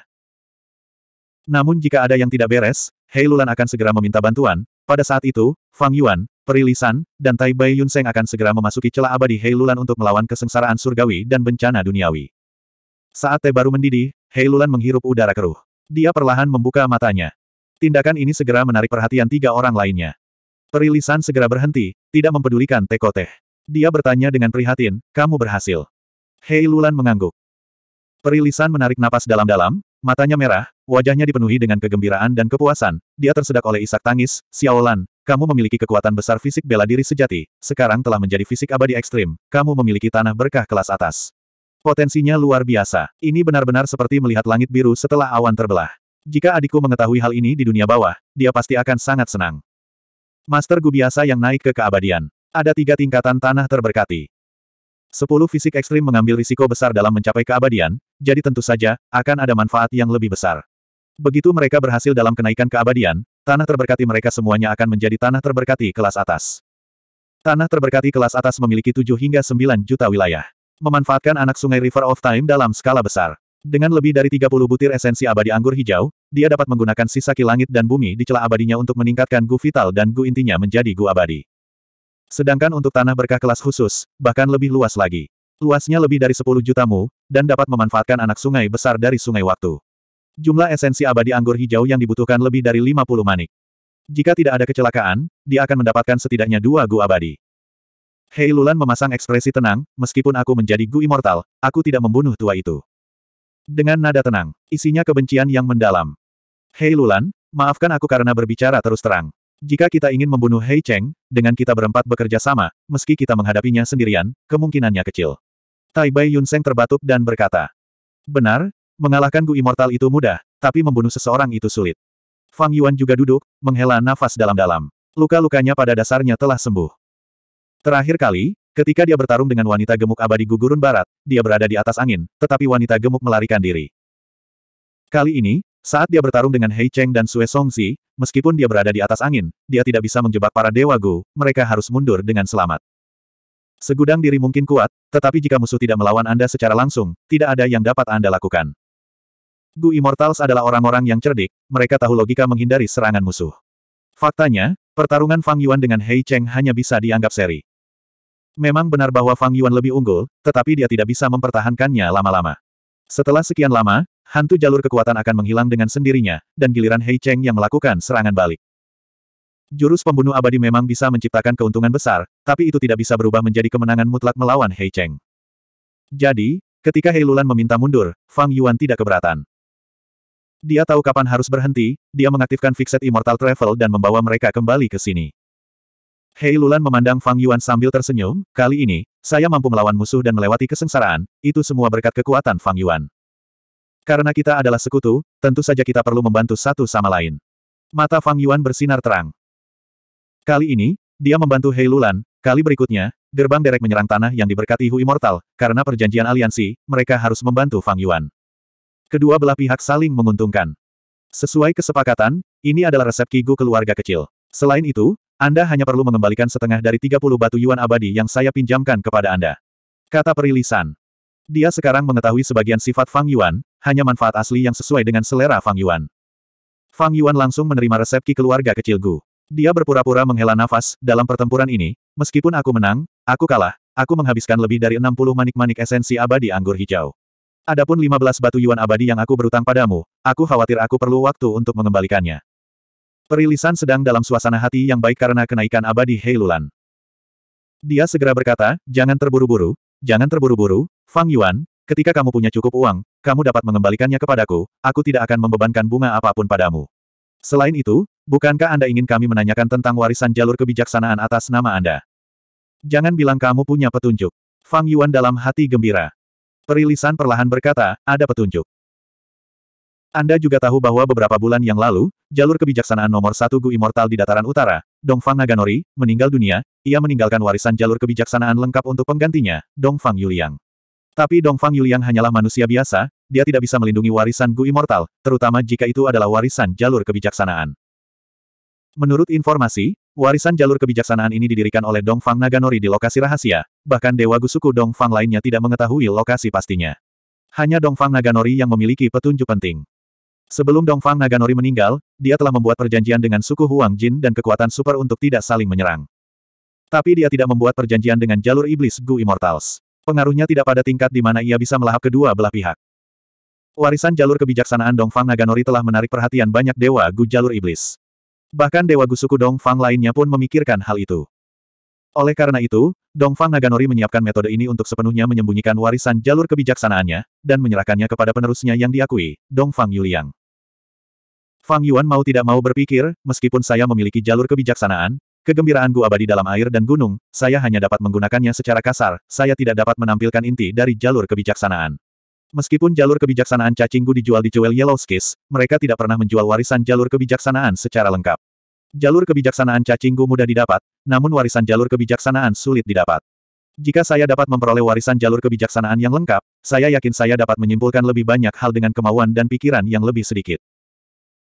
Namun jika ada yang tidak beres, Hei Lulan akan segera meminta bantuan. Pada saat itu, Fang Yuan, Perilisan, dan Tai Bai Yun Seng akan segera memasuki celah abadi Hei Lulan untuk melawan kesengsaraan surgawi dan bencana duniawi. Saat teh baru mendidih, Hei Lulan menghirup udara keruh. Dia perlahan membuka matanya. Tindakan ini segera menarik perhatian tiga orang lainnya. Perilisan segera berhenti, tidak mempedulikan teko teh. Dia bertanya dengan prihatin, kamu berhasil. Hei Lulan mengangguk. Perilisan menarik napas dalam-dalam, matanya merah, wajahnya dipenuhi dengan kegembiraan dan kepuasan, dia tersedak oleh isak tangis, Lan, kamu memiliki kekuatan besar fisik bela diri sejati, sekarang telah menjadi fisik abadi ekstrim, kamu memiliki tanah berkah kelas atas. Potensinya luar biasa. Ini benar-benar seperti melihat langit biru setelah awan terbelah. Jika adikku mengetahui hal ini di dunia bawah, dia pasti akan sangat senang. Master Gu biasa yang naik ke keabadian. Ada tiga tingkatan tanah terberkati. Sepuluh fisik ekstrim mengambil risiko besar dalam mencapai keabadian, jadi tentu saja, akan ada manfaat yang lebih besar. Begitu mereka berhasil dalam kenaikan keabadian, tanah terberkati mereka semuanya akan menjadi tanah terberkati kelas atas. Tanah terberkati kelas atas memiliki 7 hingga 9 juta wilayah. Memanfaatkan anak sungai River of Time dalam skala besar. Dengan lebih dari 30 butir esensi abadi anggur hijau, dia dapat menggunakan sisa kilangit dan bumi di celah abadinya untuk meningkatkan gu vital dan gu intinya menjadi gu abadi. Sedangkan untuk tanah berkah kelas khusus, bahkan lebih luas lagi. Luasnya lebih dari 10 juta mu, dan dapat memanfaatkan anak sungai besar dari sungai waktu. Jumlah esensi abadi anggur hijau yang dibutuhkan lebih dari 50 manik. Jika tidak ada kecelakaan, dia akan mendapatkan setidaknya dua gu abadi. Hei Lulan memasang ekspresi tenang, meskipun aku menjadi gu immortal, aku tidak membunuh tua itu. Dengan nada tenang, isinya kebencian yang mendalam. Hei Lulan, maafkan aku karena berbicara terus terang. Jika kita ingin membunuh Hei Cheng, dengan kita berempat bekerja sama, meski kita menghadapinya sendirian, kemungkinannya kecil. Tai Bai Yun Yunseng terbatuk dan berkata, Benar, mengalahkan Gu Immortal itu mudah, tapi membunuh seseorang itu sulit. Fang Yuan juga duduk, menghela nafas dalam-dalam. Luka-lukanya pada dasarnya telah sembuh. Terakhir kali, ketika dia bertarung dengan wanita gemuk abadi Gugurun Barat, dia berada di atas angin, tetapi wanita gemuk melarikan diri. Kali ini, saat dia bertarung dengan Hei Cheng dan Sue Songzi, meskipun dia berada di atas angin, dia tidak bisa menjebak para Dewa Gu, mereka harus mundur dengan selamat. Segudang diri mungkin kuat, tetapi jika musuh tidak melawan Anda secara langsung, tidak ada yang dapat Anda lakukan. Gu Immortals adalah orang-orang yang cerdik, mereka tahu logika menghindari serangan musuh. Faktanya, pertarungan Fang Yuan dengan Hei Cheng hanya bisa dianggap seri. Memang benar bahwa Fang Yuan lebih unggul, tetapi dia tidak bisa mempertahankannya lama-lama. Setelah sekian lama, hantu jalur kekuatan akan menghilang dengan sendirinya, dan giliran Hei Cheng yang melakukan serangan balik. Jurus pembunuh abadi memang bisa menciptakan keuntungan besar, tapi itu tidak bisa berubah menjadi kemenangan mutlak melawan Hei Cheng. Jadi, ketika Hei Lulan meminta mundur, Fang Yuan tidak keberatan. Dia tahu kapan harus berhenti, dia mengaktifkan Fixed Immortal Travel dan membawa mereka kembali ke sini. Hei Lulan memandang Fang Yuan sambil tersenyum, kali ini, saya mampu melawan musuh dan melewati kesengsaraan, itu semua berkat kekuatan Fang Yuan. Karena kita adalah sekutu, tentu saja kita perlu membantu satu sama lain. Mata Fang Yuan bersinar terang. Kali ini, dia membantu Hei Lulan, kali berikutnya, gerbang derek menyerang tanah yang diberkati Hu Immortal, karena perjanjian aliansi, mereka harus membantu Fang Yuan. Kedua belah pihak saling menguntungkan. Sesuai kesepakatan, ini adalah resep Kigu keluarga kecil. Selain itu, Anda hanya perlu mengembalikan setengah dari 30 batu yuan abadi yang saya pinjamkan kepada Anda. Kata perilisan. Dia sekarang mengetahui sebagian sifat Fang Yuan, hanya manfaat asli yang sesuai dengan selera Fang Yuan. Fang Yuan langsung menerima resep ki keluarga kecil Gu. Dia berpura-pura menghela nafas, dalam pertempuran ini, meskipun aku menang, aku kalah, aku menghabiskan lebih dari 60 manik-manik esensi abadi anggur hijau. Adapun 15 batu yuan abadi yang aku berutang padamu, aku khawatir aku perlu waktu untuk mengembalikannya. Perilisan sedang dalam suasana hati yang baik karena kenaikan abadi Heilulan. Dia segera berkata, jangan terburu-buru, jangan terburu-buru, Fang Yuan, ketika kamu punya cukup uang, kamu dapat mengembalikannya kepadaku, aku tidak akan membebankan bunga apapun padamu. Selain itu, bukankah Anda ingin kami menanyakan tentang warisan jalur kebijaksanaan atas nama Anda? Jangan bilang kamu punya petunjuk. Fang Yuan dalam hati gembira. Perilisan perlahan berkata, ada petunjuk. Anda juga tahu bahwa beberapa bulan yang lalu, jalur kebijaksanaan nomor satu Gu Immortal di dataran utara, Dongfang Naganori, meninggal dunia, ia meninggalkan warisan jalur kebijaksanaan lengkap untuk penggantinya, Dongfang Yuliang. Tapi Dongfang Yuliang hanyalah manusia biasa, dia tidak bisa melindungi warisan Gu Immortal, terutama jika itu adalah warisan jalur kebijaksanaan. Menurut informasi, warisan jalur kebijaksanaan ini didirikan oleh Dongfang Naganori di lokasi rahasia, bahkan Dewa Gusuku Dongfang lainnya tidak mengetahui lokasi pastinya. Hanya Dongfang Naganori yang memiliki petunjuk penting. Sebelum Dongfang Naganori meninggal, dia telah membuat perjanjian dengan suku Huang Jin dan kekuatan super untuk tidak saling menyerang. Tapi dia tidak membuat perjanjian dengan jalur iblis Gu Immortals. Pengaruhnya tidak pada tingkat di mana ia bisa melahap kedua belah pihak. Warisan jalur kebijaksanaan Dongfang Naganori telah menarik perhatian banyak dewa Gu jalur iblis. Bahkan dewa Gu suku Dongfang lainnya pun memikirkan hal itu. Oleh karena itu, Dongfang Naganori menyiapkan metode ini untuk sepenuhnya menyembunyikan warisan jalur kebijaksanaannya, dan menyerahkannya kepada penerusnya yang diakui, Dongfang Yuliang. Fang Yuan mau tidak mau berpikir, meskipun saya memiliki jalur kebijaksanaan, kegembiraan gua abadi dalam air dan gunung, saya hanya dapat menggunakannya secara kasar, saya tidak dapat menampilkan inti dari jalur kebijaksanaan. Meskipun jalur kebijaksanaan cacinggu dijual di Jewel Yellow Skis, mereka tidak pernah menjual warisan jalur kebijaksanaan secara lengkap. Jalur kebijaksanaan cacingku mudah didapat, namun warisan jalur kebijaksanaan sulit didapat. Jika saya dapat memperoleh warisan jalur kebijaksanaan yang lengkap, saya yakin saya dapat menyimpulkan lebih banyak hal dengan kemauan dan pikiran yang lebih sedikit.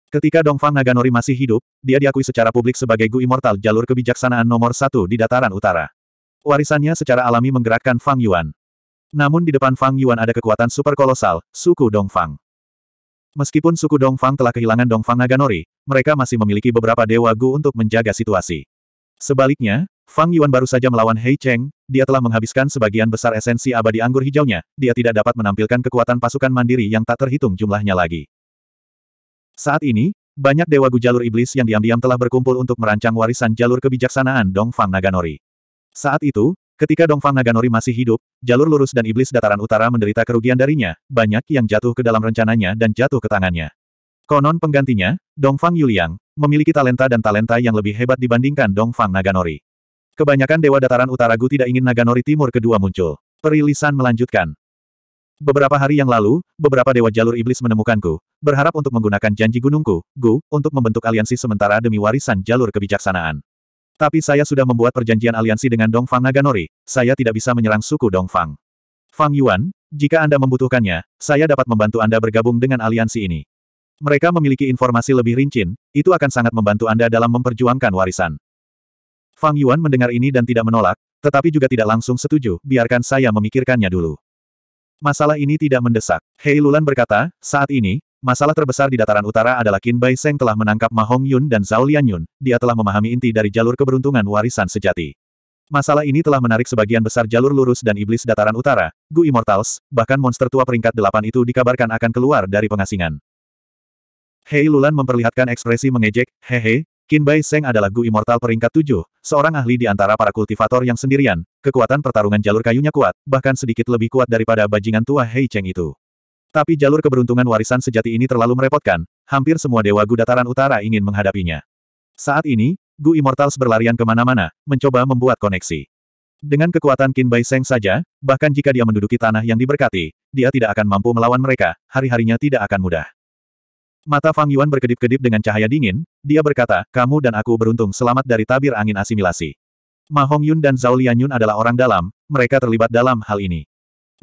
Ketika Dongfang Naganori masih hidup, dia diakui secara publik sebagai Gu Immortal jalur kebijaksanaan nomor satu di dataran utara. Warisannya secara alami menggerakkan Fang Yuan. Namun di depan Fang Yuan ada kekuatan super kolosal, suku Dongfang. Meskipun suku Dongfang telah kehilangan Dongfang Naganori, mereka masih memiliki beberapa dewa Gu untuk menjaga situasi. Sebaliknya, Fang Yuan baru saja melawan Hei Cheng, dia telah menghabiskan sebagian besar esensi abadi anggur hijaunya, dia tidak dapat menampilkan kekuatan pasukan mandiri yang tak terhitung jumlahnya lagi. Saat ini, banyak dewa Gu jalur iblis yang diam-diam telah berkumpul untuk merancang warisan jalur kebijaksanaan Dongfang Naganori. Saat itu, Ketika Dongfang Naganori masih hidup, jalur lurus dan iblis dataran utara menderita kerugian darinya, banyak yang jatuh ke dalam rencananya dan jatuh ke tangannya. Konon penggantinya, Dongfang Yuliang, memiliki talenta dan talenta yang lebih hebat dibandingkan Dongfang Naganori. Kebanyakan dewa dataran utara Gu tidak ingin Naganori Timur kedua muncul. Perilisan melanjutkan. Beberapa hari yang lalu, beberapa dewa jalur iblis menemukanku, berharap untuk menggunakan janji gunungku, Gu, untuk membentuk aliansi sementara demi warisan jalur kebijaksanaan. Tapi saya sudah membuat perjanjian aliansi dengan Dongfang Naganori, saya tidak bisa menyerang suku Dongfang. Fang Yuan, jika Anda membutuhkannya, saya dapat membantu Anda bergabung dengan aliansi ini. Mereka memiliki informasi lebih rinci, itu akan sangat membantu Anda dalam memperjuangkan warisan. Fang Yuan mendengar ini dan tidak menolak, tetapi juga tidak langsung setuju, biarkan saya memikirkannya dulu. Masalah ini tidak mendesak. Hei Lulan berkata, saat ini, Masalah terbesar di dataran utara adalah Qin Bai Seng telah menangkap Ma Hong Yun dan Zhao Lian Yun, dia telah memahami inti dari jalur keberuntungan warisan sejati. Masalah ini telah menarik sebagian besar jalur lurus dan iblis dataran utara, Gu Immortals, bahkan monster tua peringkat delapan itu dikabarkan akan keluar dari pengasingan. Hei Lulan memperlihatkan ekspresi mengejek, hehe, Qin Bai Seng adalah Gu Immortal peringkat tujuh, seorang ahli di antara para kultivator yang sendirian, kekuatan pertarungan jalur kayunya kuat, bahkan sedikit lebih kuat daripada bajingan tua Hei Cheng itu. Tapi jalur keberuntungan warisan sejati ini terlalu merepotkan, hampir semua dewa Gu dataran utara ingin menghadapinya. Saat ini, Gu Immortals berlarian kemana-mana, mencoba membuat koneksi. Dengan kekuatan Qin Bai Seng saja, bahkan jika dia menduduki tanah yang diberkati, dia tidak akan mampu melawan mereka, hari-harinya tidak akan mudah. Mata Fang Yuan berkedip-kedip dengan cahaya dingin, dia berkata, kamu dan aku beruntung selamat dari tabir angin asimilasi. Ma Hong Yun dan Zhao Yun adalah orang dalam, mereka terlibat dalam hal ini.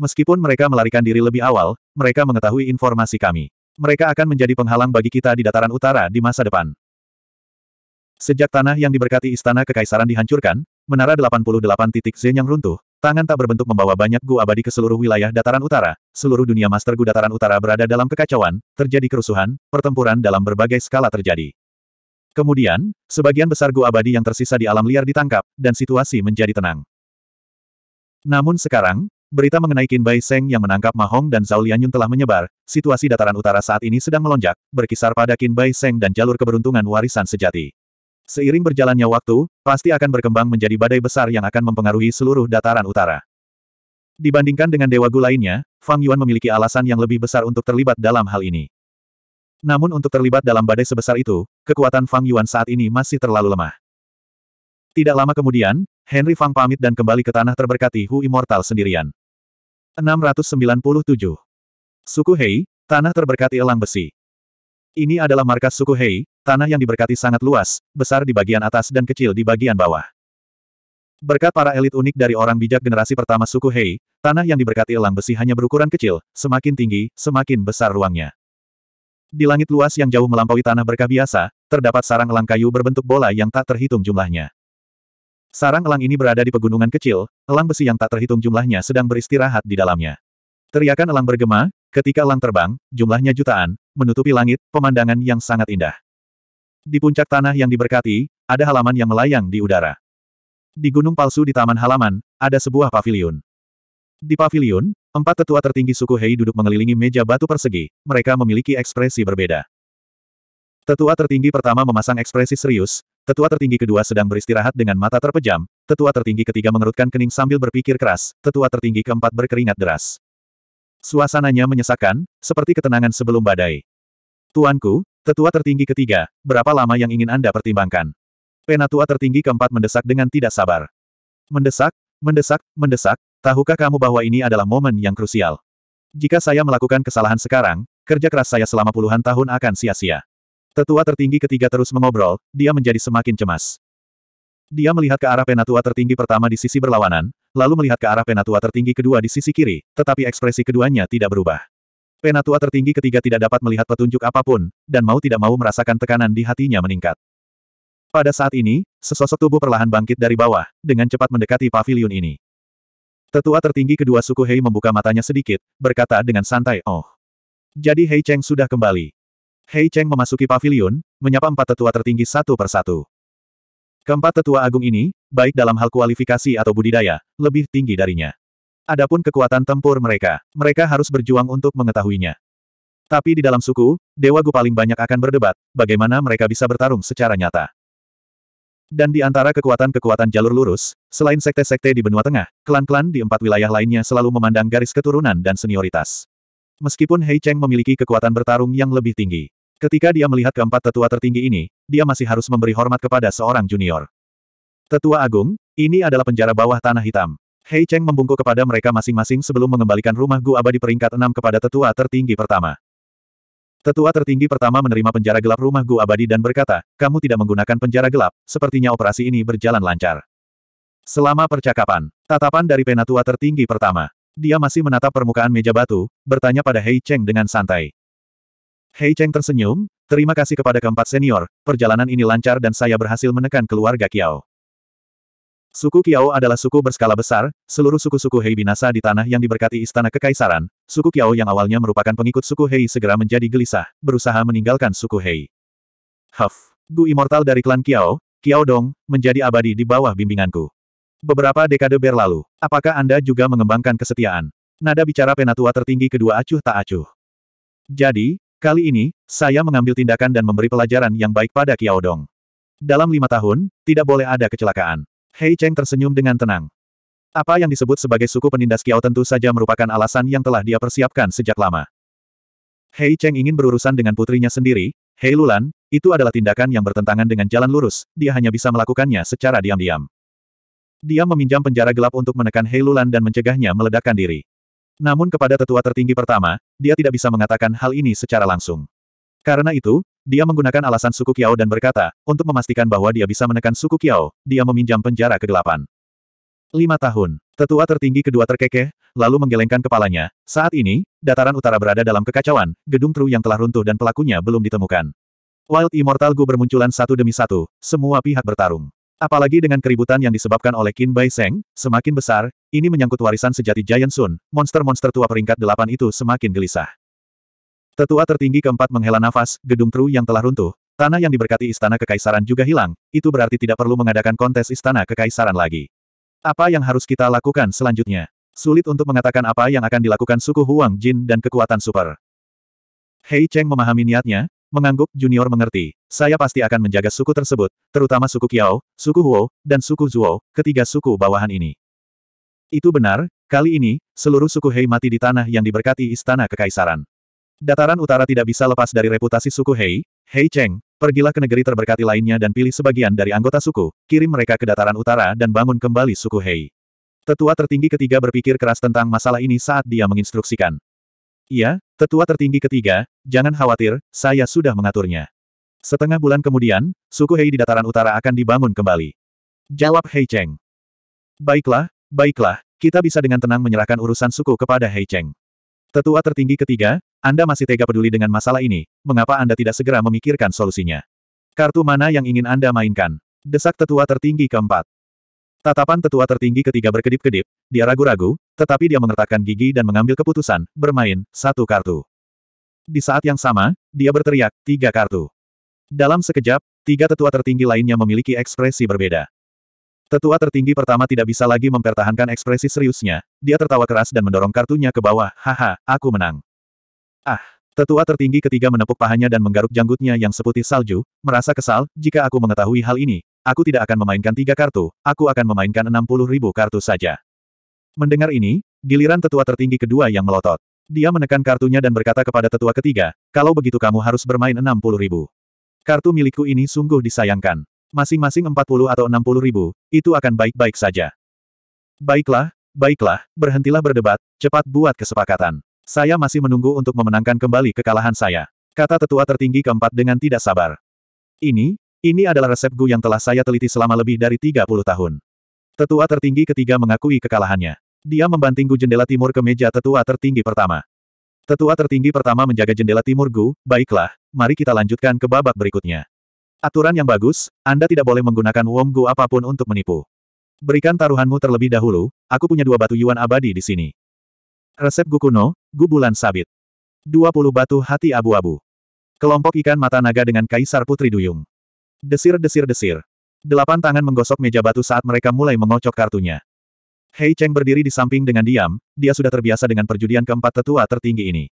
Meskipun mereka melarikan diri lebih awal, mereka mengetahui informasi kami. Mereka akan menjadi penghalang bagi kita di dataran utara di masa depan. Sejak tanah yang diberkati istana kekaisaran dihancurkan, menara 88 titik Zen yang runtuh, tangan tak berbentuk membawa banyak gu abadi ke seluruh wilayah dataran utara, seluruh dunia master gu dataran utara berada dalam kekacauan, terjadi kerusuhan, pertempuran dalam berbagai skala terjadi. Kemudian, sebagian besar gu abadi yang tersisa di alam liar ditangkap, dan situasi menjadi tenang. Namun sekarang, Berita mengenai Qin Bai Seng yang menangkap Ma Hong dan Zhao Lianyun telah menyebar, situasi dataran utara saat ini sedang melonjak, berkisar pada Qin Bai Seng dan jalur keberuntungan warisan sejati. Seiring berjalannya waktu, pasti akan berkembang menjadi badai besar yang akan mempengaruhi seluruh dataran utara. Dibandingkan dengan Dewa Gu lainnya, Fang Yuan memiliki alasan yang lebih besar untuk terlibat dalam hal ini. Namun untuk terlibat dalam badai sebesar itu, kekuatan Fang Yuan saat ini masih terlalu lemah. Tidak lama kemudian, Henry Fang pamit dan kembali ke tanah terberkati Hu Immortal sendirian. 697. Suku Hei, tanah terberkati elang besi. Ini adalah markas suku Hei, tanah yang diberkati sangat luas, besar di bagian atas dan kecil di bagian bawah. Berkat para elit unik dari orang bijak generasi pertama suku Hei, tanah yang diberkati elang besi hanya berukuran kecil, semakin tinggi, semakin besar ruangnya. Di langit luas yang jauh melampaui tanah berkah biasa, terdapat sarang elang kayu berbentuk bola yang tak terhitung jumlahnya. Sarang elang ini berada di pegunungan kecil, elang besi yang tak terhitung jumlahnya sedang beristirahat di dalamnya. Teriakan elang bergema, ketika elang terbang, jumlahnya jutaan, menutupi langit, pemandangan yang sangat indah. Di puncak tanah yang diberkati, ada halaman yang melayang di udara. Di gunung palsu di taman halaman, ada sebuah pavilion. Di pavilion, empat tetua tertinggi suku Hei duduk mengelilingi meja batu persegi, mereka memiliki ekspresi berbeda. Tetua tertinggi pertama memasang ekspresi serius, tetua tertinggi kedua sedang beristirahat dengan mata terpejam, tetua tertinggi ketiga mengerutkan kening sambil berpikir keras, tetua tertinggi keempat berkeringat deras. Suasananya menyesakkan, seperti ketenangan sebelum badai. Tuanku, tetua tertinggi ketiga, berapa lama yang ingin Anda pertimbangkan? Penatua tertinggi keempat mendesak dengan tidak sabar. Mendesak, mendesak, mendesak, tahukah kamu bahwa ini adalah momen yang krusial? Jika saya melakukan kesalahan sekarang, kerja keras saya selama puluhan tahun akan sia-sia. Tetua tertinggi ketiga terus mengobrol, dia menjadi semakin cemas. Dia melihat ke arah penatua tertinggi pertama di sisi berlawanan, lalu melihat ke arah penatua tertinggi kedua di sisi kiri, tetapi ekspresi keduanya tidak berubah. Penatua tertinggi ketiga tidak dapat melihat petunjuk apapun, dan mau tidak mau merasakan tekanan di hatinya meningkat. Pada saat ini, sesosok tubuh perlahan bangkit dari bawah, dengan cepat mendekati pavilion ini. Tetua tertinggi kedua suku Hei membuka matanya sedikit, berkata dengan santai, Oh. Jadi Hei Cheng sudah kembali. Hei Cheng memasuki pavilion, menyapa empat tetua tertinggi satu persatu. Keempat tetua agung ini, baik dalam hal kualifikasi atau budidaya, lebih tinggi darinya. Adapun kekuatan tempur mereka, mereka harus berjuang untuk mengetahuinya. Tapi di dalam suku, Dewa Gu paling banyak akan berdebat, bagaimana mereka bisa bertarung secara nyata. Dan di antara kekuatan-kekuatan jalur lurus, selain sekte-sekte di benua tengah, klan-klan di empat wilayah lainnya selalu memandang garis keturunan dan senioritas. Meskipun Hei Cheng memiliki kekuatan bertarung yang lebih tinggi, Ketika dia melihat keempat tetua tertinggi ini, dia masih harus memberi hormat kepada seorang junior. Tetua Agung, ini adalah penjara bawah tanah hitam. Hei Cheng membungkuk kepada mereka masing-masing sebelum mengembalikan rumah Gu abadi peringkat enam kepada tetua tertinggi pertama. Tetua tertinggi pertama menerima penjara gelap rumah Gu abadi dan berkata, kamu tidak menggunakan penjara gelap, sepertinya operasi ini berjalan lancar. Selama percakapan, tatapan dari penatua tertinggi pertama, dia masih menatap permukaan meja batu, bertanya pada Hei Cheng dengan santai. Hei Cheng tersenyum, terima kasih kepada keempat senior, perjalanan ini lancar dan saya berhasil menekan keluarga Kiao. Suku Kiao adalah suku berskala besar, seluruh suku-suku Hei binasa di tanah yang diberkati istana kekaisaran, suku Kiao yang awalnya merupakan pengikut suku Hei segera menjadi gelisah, berusaha meninggalkan suku Hei. Huff, Gu Immortal dari klan Kiao, Kiao Dong, menjadi abadi di bawah bimbinganku. Beberapa dekade berlalu, apakah Anda juga mengembangkan kesetiaan? Nada bicara penatua tertinggi kedua acuh tak acuh. Jadi, Kali ini, saya mengambil tindakan dan memberi pelajaran yang baik pada Kiaodong. Dalam lima tahun, tidak boleh ada kecelakaan. Hei Cheng tersenyum dengan tenang. Apa yang disebut sebagai suku penindas Kiao tentu saja merupakan alasan yang telah dia persiapkan sejak lama. Hei Cheng ingin berurusan dengan putrinya sendiri, Hei Lulan, itu adalah tindakan yang bertentangan dengan jalan lurus, dia hanya bisa melakukannya secara diam-diam. Dia meminjam penjara gelap untuk menekan Hei Lulan dan mencegahnya meledakkan diri. Namun kepada tetua tertinggi pertama, dia tidak bisa mengatakan hal ini secara langsung. Karena itu, dia menggunakan alasan suku Kiao dan berkata, untuk memastikan bahwa dia bisa menekan suku Kiao, dia meminjam penjara kegelapan. Lima tahun, tetua tertinggi kedua terkekeh, lalu menggelengkan kepalanya. Saat ini, dataran utara berada dalam kekacauan, gedung tru yang telah runtuh dan pelakunya belum ditemukan. Wild Immortal Gu bermunculan satu demi satu, semua pihak bertarung. Apalagi dengan keributan yang disebabkan oleh Qin Bai Seng, semakin besar, ini menyangkut warisan sejati Giant Sun, monster-monster tua peringkat delapan itu semakin gelisah. Tetua tertinggi keempat menghela nafas, gedung Tru yang telah runtuh, tanah yang diberkati istana kekaisaran juga hilang, itu berarti tidak perlu mengadakan kontes istana kekaisaran lagi. Apa yang harus kita lakukan selanjutnya? Sulit untuk mengatakan apa yang akan dilakukan suku Huang Jin dan kekuatan super. Hei Cheng memahami niatnya, Mengangguk, Junior mengerti. Saya pasti akan menjaga suku tersebut, terutama suku Kiao, suku Huo, dan suku Zhuo, ketiga suku bawahan ini. Itu benar, kali ini, seluruh suku Hei mati di tanah yang diberkati Istana Kekaisaran. Dataran utara tidak bisa lepas dari reputasi suku Hei, Hei Cheng, pergilah ke negeri terberkati lainnya dan pilih sebagian dari anggota suku, kirim mereka ke dataran utara dan bangun kembali suku Hei. Tetua tertinggi ketiga berpikir keras tentang masalah ini saat dia menginstruksikan. Iya, Tetua tertinggi ketiga, jangan khawatir, saya sudah mengaturnya. Setengah bulan kemudian, suku Hei di dataran utara akan dibangun kembali. Jawab Hei Cheng. Baiklah, baiklah, kita bisa dengan tenang menyerahkan urusan suku kepada Hei Cheng. Tetua tertinggi ketiga, Anda masih tega peduli dengan masalah ini, mengapa Anda tidak segera memikirkan solusinya? Kartu mana yang ingin Anda mainkan? Desak tetua tertinggi keempat. Tatapan tetua tertinggi ketiga berkedip-kedip, dia ragu-ragu, tetapi dia mengertakkan gigi dan mengambil keputusan, bermain, satu kartu. Di saat yang sama, dia berteriak, tiga kartu. Dalam sekejap, tiga tetua tertinggi lainnya memiliki ekspresi berbeda. Tetua tertinggi pertama tidak bisa lagi mempertahankan ekspresi seriusnya, dia tertawa keras dan mendorong kartunya ke bawah, haha, aku menang. Ah, tetua tertinggi ketiga menepuk pahanya dan menggaruk janggutnya yang seputih salju, merasa kesal, jika aku mengetahui hal ini, Aku tidak akan memainkan tiga kartu, aku akan memainkan enam puluh ribu kartu saja. Mendengar ini, giliran tetua tertinggi kedua yang melotot. Dia menekan kartunya dan berkata kepada tetua ketiga, kalau begitu kamu harus bermain enam puluh ribu. Kartu milikku ini sungguh disayangkan. Masing-masing empat puluh atau enam puluh ribu, itu akan baik-baik saja. Baiklah, baiklah, berhentilah berdebat, cepat buat kesepakatan. Saya masih menunggu untuk memenangkan kembali kekalahan saya. Kata tetua tertinggi keempat dengan tidak sabar. Ini, ini adalah resep Gu yang telah saya teliti selama lebih dari 30 tahun. Tetua tertinggi ketiga mengakui kekalahannya. Dia membanting Gu jendela timur ke meja tetua tertinggi pertama. Tetua tertinggi pertama menjaga jendela timur Gu, baiklah, mari kita lanjutkan ke babak berikutnya. Aturan yang bagus, Anda tidak boleh menggunakan wong Gu apapun untuk menipu. Berikan taruhanmu terlebih dahulu, aku punya dua batu yuan abadi di sini. Resep Gu kuno, Gu bulan sabit. 20 batu hati abu-abu. Kelompok ikan mata naga dengan Kaisar Putri Duyung. Desir-desir-desir. Delapan tangan menggosok meja batu saat mereka mulai mengocok kartunya. Hei Cheng berdiri di samping dengan diam, dia sudah terbiasa dengan perjudian keempat tetua tertinggi ini.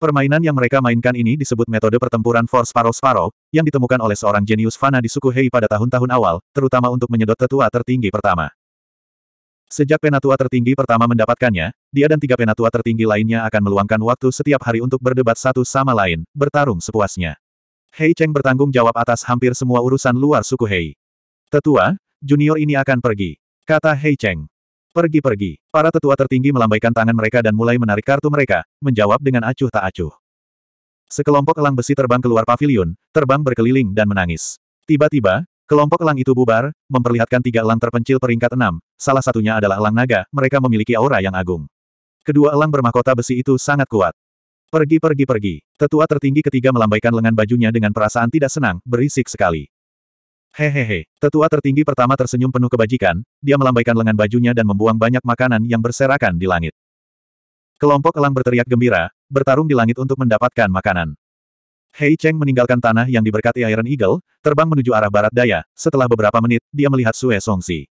Permainan yang mereka mainkan ini disebut metode pertempuran Force Sparrow Sparrow, yang ditemukan oleh seorang jenius fana di suku Hei pada tahun-tahun awal, terutama untuk menyedot tetua tertinggi pertama. Sejak penatua tertinggi pertama mendapatkannya, dia dan tiga penatua tertinggi lainnya akan meluangkan waktu setiap hari untuk berdebat satu sama lain, bertarung sepuasnya. Hei Cheng bertanggung jawab atas hampir semua urusan luar suku Hei. Tetua, junior ini akan pergi. Kata Hei Cheng. Pergi-pergi. Para tetua tertinggi melambaikan tangan mereka dan mulai menarik kartu mereka, menjawab dengan acuh tak acuh. Sekelompok elang besi terbang keluar pavilion, terbang berkeliling dan menangis. Tiba-tiba, kelompok elang itu bubar, memperlihatkan tiga elang terpencil peringkat enam, salah satunya adalah elang naga, mereka memiliki aura yang agung. Kedua elang bermahkota besi itu sangat kuat. Pergi pergi pergi. Tetua tertinggi ketiga melambaikan lengan bajunya dengan perasaan tidak senang, berisik sekali. Hehehe, tetua tertinggi pertama tersenyum penuh kebajikan, dia melambaikan lengan bajunya dan membuang banyak makanan yang berserakan di langit. Kelompok elang berteriak gembira, bertarung di langit untuk mendapatkan makanan. Hei Cheng meninggalkan tanah yang diberkati Iron Eagle, terbang menuju arah barat daya, setelah beberapa menit, dia melihat Sue Songsi.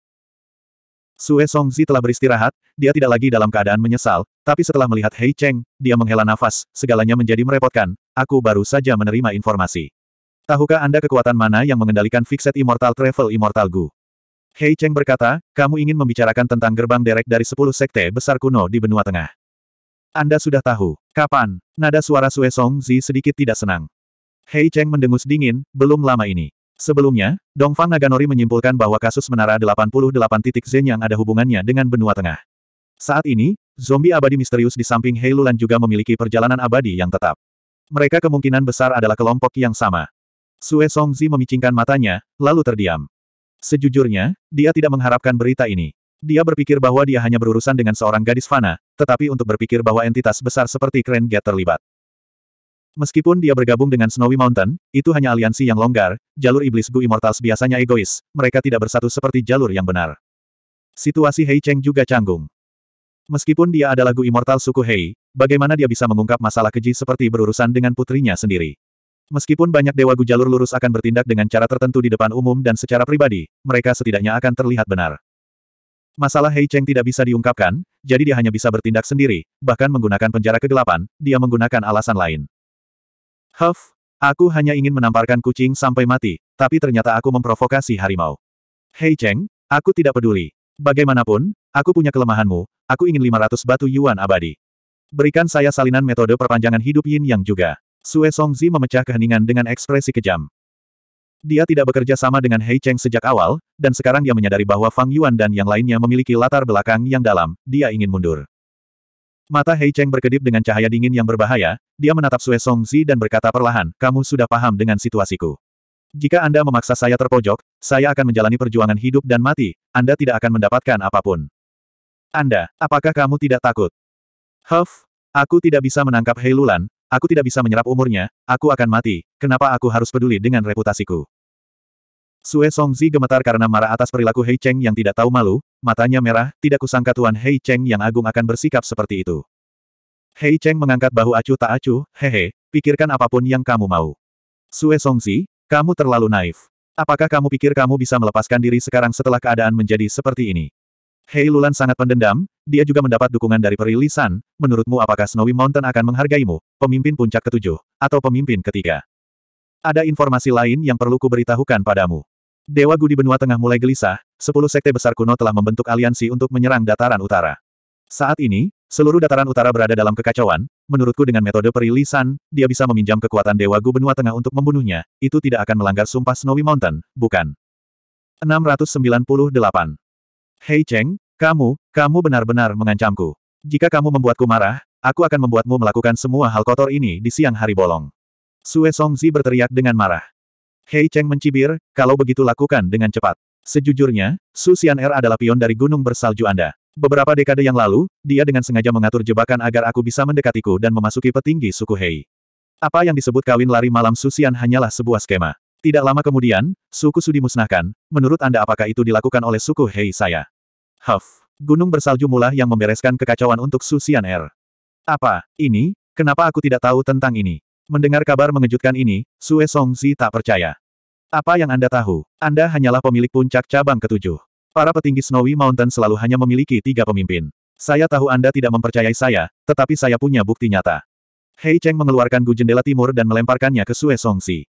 Sue Songzi telah beristirahat, dia tidak lagi dalam keadaan menyesal, tapi setelah melihat Hei Cheng, dia menghela nafas, segalanya menjadi merepotkan, aku baru saja menerima informasi. Tahukah Anda kekuatan mana yang mengendalikan Fixed Immortal Travel Immortal Gu? Hei Cheng berkata, kamu ingin membicarakan tentang gerbang derek dari sepuluh sekte besar kuno di benua tengah. Anda sudah tahu. Kapan? Nada suara Sue Songzi sedikit tidak senang. Hei Cheng mendengus dingin, belum lama ini. Sebelumnya, Dongfang Naganori menyimpulkan bahwa kasus Menara 88 titik Zen yang ada hubungannya dengan benua tengah. Saat ini, zombie abadi misterius di samping Heilulan juga memiliki perjalanan abadi yang tetap. Mereka kemungkinan besar adalah kelompok yang sama. Sue Songzi memicingkan matanya, lalu terdiam. Sejujurnya, dia tidak mengharapkan berita ini. Dia berpikir bahwa dia hanya berurusan dengan seorang gadis fana, tetapi untuk berpikir bahwa entitas besar seperti Keren Gate terlibat. Meskipun dia bergabung dengan Snowy Mountain, itu hanya aliansi yang longgar, jalur iblis Gu Immortals biasanya egois, mereka tidak bersatu seperti jalur yang benar. Situasi Hei Cheng juga canggung. Meskipun dia adalah Gu Immortal suku Hei, bagaimana dia bisa mengungkap masalah keji seperti berurusan dengan putrinya sendiri? Meskipun banyak dewa Gu jalur lurus akan bertindak dengan cara tertentu di depan umum dan secara pribadi, mereka setidaknya akan terlihat benar. Masalah Hei Cheng tidak bisa diungkapkan, jadi dia hanya bisa bertindak sendiri, bahkan menggunakan penjara kegelapan, dia menggunakan alasan lain. Huff, aku hanya ingin menamparkan kucing sampai mati, tapi ternyata aku memprovokasi harimau. Hei Cheng, aku tidak peduli. Bagaimanapun, aku punya kelemahanmu, aku ingin 500 batu yuan abadi. Berikan saya salinan metode perpanjangan hidup yin yang juga. Sue Songzi memecah keheningan dengan ekspresi kejam. Dia tidak bekerja sama dengan Hei Cheng sejak awal, dan sekarang dia menyadari bahwa Fang Yuan dan yang lainnya memiliki latar belakang yang dalam, dia ingin mundur. Mata Hei Cheng berkedip dengan cahaya dingin yang berbahaya, dia menatap Sue Songzi dan berkata perlahan, kamu sudah paham dengan situasiku. Jika Anda memaksa saya terpojok, saya akan menjalani perjuangan hidup dan mati, Anda tidak akan mendapatkan apapun. Anda, apakah kamu tidak takut? Huff, aku tidak bisa menangkap Hei Lulan, aku tidak bisa menyerap umurnya, aku akan mati, kenapa aku harus peduli dengan reputasiku? Sue Songzi gemetar karena marah atas perilaku Hei Cheng yang tidak tahu malu, matanya merah, tidak kusangka Tuan Hei Cheng yang agung akan bersikap seperti itu. Hei Cheng mengangkat bahu acuh tak acuh, hehe, pikirkan apapun yang kamu mau. Sue Songzi, kamu terlalu naif. Apakah kamu pikir kamu bisa melepaskan diri sekarang setelah keadaan menjadi seperti ini? Hei Lulan sangat pendendam, dia juga mendapat dukungan dari Peri Lisan, menurutmu apakah Snowy Mountain akan menghargaimu, pemimpin puncak ketujuh, atau pemimpin ketiga? Ada informasi lain yang perlu kuberitahukan padamu. Dewa Gudi Benua Tengah mulai gelisah, sepuluh sekte besar kuno telah membentuk aliansi untuk menyerang dataran utara. Saat ini, seluruh dataran utara berada dalam kekacauan, menurutku dengan metode perilisan, dia bisa meminjam kekuatan Dewa Gu Benua Tengah untuk membunuhnya, itu tidak akan melanggar sumpah Snowy Mountain, bukan? 698. Hei Cheng, kamu, kamu benar-benar mengancamku. Jika kamu membuatku marah, aku akan membuatmu melakukan semua hal kotor ini di siang hari bolong. Sue Songzi berteriak dengan marah. Hei Cheng mencibir, kalau begitu lakukan dengan cepat. Sejujurnya, Su Xian Er adalah pion dari gunung bersalju Anda. Beberapa dekade yang lalu, dia dengan sengaja mengatur jebakan agar aku bisa mendekatiku dan memasuki petinggi suku Hei. Apa yang disebut kawin lari malam Su Xian hanyalah sebuah skema. Tidak lama kemudian, suku Su dimusnahkan, menurut Anda apakah itu dilakukan oleh suku Hei saya? Huff, gunung bersalju mula yang membereskan kekacauan untuk Su Xian Er. Apa, ini, kenapa aku tidak tahu tentang ini? Mendengar kabar mengejutkan ini, Sue Songzi tak percaya. Apa yang Anda tahu? Anda hanyalah pemilik puncak cabang ketujuh. Para petinggi Snowy Mountain selalu hanya memiliki tiga pemimpin. Saya tahu Anda tidak mempercayai saya, tetapi saya punya bukti nyata. Hei Cheng mengeluarkan gu jendela timur dan melemparkannya ke Sue Songzi.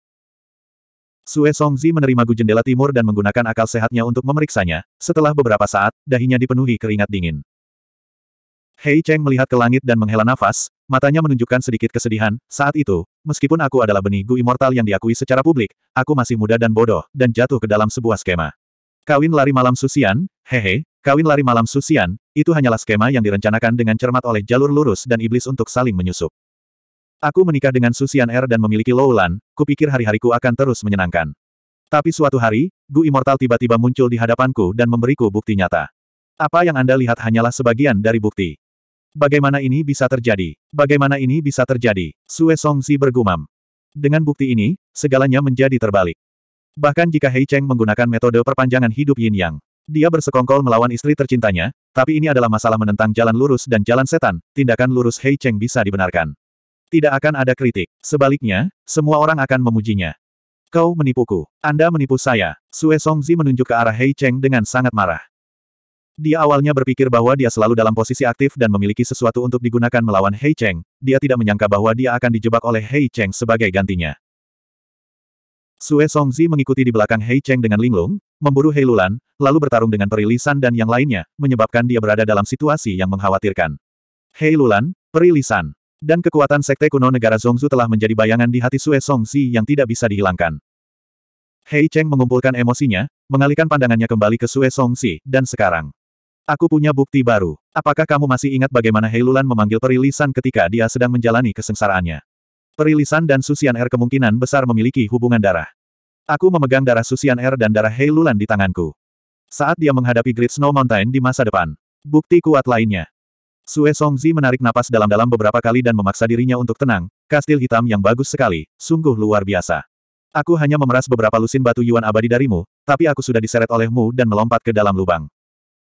Sue Songzi menerima gu jendela timur dan menggunakan akal sehatnya untuk memeriksanya. Setelah beberapa saat, dahinya dipenuhi keringat dingin. Hei Cheng melihat ke langit dan menghela nafas, matanya menunjukkan sedikit kesedihan, saat itu, meskipun aku adalah benih Gu Immortal yang diakui secara publik, aku masih muda dan bodoh, dan jatuh ke dalam sebuah skema. Kawin lari malam Susian, hehe, kawin lari malam Susian, itu hanyalah skema yang direncanakan dengan cermat oleh jalur lurus dan iblis untuk saling menyusup. Aku menikah dengan Susian Er dan memiliki Lowlan, kupikir hari-hariku akan terus menyenangkan. Tapi suatu hari, Gu Immortal tiba-tiba muncul di hadapanku dan memberiku bukti nyata. Apa yang Anda lihat hanyalah sebagian dari bukti. Bagaimana ini bisa terjadi? Bagaimana ini bisa terjadi? Sue Songzi bergumam. Dengan bukti ini, segalanya menjadi terbalik. Bahkan jika Hei Cheng menggunakan metode perpanjangan hidup yin yang, dia bersekongkol melawan istri tercintanya, tapi ini adalah masalah menentang jalan lurus dan jalan setan, tindakan lurus Hei Cheng bisa dibenarkan. Tidak akan ada kritik. Sebaliknya, semua orang akan memujinya. Kau menipuku. Anda menipu saya. Sue Songzi menunjuk ke arah Hei Cheng dengan sangat marah. Dia awalnya berpikir bahwa dia selalu dalam posisi aktif dan memiliki sesuatu untuk digunakan melawan Hei Cheng, dia tidak menyangka bahwa dia akan dijebak oleh Hei Cheng sebagai gantinya. Sue Songzi mengikuti di belakang Hei Cheng dengan linglung, memburu Hei Lulan, lalu bertarung dengan Peri dan yang lainnya, menyebabkan dia berada dalam situasi yang mengkhawatirkan. Hei Lulan, Peri dan kekuatan Sekte Kuno Negara Zongzu telah menjadi bayangan di hati Sue Songzi yang tidak bisa dihilangkan. Hei Cheng mengumpulkan emosinya, mengalihkan pandangannya kembali ke Sue Songzi, dan sekarang. Aku punya bukti baru. Apakah kamu masih ingat bagaimana Heilulan memanggil perilisan ketika dia sedang menjalani kesengsaraannya? Perilisan dan Susian R er kemungkinan besar memiliki hubungan darah. Aku memegang darah Susian R er dan darah Heilulan di tanganku. Saat dia menghadapi Great Snow Mountain di masa depan. Bukti kuat lainnya. Sue Songzi menarik napas dalam-dalam beberapa kali dan memaksa dirinya untuk tenang, kastil hitam yang bagus sekali, sungguh luar biasa. Aku hanya memeras beberapa lusin batu yuan abadi darimu, tapi aku sudah diseret olehmu dan melompat ke dalam lubang.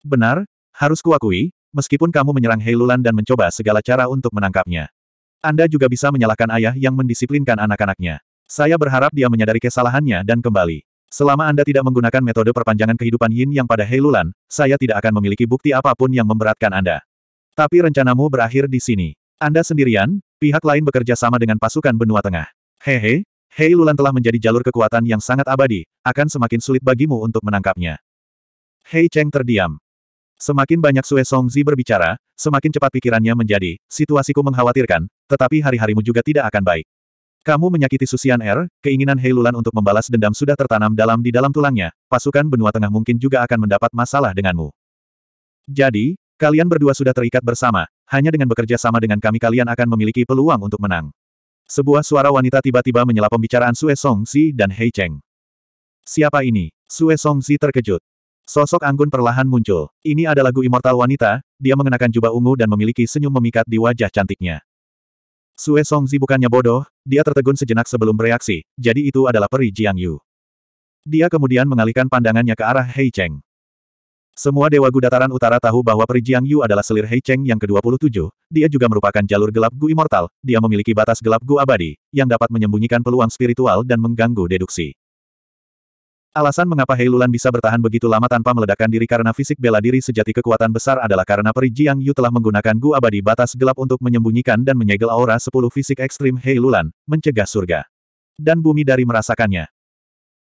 Benar, harus kuakui, meskipun kamu menyerang Heilulan dan mencoba segala cara untuk menangkapnya. Anda juga bisa menyalahkan ayah yang mendisiplinkan anak-anaknya. Saya berharap dia menyadari kesalahannya dan kembali. Selama Anda tidak menggunakan metode perpanjangan kehidupan Yin yang pada Heilulan, saya tidak akan memiliki bukti apapun yang memberatkan Anda. Tapi rencanamu berakhir di sini. Anda sendirian, pihak lain bekerja sama dengan pasukan benua tengah. Hehe, Heilulan telah menjadi jalur kekuatan yang sangat abadi, akan semakin sulit bagimu untuk menangkapnya. Hei Cheng terdiam. Semakin banyak Sue Songzi berbicara, semakin cepat pikirannya menjadi, situasiku mengkhawatirkan, tetapi hari-harimu juga tidak akan baik. Kamu menyakiti Susian Er, keinginan Heilulan untuk membalas dendam sudah tertanam dalam di dalam tulangnya, pasukan benua tengah mungkin juga akan mendapat masalah denganmu. Jadi, kalian berdua sudah terikat bersama, hanya dengan bekerja sama dengan kami kalian akan memiliki peluang untuk menang. Sebuah suara wanita tiba-tiba menyela pembicaraan Sue Songzi dan Hei Cheng. Siapa ini? Sue Songzi terkejut. Sosok anggun perlahan muncul. Ini adalah Gu Immortal wanita, dia mengenakan jubah ungu dan memiliki senyum memikat di wajah cantiknya. Sue Songzi bukannya bodoh, dia tertegun sejenak sebelum bereaksi, jadi itu adalah peri Jiang Yu. Dia kemudian mengalihkan pandangannya ke arah Hei Cheng. Semua Dewa Gu Dataran Utara tahu bahwa peri Jiang Yu adalah selir Hei Cheng yang ke-27, dia juga merupakan jalur gelap Gu Immortal, dia memiliki batas gelap Gu Abadi, yang dapat menyembunyikan peluang spiritual dan mengganggu deduksi. Alasan mengapa Heilulan bisa bertahan begitu lama tanpa meledakkan diri karena fisik bela diri sejati kekuatan besar adalah karena Peri Jiang Yu telah menggunakan Gu Abadi Batas Gelap untuk menyembunyikan dan menyegel aura sepuluh fisik ekstrim Heilulan, mencegah surga. Dan bumi dari merasakannya.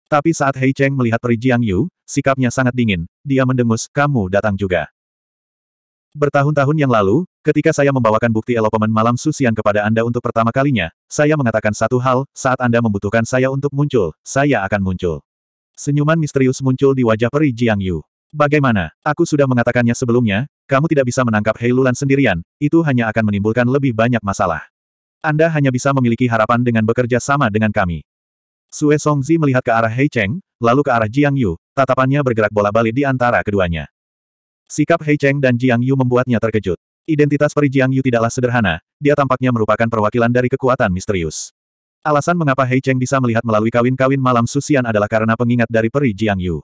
Tapi saat Hei Cheng melihat Peri Jiang Yu, sikapnya sangat dingin, dia mendengus, kamu datang juga. Bertahun-tahun yang lalu, ketika saya membawakan bukti elopemen malam Susian kepada Anda untuk pertama kalinya, saya mengatakan satu hal, saat Anda membutuhkan saya untuk muncul, saya akan muncul. Senyuman misterius muncul di wajah peri Jiang Yu. Bagaimana? Aku sudah mengatakannya sebelumnya, kamu tidak bisa menangkap Hei sendirian, itu hanya akan menimbulkan lebih banyak masalah. Anda hanya bisa memiliki harapan dengan bekerja sama dengan kami. Sue Songzi melihat ke arah Hei Cheng, lalu ke arah Jiang Yu, tatapannya bergerak bola-balik di antara keduanya. Sikap Hei Cheng dan Jiang Yu membuatnya terkejut. Identitas peri Jiang Yu tidaklah sederhana, dia tampaknya merupakan perwakilan dari kekuatan misterius. Alasan mengapa Hei Cheng bisa melihat melalui kawin-kawin malam Susian adalah karena pengingat dari Peri Jiang Yu.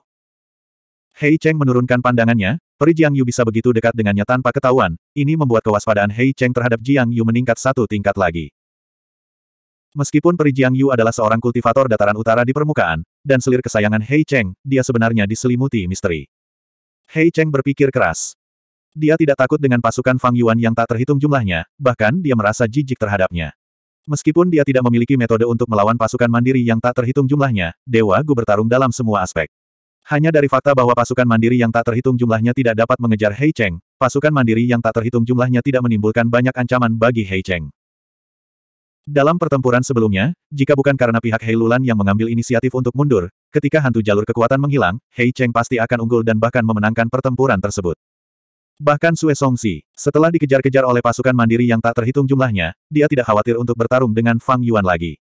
Hei Cheng menurunkan pandangannya, Peri Jiang Yu bisa begitu dekat dengannya tanpa ketahuan, ini membuat kewaspadaan Hei Cheng terhadap Jiang Yu meningkat satu tingkat lagi. Meskipun Peri Jiang Yu adalah seorang kultivator dataran utara di permukaan, dan selir kesayangan Hei Cheng, dia sebenarnya diselimuti misteri. Hei Cheng berpikir keras. Dia tidak takut dengan pasukan Fang Yuan yang tak terhitung jumlahnya, bahkan dia merasa jijik terhadapnya. Meskipun dia tidak memiliki metode untuk melawan pasukan mandiri yang tak terhitung jumlahnya, Dewa Gu bertarung dalam semua aspek. Hanya dari fakta bahwa pasukan mandiri yang tak terhitung jumlahnya tidak dapat mengejar Hei Cheng, pasukan mandiri yang tak terhitung jumlahnya tidak menimbulkan banyak ancaman bagi Hei Cheng. Dalam pertempuran sebelumnya, jika bukan karena pihak Hei Lulan yang mengambil inisiatif untuk mundur, ketika hantu jalur kekuatan menghilang, Hei Cheng pasti akan unggul dan bahkan memenangkan pertempuran tersebut. Bahkan Sue Songsi, setelah dikejar-kejar oleh pasukan mandiri yang tak terhitung jumlahnya, dia tidak khawatir untuk bertarung dengan Fang Yuan lagi.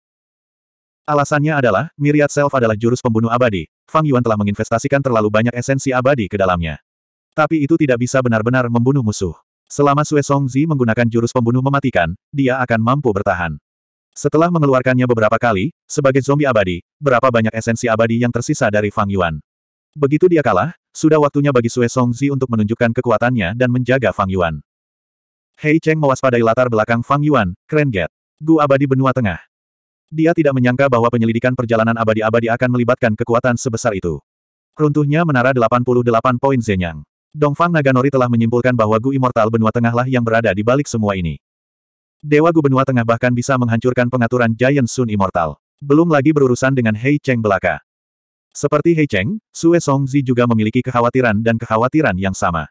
Alasannya adalah, Myriad Self adalah jurus pembunuh abadi, Fang Yuan telah menginvestasikan terlalu banyak esensi abadi ke dalamnya. Tapi itu tidak bisa benar-benar membunuh musuh. Selama Sue Songzi menggunakan jurus pembunuh mematikan, dia akan mampu bertahan. Setelah mengeluarkannya beberapa kali, sebagai zombie abadi, berapa banyak esensi abadi yang tersisa dari Fang Yuan. Begitu dia kalah, sudah waktunya bagi Sue Songzi untuk menunjukkan kekuatannya dan menjaga Fang Yuan. Hei Cheng mewaspadai latar belakang Fang Yuan, Keren Get. Gu abadi benua tengah. Dia tidak menyangka bahwa penyelidikan perjalanan abadi-abadi akan melibatkan kekuatan sebesar itu. Runtuhnya menara 88 poin Zenyang. Dongfang Naganori telah menyimpulkan bahwa Gu Immortal benua tengahlah yang berada di balik semua ini. Dewa Gu benua tengah bahkan bisa menghancurkan pengaturan Giant Sun Immortal. Belum lagi berurusan dengan Hei Cheng belaka. Seperti Hei Cheng, Sue Songzi juga memiliki kekhawatiran dan kekhawatiran yang sama.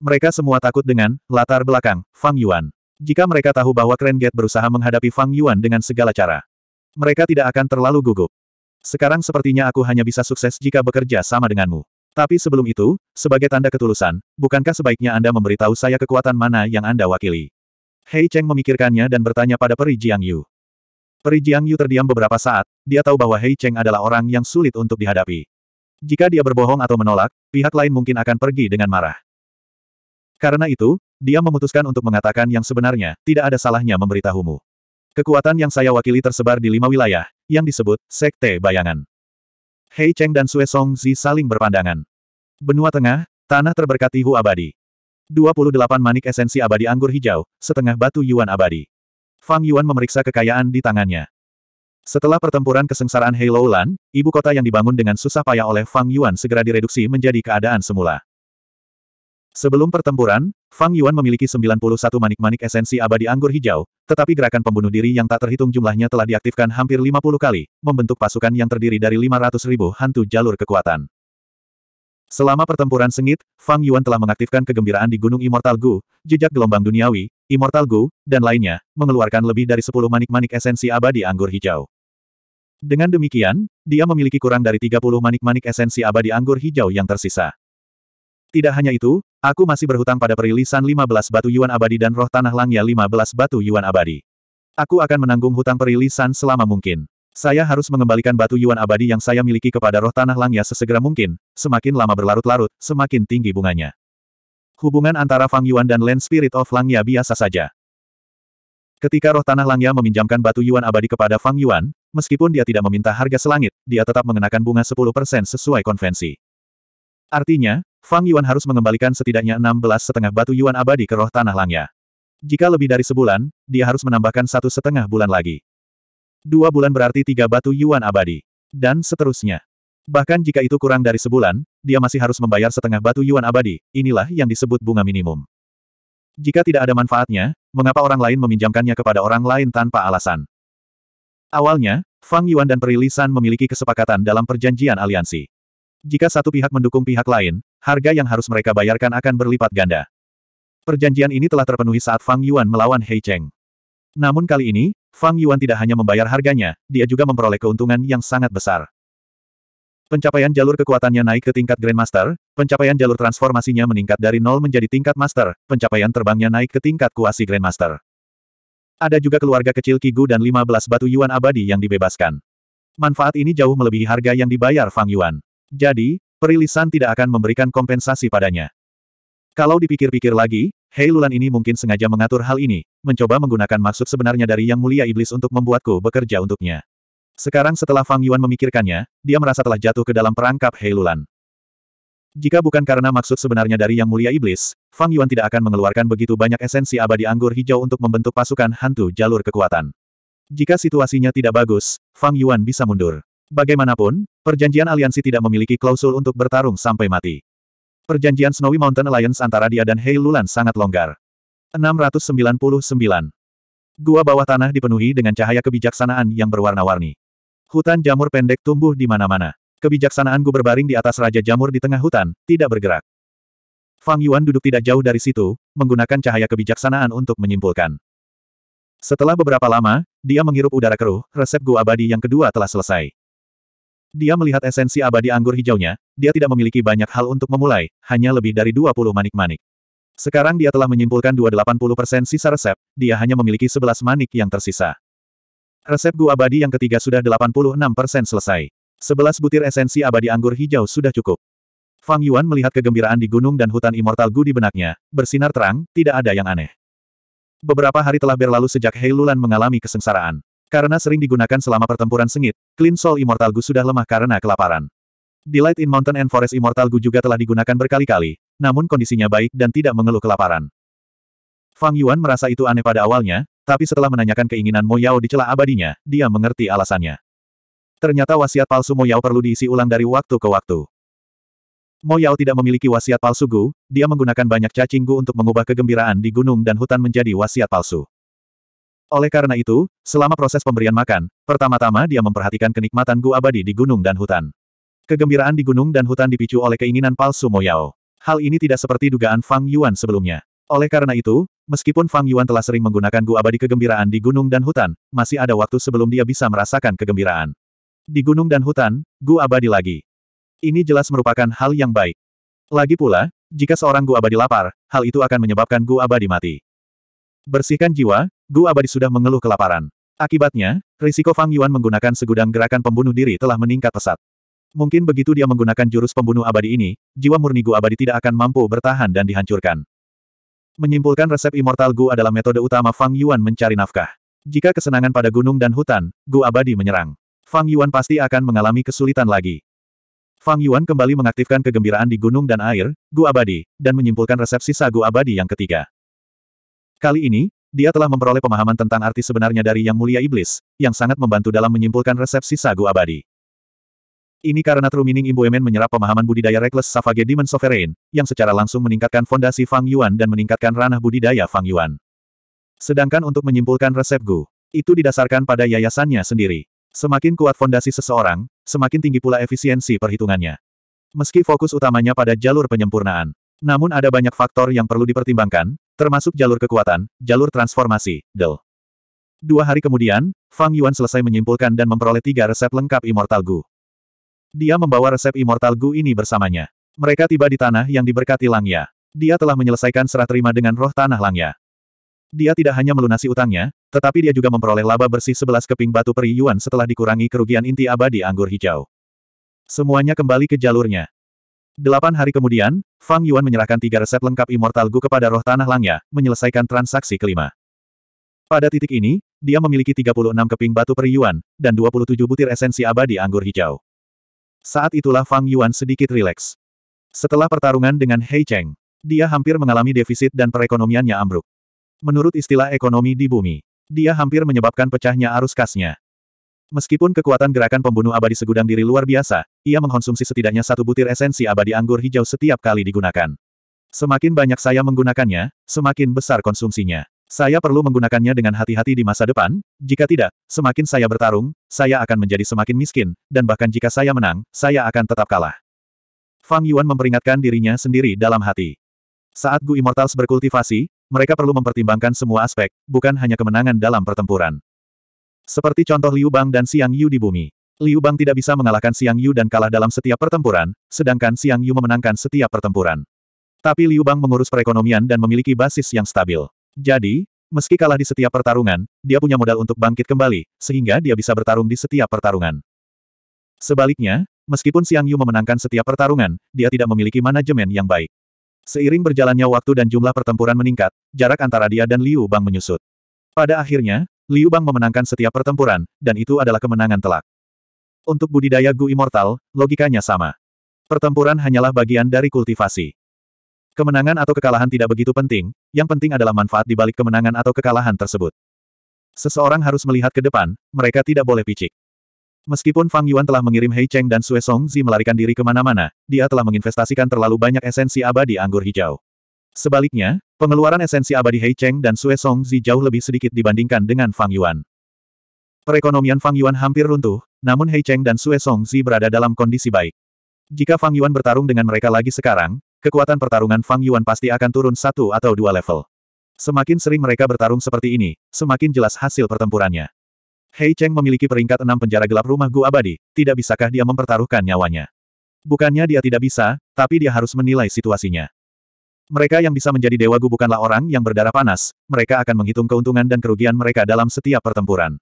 Mereka semua takut dengan latar belakang Fang Yuan. Jika mereka tahu bahwa Kren Get berusaha menghadapi Fang Yuan dengan segala cara, mereka tidak akan terlalu gugup. Sekarang sepertinya aku hanya bisa sukses jika bekerja sama denganmu. Tapi sebelum itu, sebagai tanda ketulusan, bukankah sebaiknya Anda memberitahu saya kekuatan mana yang Anda wakili? Hei Cheng memikirkannya dan bertanya pada peri Jiang Yu. Peri Jiang Yu terdiam beberapa saat, dia tahu bahwa Hei Cheng adalah orang yang sulit untuk dihadapi. Jika dia berbohong atau menolak, pihak lain mungkin akan pergi dengan marah. Karena itu, dia memutuskan untuk mengatakan yang sebenarnya, tidak ada salahnya memberitahumu. Kekuatan yang saya wakili tersebar di lima wilayah, yang disebut Sekte Bayangan. Hei Cheng dan Sue Song Zi saling berpandangan. Benua Tengah, Tanah Terberkati Hu Abadi. 28 manik esensi abadi anggur hijau, setengah batu yuan abadi. Fang Yuan memeriksa kekayaan di tangannya. Setelah pertempuran kesengsaraan Heiloulan, ibu kota yang dibangun dengan susah payah oleh Fang Yuan segera direduksi menjadi keadaan semula. Sebelum pertempuran, Fang Yuan memiliki 91 manik-manik esensi abadi anggur hijau, tetapi gerakan pembunuh diri yang tak terhitung jumlahnya telah diaktifkan hampir 50 kali, membentuk pasukan yang terdiri dari 500 ribu hantu jalur kekuatan. Selama pertempuran sengit, Fang Yuan telah mengaktifkan kegembiraan di Gunung Immortal Gu, jejak gelombang duniawi, Immortal Gu, dan lainnya, mengeluarkan lebih dari 10 manik-manik esensi abadi anggur hijau. Dengan demikian, dia memiliki kurang dari 30 manik-manik esensi abadi anggur hijau yang tersisa. Tidak hanya itu, aku masih berhutang pada perilisan 15 batu yuan abadi dan roh tanah langya 15 batu yuan abadi. Aku akan menanggung hutang perilisan selama mungkin. Saya harus mengembalikan batu Yuan abadi yang saya miliki kepada roh tanah langnya sesegera mungkin, semakin lama berlarut-larut, semakin tinggi bunganya. Hubungan antara Fang Yuan dan Land Spirit of Langya biasa saja. Ketika roh tanah Langya meminjamkan batu Yuan abadi kepada Fang Yuan, meskipun dia tidak meminta harga selangit, dia tetap mengenakan bunga 10% sesuai konvensi. Artinya, Fang Yuan harus mengembalikan setidaknya 16 setengah batu Yuan abadi ke roh tanah Langya. Jika lebih dari sebulan, dia harus menambahkan satu setengah bulan lagi. Dua bulan berarti tiga batu yuan abadi. Dan seterusnya. Bahkan jika itu kurang dari sebulan, dia masih harus membayar setengah batu yuan abadi, inilah yang disebut bunga minimum. Jika tidak ada manfaatnya, mengapa orang lain meminjamkannya kepada orang lain tanpa alasan? Awalnya, Fang Yuan dan Perilisan memiliki kesepakatan dalam perjanjian aliansi. Jika satu pihak mendukung pihak lain, harga yang harus mereka bayarkan akan berlipat ganda. Perjanjian ini telah terpenuhi saat Fang Yuan melawan Hei Cheng. Namun kali ini, Fang Yuan tidak hanya membayar harganya, dia juga memperoleh keuntungan yang sangat besar. Pencapaian jalur kekuatannya naik ke tingkat Grandmaster, pencapaian jalur transformasinya meningkat dari nol menjadi tingkat Master, pencapaian terbangnya naik ke tingkat kuasi Grandmaster. Ada juga keluarga kecil Kigu dan 15 batu Yuan abadi yang dibebaskan. Manfaat ini jauh melebihi harga yang dibayar Fang Yuan. Jadi, perilisan tidak akan memberikan kompensasi padanya. Kalau dipikir-pikir lagi, Hei Lulan ini mungkin sengaja mengatur hal ini, mencoba menggunakan maksud sebenarnya dari Yang Mulia Iblis untuk membuatku bekerja untuknya. Sekarang setelah Fang Yuan memikirkannya, dia merasa telah jatuh ke dalam perangkap Hei Lulan. Jika bukan karena maksud sebenarnya dari Yang Mulia Iblis, Fang Yuan tidak akan mengeluarkan begitu banyak esensi abadi anggur hijau untuk membentuk pasukan hantu jalur kekuatan. Jika situasinya tidak bagus, Fang Yuan bisa mundur. Bagaimanapun, perjanjian aliansi tidak memiliki klausul untuk bertarung sampai mati. Perjanjian Snowy Mountain Alliance antara dia dan Hei Lulan sangat longgar. 699. Gua bawah tanah dipenuhi dengan cahaya kebijaksanaan yang berwarna-warni. Hutan jamur pendek tumbuh di mana-mana. Kebijaksanaan Gu berbaring di atas Raja Jamur di tengah hutan, tidak bergerak. Fang Yuan duduk tidak jauh dari situ, menggunakan cahaya kebijaksanaan untuk menyimpulkan. Setelah beberapa lama, dia menghirup udara keruh, resep Gu abadi yang kedua telah selesai. Dia melihat esensi abadi anggur hijaunya, dia tidak memiliki banyak hal untuk memulai, hanya lebih dari 20 manik-manik. Sekarang dia telah menyimpulkan 280% sisa resep, dia hanya memiliki 11 manik yang tersisa. Resep gua Abadi yang ketiga sudah 86% selesai. 11 butir esensi abadi anggur hijau sudah cukup. Fang Yuan melihat kegembiraan di gunung dan hutan immortal Gu di benaknya, bersinar terang, tidak ada yang aneh. Beberapa hari telah berlalu sejak Heilulan mengalami kesengsaraan. Karena sering digunakan selama pertempuran sengit, Clean Soul Immortal Gu sudah lemah karena kelaparan. Delight in Mountain and Forest Immortal Gu juga telah digunakan berkali-kali, namun kondisinya baik dan tidak mengeluh kelaparan. Fang Yuan merasa itu aneh pada awalnya, tapi setelah menanyakan keinginan Mo Yao di celah abadinya, dia mengerti alasannya. Ternyata wasiat palsu Mo Yao perlu diisi ulang dari waktu ke waktu. Mo Yao tidak memiliki wasiat palsu Gu, dia menggunakan banyak cacing Gu untuk mengubah kegembiraan di gunung dan hutan menjadi wasiat palsu. Oleh karena itu, selama proses pemberian makan, pertama-tama dia memperhatikan kenikmatan Gu Abadi di gunung dan hutan. Kegembiraan di gunung dan hutan dipicu oleh keinginan palsu Moyao. Hal ini tidak seperti dugaan Fang Yuan sebelumnya. Oleh karena itu, meskipun Fang Yuan telah sering menggunakan Gu Abadi kegembiraan di gunung dan hutan, masih ada waktu sebelum dia bisa merasakan kegembiraan. Di gunung dan hutan, Gu Abadi lagi. Ini jelas merupakan hal yang baik. Lagi pula, jika seorang Gu Abadi lapar, hal itu akan menyebabkan Gu Abadi mati. Bersihkan jiwa, Gu abadi sudah mengeluh kelaparan. Akibatnya, risiko Fang Yuan menggunakan segudang gerakan pembunuh diri telah meningkat pesat. Mungkin begitu dia menggunakan jurus pembunuh abadi ini, jiwa murni Gu abadi tidak akan mampu bertahan dan dihancurkan. Menyimpulkan resep Immortal Gu adalah metode utama Fang Yuan mencari nafkah. Jika kesenangan pada gunung dan hutan, Gu abadi menyerang. Fang Yuan pasti akan mengalami kesulitan lagi. Fang Yuan kembali mengaktifkan kegembiraan di gunung dan air, Gu abadi, dan menyimpulkan resep sisa Gu abadi yang ketiga. Kali ini, dia telah memperoleh pemahaman tentang arti sebenarnya dari Yang Mulia Iblis, yang sangat membantu dalam menyimpulkan resepsi sagu Abadi. Ini karena True Meaning Imbuemen menyerap pemahaman budidaya Reckless Savage Demon Sovereign, yang secara langsung meningkatkan fondasi Fang Yuan dan meningkatkan ranah budidaya Fang Yuan. Sedangkan untuk menyimpulkan resep Gu, itu didasarkan pada yayasannya sendiri. Semakin kuat fondasi seseorang, semakin tinggi pula efisiensi perhitungannya. Meski fokus utamanya pada jalur penyempurnaan, namun ada banyak faktor yang perlu dipertimbangkan, Termasuk jalur kekuatan, jalur transformasi, Del. Dua hari kemudian, Fang Yuan selesai menyimpulkan dan memperoleh tiga resep lengkap Immortal Gu. Dia membawa resep Immortal Gu ini bersamanya. Mereka tiba di tanah yang diberkati Langya. Dia telah menyelesaikan serah terima dengan roh tanah Langya. Dia tidak hanya melunasi utangnya, tetapi dia juga memperoleh laba bersih sebelas keping batu peri Yuan setelah dikurangi kerugian inti abadi anggur hijau. Semuanya kembali ke jalurnya. Delapan hari kemudian, Fang Yuan menyerahkan tiga resep lengkap Immortal Gu kepada roh tanah langnya, menyelesaikan transaksi kelima. Pada titik ini, dia memiliki 36 keping batu yuan dan 27 butir esensi abadi anggur hijau. Saat itulah Fang Yuan sedikit rileks. Setelah pertarungan dengan Hei Cheng, dia hampir mengalami defisit dan perekonomiannya ambruk. Menurut istilah ekonomi di bumi, dia hampir menyebabkan pecahnya arus kasnya. Meskipun kekuatan gerakan pembunuh abadi segudang diri luar biasa, ia mengkonsumsi setidaknya satu butir esensi abadi anggur hijau setiap kali digunakan. Semakin banyak saya menggunakannya, semakin besar konsumsinya. Saya perlu menggunakannya dengan hati-hati di masa depan, jika tidak, semakin saya bertarung, saya akan menjadi semakin miskin, dan bahkan jika saya menang, saya akan tetap kalah. Fang Yuan memperingatkan dirinya sendiri dalam hati. Saat Gu Immortals berkultivasi, mereka perlu mempertimbangkan semua aspek, bukan hanya kemenangan dalam pertempuran. Seperti contoh Liu Bang dan Xiang Yu di bumi. Liu Bang tidak bisa mengalahkan Xiang Yu dan kalah dalam setiap pertempuran, sedangkan Xiang Yu memenangkan setiap pertempuran. Tapi Liu Bang mengurus perekonomian dan memiliki basis yang stabil. Jadi, meski kalah di setiap pertarungan, dia punya modal untuk bangkit kembali, sehingga dia bisa bertarung di setiap pertarungan. Sebaliknya, meskipun Xiang Yu memenangkan setiap pertarungan, dia tidak memiliki manajemen yang baik. Seiring berjalannya waktu dan jumlah pertempuran meningkat, jarak antara dia dan Liu Bang menyusut. Pada akhirnya, Liu Bang memenangkan setiap pertempuran, dan itu adalah kemenangan telak. Untuk budidaya Gu Immortal, logikanya sama. Pertempuran hanyalah bagian dari kultivasi. Kemenangan atau kekalahan tidak begitu penting, yang penting adalah manfaat di balik kemenangan atau kekalahan tersebut. Seseorang harus melihat ke depan, mereka tidak boleh picik. Meskipun Fang Yuan telah mengirim Hei Cheng dan Sue Zi melarikan diri kemana-mana, dia telah menginvestasikan terlalu banyak esensi abadi anggur hijau. Sebaliknya, Pengeluaran esensi abadi Hei Cheng dan Sue Song Zi jauh lebih sedikit dibandingkan dengan Fang Yuan. Perekonomian Fang Yuan hampir runtuh, namun Hei Cheng dan Sue Song Zi berada dalam kondisi baik. Jika Fang Yuan bertarung dengan mereka lagi sekarang, kekuatan pertarungan Fang Yuan pasti akan turun satu atau dua level. Semakin sering mereka bertarung seperti ini, semakin jelas hasil pertempurannya. Hei Cheng memiliki peringkat enam penjara gelap rumah Gu Abadi, tidak bisakah dia mempertaruhkan nyawanya? Bukannya dia tidak bisa, tapi dia harus menilai situasinya. Mereka yang bisa menjadi dewa gu bukanlah orang yang berdarah panas, mereka akan menghitung keuntungan dan kerugian mereka dalam setiap pertempuran.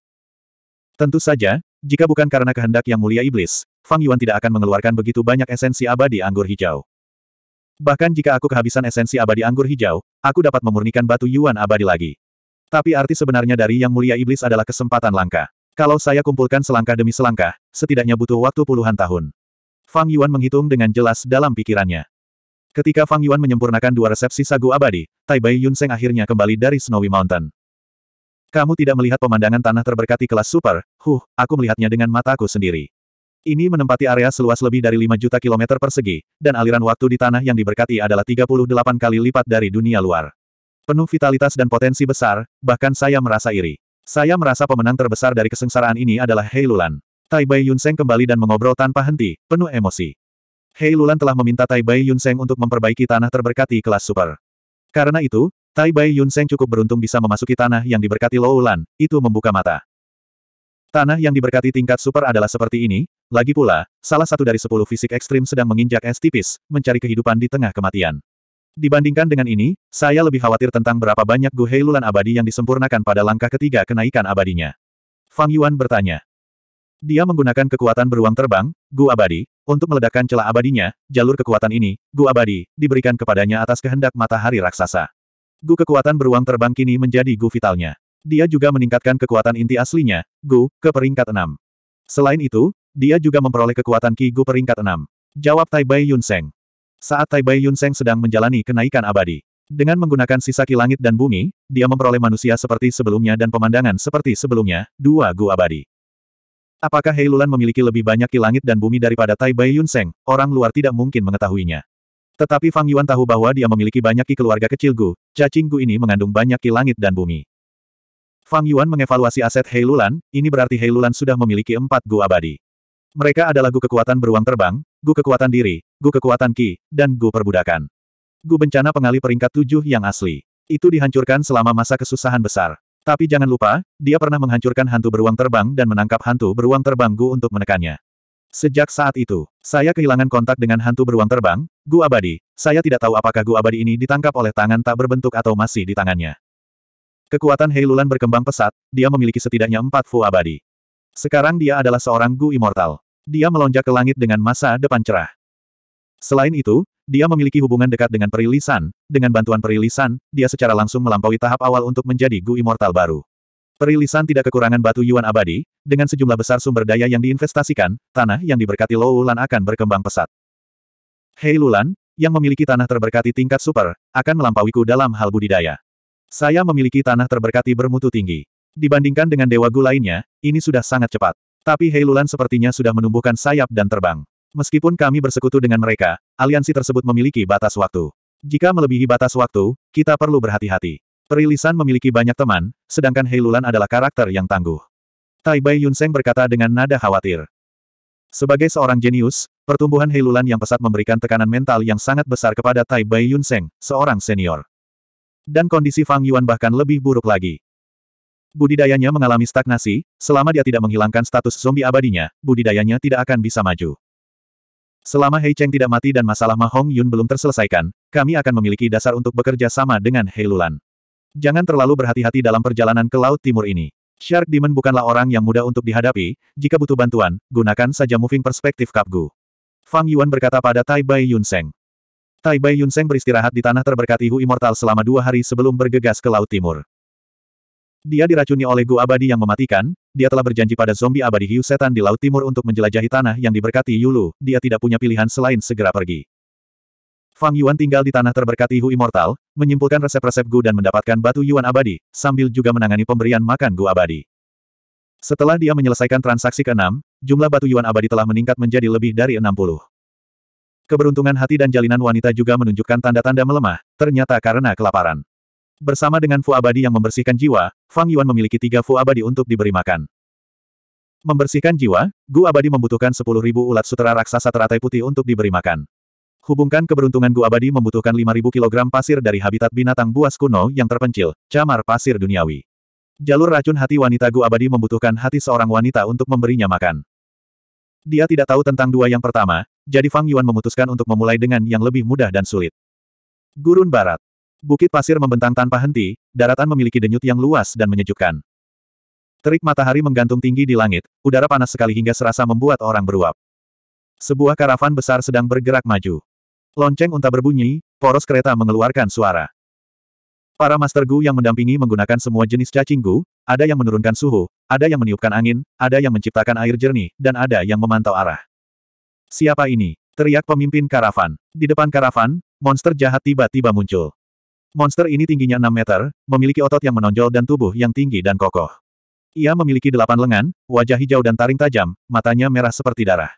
Tentu saja, jika bukan karena kehendak yang mulia iblis, Fang Yuan tidak akan mengeluarkan begitu banyak esensi abadi anggur hijau. Bahkan jika aku kehabisan esensi abadi anggur hijau, aku dapat memurnikan batu Yuan abadi lagi. Tapi arti sebenarnya dari yang mulia iblis adalah kesempatan langka. Kalau saya kumpulkan selangkah demi selangkah, setidaknya butuh waktu puluhan tahun. Fang Yuan menghitung dengan jelas dalam pikirannya. Ketika Fang Yuan menyempurnakan dua resepsi sagu abadi, Tai Bai Yun Seng akhirnya kembali dari Snowy Mountain. Kamu tidak melihat pemandangan tanah terberkati kelas super, huh, aku melihatnya dengan mataku sendiri. Ini menempati area seluas lebih dari 5 juta kilometer persegi, dan aliran waktu di tanah yang diberkati adalah 38 kali lipat dari dunia luar. Penuh vitalitas dan potensi besar, bahkan saya merasa iri. Saya merasa pemenang terbesar dari kesengsaraan ini adalah Hei Lulan. Tai Bai Yun Seng kembali dan mengobrol tanpa henti, penuh emosi. Hei Lulan telah meminta Tai Bai Yunseng untuk memperbaiki tanah terberkati kelas super. Karena itu, Tai Bai Yunseng cukup beruntung bisa memasuki tanah yang diberkati Lou Lan, itu membuka mata. Tanah yang diberkati tingkat super adalah seperti ini, lagi pula, salah satu dari sepuluh fisik ekstrim sedang menginjak es tipis, mencari kehidupan di tengah kematian. Dibandingkan dengan ini, saya lebih khawatir tentang berapa banyak Gu Hei Lulan abadi yang disempurnakan pada langkah ketiga kenaikan abadinya. Fang Yuan bertanya. Dia menggunakan kekuatan beruang terbang, Gu Abadi, untuk meledakkan celah abadinya, jalur kekuatan ini, Gu Abadi, diberikan kepadanya atas kehendak matahari raksasa. Gu kekuatan beruang terbang kini menjadi Gu vitalnya. Dia juga meningkatkan kekuatan inti aslinya, Gu, ke peringkat 6. Selain itu, dia juga memperoleh kekuatan Ki Gu peringkat 6. Jawab Tai Bai Yun Seng. Saat Tai Bai Yun Seng sedang menjalani kenaikan abadi. Dengan menggunakan sisa ki langit dan bumi, dia memperoleh manusia seperti sebelumnya dan pemandangan seperti sebelumnya, dua Gu abadi. Apakah Heilulan memiliki lebih banyak ki langit dan bumi daripada Tai Bai Yun Seng, orang luar tidak mungkin mengetahuinya. Tetapi Fang Yuan tahu bahwa dia memiliki banyak ki keluarga kecil Gu, cacing Gu ini mengandung banyak ki langit dan bumi. Fang Yuan mengevaluasi aset Heilulan. ini berarti Heilulan sudah memiliki empat Gu abadi. Mereka adalah Gu kekuatan beruang terbang, Gu kekuatan diri, Gu kekuatan ki, dan Gu perbudakan. Gu bencana pengali peringkat tujuh yang asli. Itu dihancurkan selama masa kesusahan besar. Tapi jangan lupa, dia pernah menghancurkan hantu beruang terbang dan menangkap hantu beruang terbang Gu untuk menekannya. Sejak saat itu, saya kehilangan kontak dengan hantu beruang terbang, Gu abadi. Saya tidak tahu apakah Gu abadi ini ditangkap oleh tangan tak berbentuk atau masih di tangannya. Kekuatan Heilulan berkembang pesat, dia memiliki setidaknya empat Fu abadi. Sekarang dia adalah seorang Gu Immortal. Dia melonjak ke langit dengan masa depan cerah. Selain itu, dia memiliki hubungan dekat dengan perilisan, dengan bantuan perilisan, dia secara langsung melampaui tahap awal untuk menjadi Gu Immortal baru. Perilisan tidak kekurangan batu yuan abadi, dengan sejumlah besar sumber daya yang diinvestasikan, tanah yang diberkati Lou Lan akan berkembang pesat. Hei Lulan, yang memiliki tanah terberkati tingkat super, akan melampauiku dalam hal budidaya. Saya memiliki tanah terberkati bermutu tinggi. Dibandingkan dengan dewa gu lainnya, ini sudah sangat cepat. Tapi Hei Lulan sepertinya sudah menumbuhkan sayap dan terbang. Meskipun kami bersekutu dengan mereka, aliansi tersebut memiliki batas waktu. Jika melebihi batas waktu, kita perlu berhati-hati. Perilisan memiliki banyak teman, sedangkan Heilulan adalah karakter yang tangguh. Tai Bai Yunseng berkata dengan nada khawatir. Sebagai seorang jenius, pertumbuhan Heilulan yang pesat memberikan tekanan mental yang sangat besar kepada Tai Bai Yunseng, seorang senior. Dan kondisi Fang Yuan bahkan lebih buruk lagi. Budidayanya mengalami stagnasi, selama dia tidak menghilangkan status zombie abadinya, budidayanya tidak akan bisa maju. Selama Hei Cheng tidak mati dan masalah Ma Hong Yun belum terselesaikan, kami akan memiliki dasar untuk bekerja sama dengan Hei Lulan. Jangan terlalu berhati-hati dalam perjalanan ke Laut Timur ini. Shark Demon bukanlah orang yang mudah untuk dihadapi, jika butuh bantuan, gunakan saja moving perspektif Kapgu. Fang Yuan berkata pada Tai Bai Yun Seng. Tai Bai Yun Seng beristirahat di tanah terberkati Hu Immortal selama dua hari sebelum bergegas ke Laut Timur. Dia diracuni oleh Gu Abadi yang mematikan, dia telah berjanji pada zombie abadi hiu setan di Laut Timur untuk menjelajahi tanah yang diberkati Yulu, dia tidak punya pilihan selain segera pergi. Fang Yuan tinggal di tanah terberkati Hu Immortal, menyimpulkan resep-resep Gu dan mendapatkan batu Yuan abadi, sambil juga menangani pemberian makan Gu abadi. Setelah dia menyelesaikan transaksi ke-6, jumlah batu Yuan abadi telah meningkat menjadi lebih dari 60. Keberuntungan hati dan jalinan wanita juga menunjukkan tanda-tanda melemah, ternyata karena kelaparan. Bersama dengan Fu Abadi yang membersihkan jiwa, Fang Yuan memiliki tiga Fu abadi untuk diberi makan. Membersihkan jiwa, Gu abadi membutuhkan sepuluh ribu ulat sutera raksasa teratai putih untuk diberi makan. Hubungkan keberuntungan Gu abadi membutuhkan lima ribu kilogram pasir dari habitat binatang buas kuno yang terpencil, camar pasir duniawi. Jalur racun hati wanita Gu abadi membutuhkan hati seorang wanita untuk memberinya makan. Dia tidak tahu tentang dua yang pertama, jadi Fang Yuan memutuskan untuk memulai dengan yang lebih mudah dan sulit. Gurun Barat Bukit pasir membentang tanpa henti, daratan memiliki denyut yang luas dan menyejukkan. Terik matahari menggantung tinggi di langit, udara panas sekali hingga serasa membuat orang beruap. Sebuah karavan besar sedang bergerak maju. Lonceng unta berbunyi, poros kereta mengeluarkan suara. Para Master Gu yang mendampingi menggunakan semua jenis cacing gu, ada yang menurunkan suhu, ada yang meniupkan angin, ada yang menciptakan air jernih, dan ada yang memantau arah. Siapa ini? Teriak pemimpin karavan. Di depan karavan, monster jahat tiba-tiba muncul. Monster ini tingginya 6 meter, memiliki otot yang menonjol dan tubuh yang tinggi dan kokoh. Ia memiliki delapan lengan, wajah hijau dan taring tajam, matanya merah seperti darah.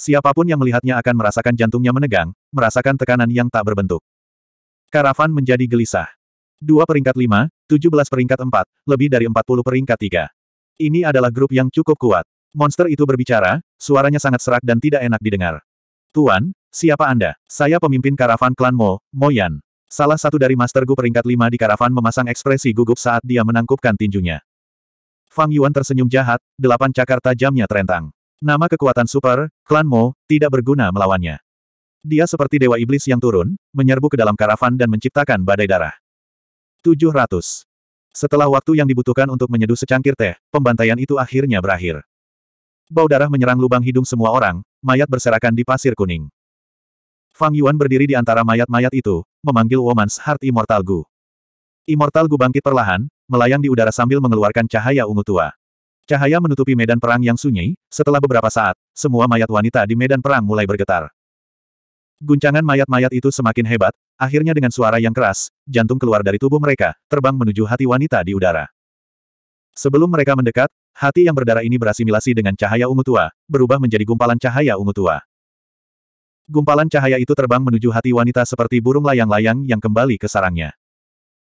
Siapapun yang melihatnya akan merasakan jantungnya menegang, merasakan tekanan yang tak berbentuk. Karavan menjadi gelisah. Dua peringkat lima, tujuh belas peringkat empat, lebih dari empat puluh peringkat tiga. Ini adalah grup yang cukup kuat. Monster itu berbicara, suaranya sangat serak dan tidak enak didengar. Tuan, siapa Anda? Saya pemimpin karavan klan Mo, Moyan. Salah satu dari Master Gu peringkat lima di karavan memasang ekspresi gugup saat dia menangkupkan tinjunya. Fang Yuan tersenyum jahat, delapan cakar tajamnya terentang. Nama kekuatan super, klan Mo, tidak berguna melawannya. Dia seperti dewa iblis yang turun, menyerbu ke dalam karavan dan menciptakan badai darah. 700. Setelah waktu yang dibutuhkan untuk menyeduh secangkir teh, pembantaian itu akhirnya berakhir. Bau darah menyerang lubang hidung semua orang, mayat berserakan di pasir kuning. Fang Yuan berdiri di antara mayat-mayat itu, memanggil Woman's Heart Immortal Gu. Immortal Gu bangkit perlahan, melayang di udara sambil mengeluarkan cahaya ungu tua. Cahaya menutupi medan perang yang sunyi, setelah beberapa saat, semua mayat wanita di medan perang mulai bergetar. Guncangan mayat-mayat itu semakin hebat, akhirnya dengan suara yang keras, jantung keluar dari tubuh mereka, terbang menuju hati wanita di udara. Sebelum mereka mendekat, hati yang berdarah ini berasimilasi dengan cahaya ungu tua, berubah menjadi gumpalan cahaya ungu tua. Gumpalan cahaya itu terbang menuju hati wanita seperti burung layang-layang yang kembali ke sarangnya.